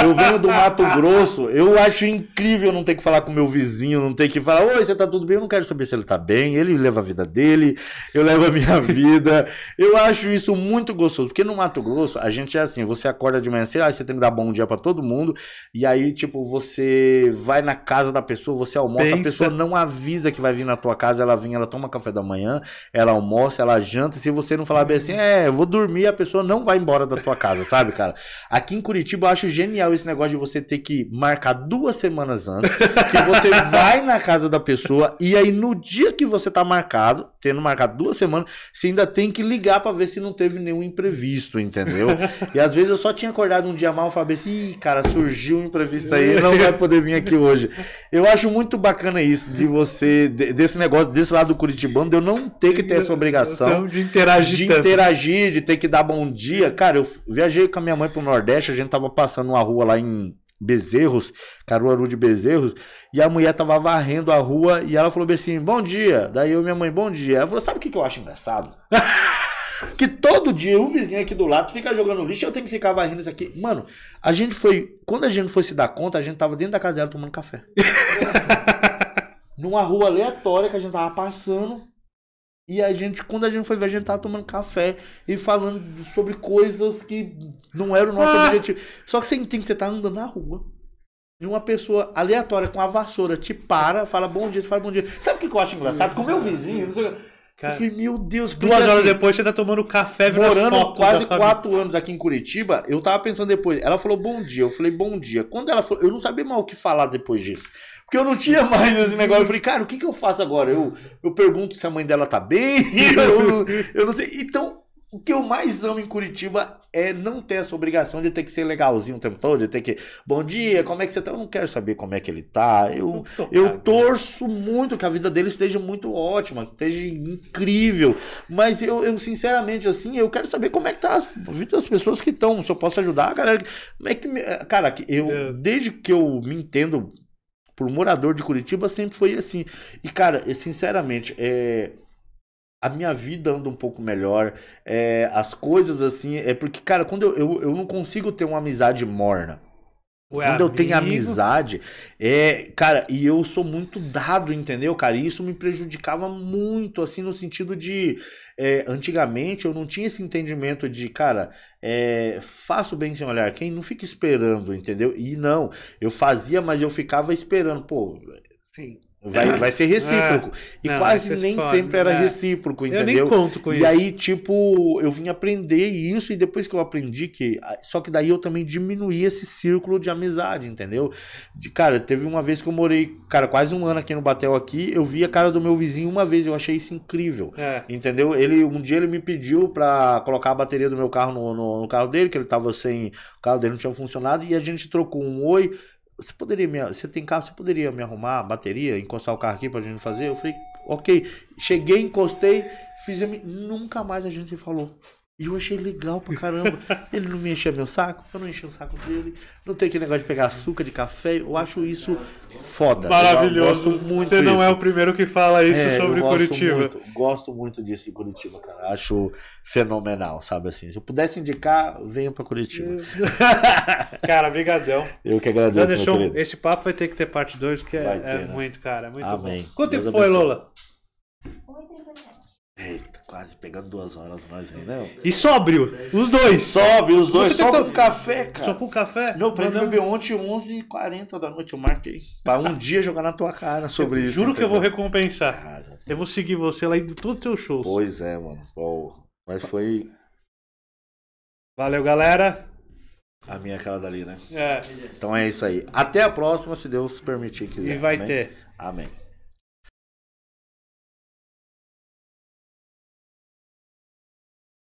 Eu venho do Mato Grosso, eu acho incrível não ter que falar com meu vizinho, não ter que falar, oi, você tá tudo bem? Eu não quero saber se ele tá bem, ele leva a vida dele, eu levo a minha (laughs) vida. Eu acho isso muito gostoso. Porque no Mato Grosso, a gente é assim, você acorda de manhã cedo, você tem que dar bom dia para todo mundo, e aí, tipo, você você vai na casa da pessoa, você almoça, Pensa. a pessoa não avisa que vai vir na tua casa, ela vem, ela toma café da manhã, ela almoça, ela janta, e se você não falar bem assim, é, eu vou dormir, a pessoa não vai embora da tua casa, (laughs) sabe, cara? Aqui em Curitiba eu acho genial esse negócio de você ter que marcar duas semanas antes, que você (laughs) vai na casa da pessoa e aí no dia que você tá marcado, tendo marcado duas semanas, você ainda tem que ligar para ver se não teve nenhum imprevisto, entendeu? (laughs) E às vezes eu só tinha acordado um dia mal eu falava assim, cara, surgiu um imprevisto aí, não vai poder vir aqui hoje. Eu acho muito bacana isso, de você, desse negócio, desse lado do Curitibano, de eu não ter que ter essa obrigação de interagir, de, tanto. interagir de ter que dar bom dia. Cara, eu viajei com a minha mãe pro Nordeste, a gente tava passando uma rua lá em Bezerros, Caruaru de Bezerros, e a mulher tava varrendo a rua e ela falou assim: bom dia. Daí eu minha mãe, bom dia. Ela falou: sabe o que, que eu acho engraçado? (laughs) Que todo dia o vizinho aqui do lado fica jogando lixo, e eu tenho que ficar varrendo isso aqui. Mano, a gente foi. Quando a gente foi se dar conta, a gente tava dentro da casa dela tomando café. (laughs) Numa rua aleatória que a gente tava passando. E a gente, quando a gente foi ver, a gente tava tomando café e falando sobre coisas que não era o nosso ah. objetivo. Só que você entende que você tá andando na rua. E uma pessoa aleatória com a vassoura te para, fala bom dia, fala bom dia. Sabe o que eu acho engraçado? Com meu vizinho, não sei o que. Cara, eu falei, meu Deus, Duas é é horas assim? depois você tá tomando café Morando quase quatro anos aqui em Curitiba, eu tava pensando depois. Ela falou bom dia, eu falei bom dia. Quando ela falou, eu não sabia mal o que falar depois disso. Porque eu não tinha (laughs) mais esse negócio. Eu falei, cara, o que, que eu faço agora? Eu, eu pergunto se a mãe dela tá bem, (laughs) eu, eu não sei. Então, o que eu mais amo em Curitiba é não ter essa obrigação de ter que ser legalzinho o tempo todo, de ter que. Bom dia, como é que você tá? Eu não quero saber como é que ele tá. Eu, eu, torço muito que a vida dele esteja muito ótima, que esteja incrível. Mas eu, eu, sinceramente, assim, eu quero saber como é que tá a vida das pessoas que estão. Se eu posso ajudar, galera. Como é que. Eh, cara, eu, yes. desde que eu me entendo por morador de Curitiba, sempre foi assim. E, cara, sinceramente, é a minha vida anda um pouco melhor. É, as coisas assim. É porque, cara, quando eu, eu, eu não consigo ter uma amizade morna. Ué, quando amigo. eu tenho amizade, é, cara, e eu sou muito dado, entendeu, cara? E isso me prejudicava muito, assim, no sentido de. É, antigamente eu não tinha esse entendimento de, cara, é, faço bem sem olhar quem, não fica esperando, entendeu? E não, eu fazia, mas eu ficava esperando, pô. Sim. Vai, é. vai ser recíproco. Ah, e não, quase nem fome, sempre era é. recíproco, entendeu? Eu nem conto com e isso. E aí, tipo, eu vim aprender isso e depois que eu aprendi que. Só que daí eu também diminuí esse círculo de amizade, entendeu? De, cara, teve uma vez que eu morei, cara, quase um ano aqui no Batel aqui, eu vi a cara do meu vizinho uma vez, eu achei isso incrível. É. Entendeu? Ele, um dia ele me pediu pra colocar a bateria do meu carro no, no, no carro dele, que ele tava sem. O carro dele não tinha funcionado, e a gente trocou um oi você poderia me. Você tem carro, você poderia me arrumar bateria, encostar o carro aqui pra gente fazer? Eu falei, ok. Cheguei, encostei, fiz. Nunca mais a gente se falou. E eu achei legal pra caramba. Ele não me enchia meu saco, eu não enchi o saco dele. Não tem aquele negócio de pegar açúcar de café. Eu acho isso foda. Maravilhoso. Eu gosto muito Você não é o primeiro que fala isso é, sobre gosto Curitiba. Muito, gosto muito disso em Curitiba, cara. Acho fenomenal, sabe assim. Se eu pudesse indicar, venho pra Curitiba. (laughs) cara, brigadão. Eu que agradeço, deixou, meu querido. Esse papo vai ter que ter parte 2, porque é, ter, é né? muito, cara. É muito Amém. bom. Quanto tempo foi, Lola? 8 Eita, quase pegando duas horas mais, aí, não. Né? E sóbrio, os dois. Sobe, os dois. Você só tá com café, cara. Só com café? Meu prêmio não... bebeu ontem 11h40 da noite, eu marquei. Pra um ah. dia jogar na tua cara sobre eu isso. Juro entendeu? que eu vou recompensar. Cara. Eu vou seguir você lá em todos os teus shows. Pois é, mano. Oh, mas foi... Valeu, galera. A minha é aquela dali, né? É. Então é isso aí. Até a próxima, se Deus permitir quiser. E vai Amém? ter. Amém.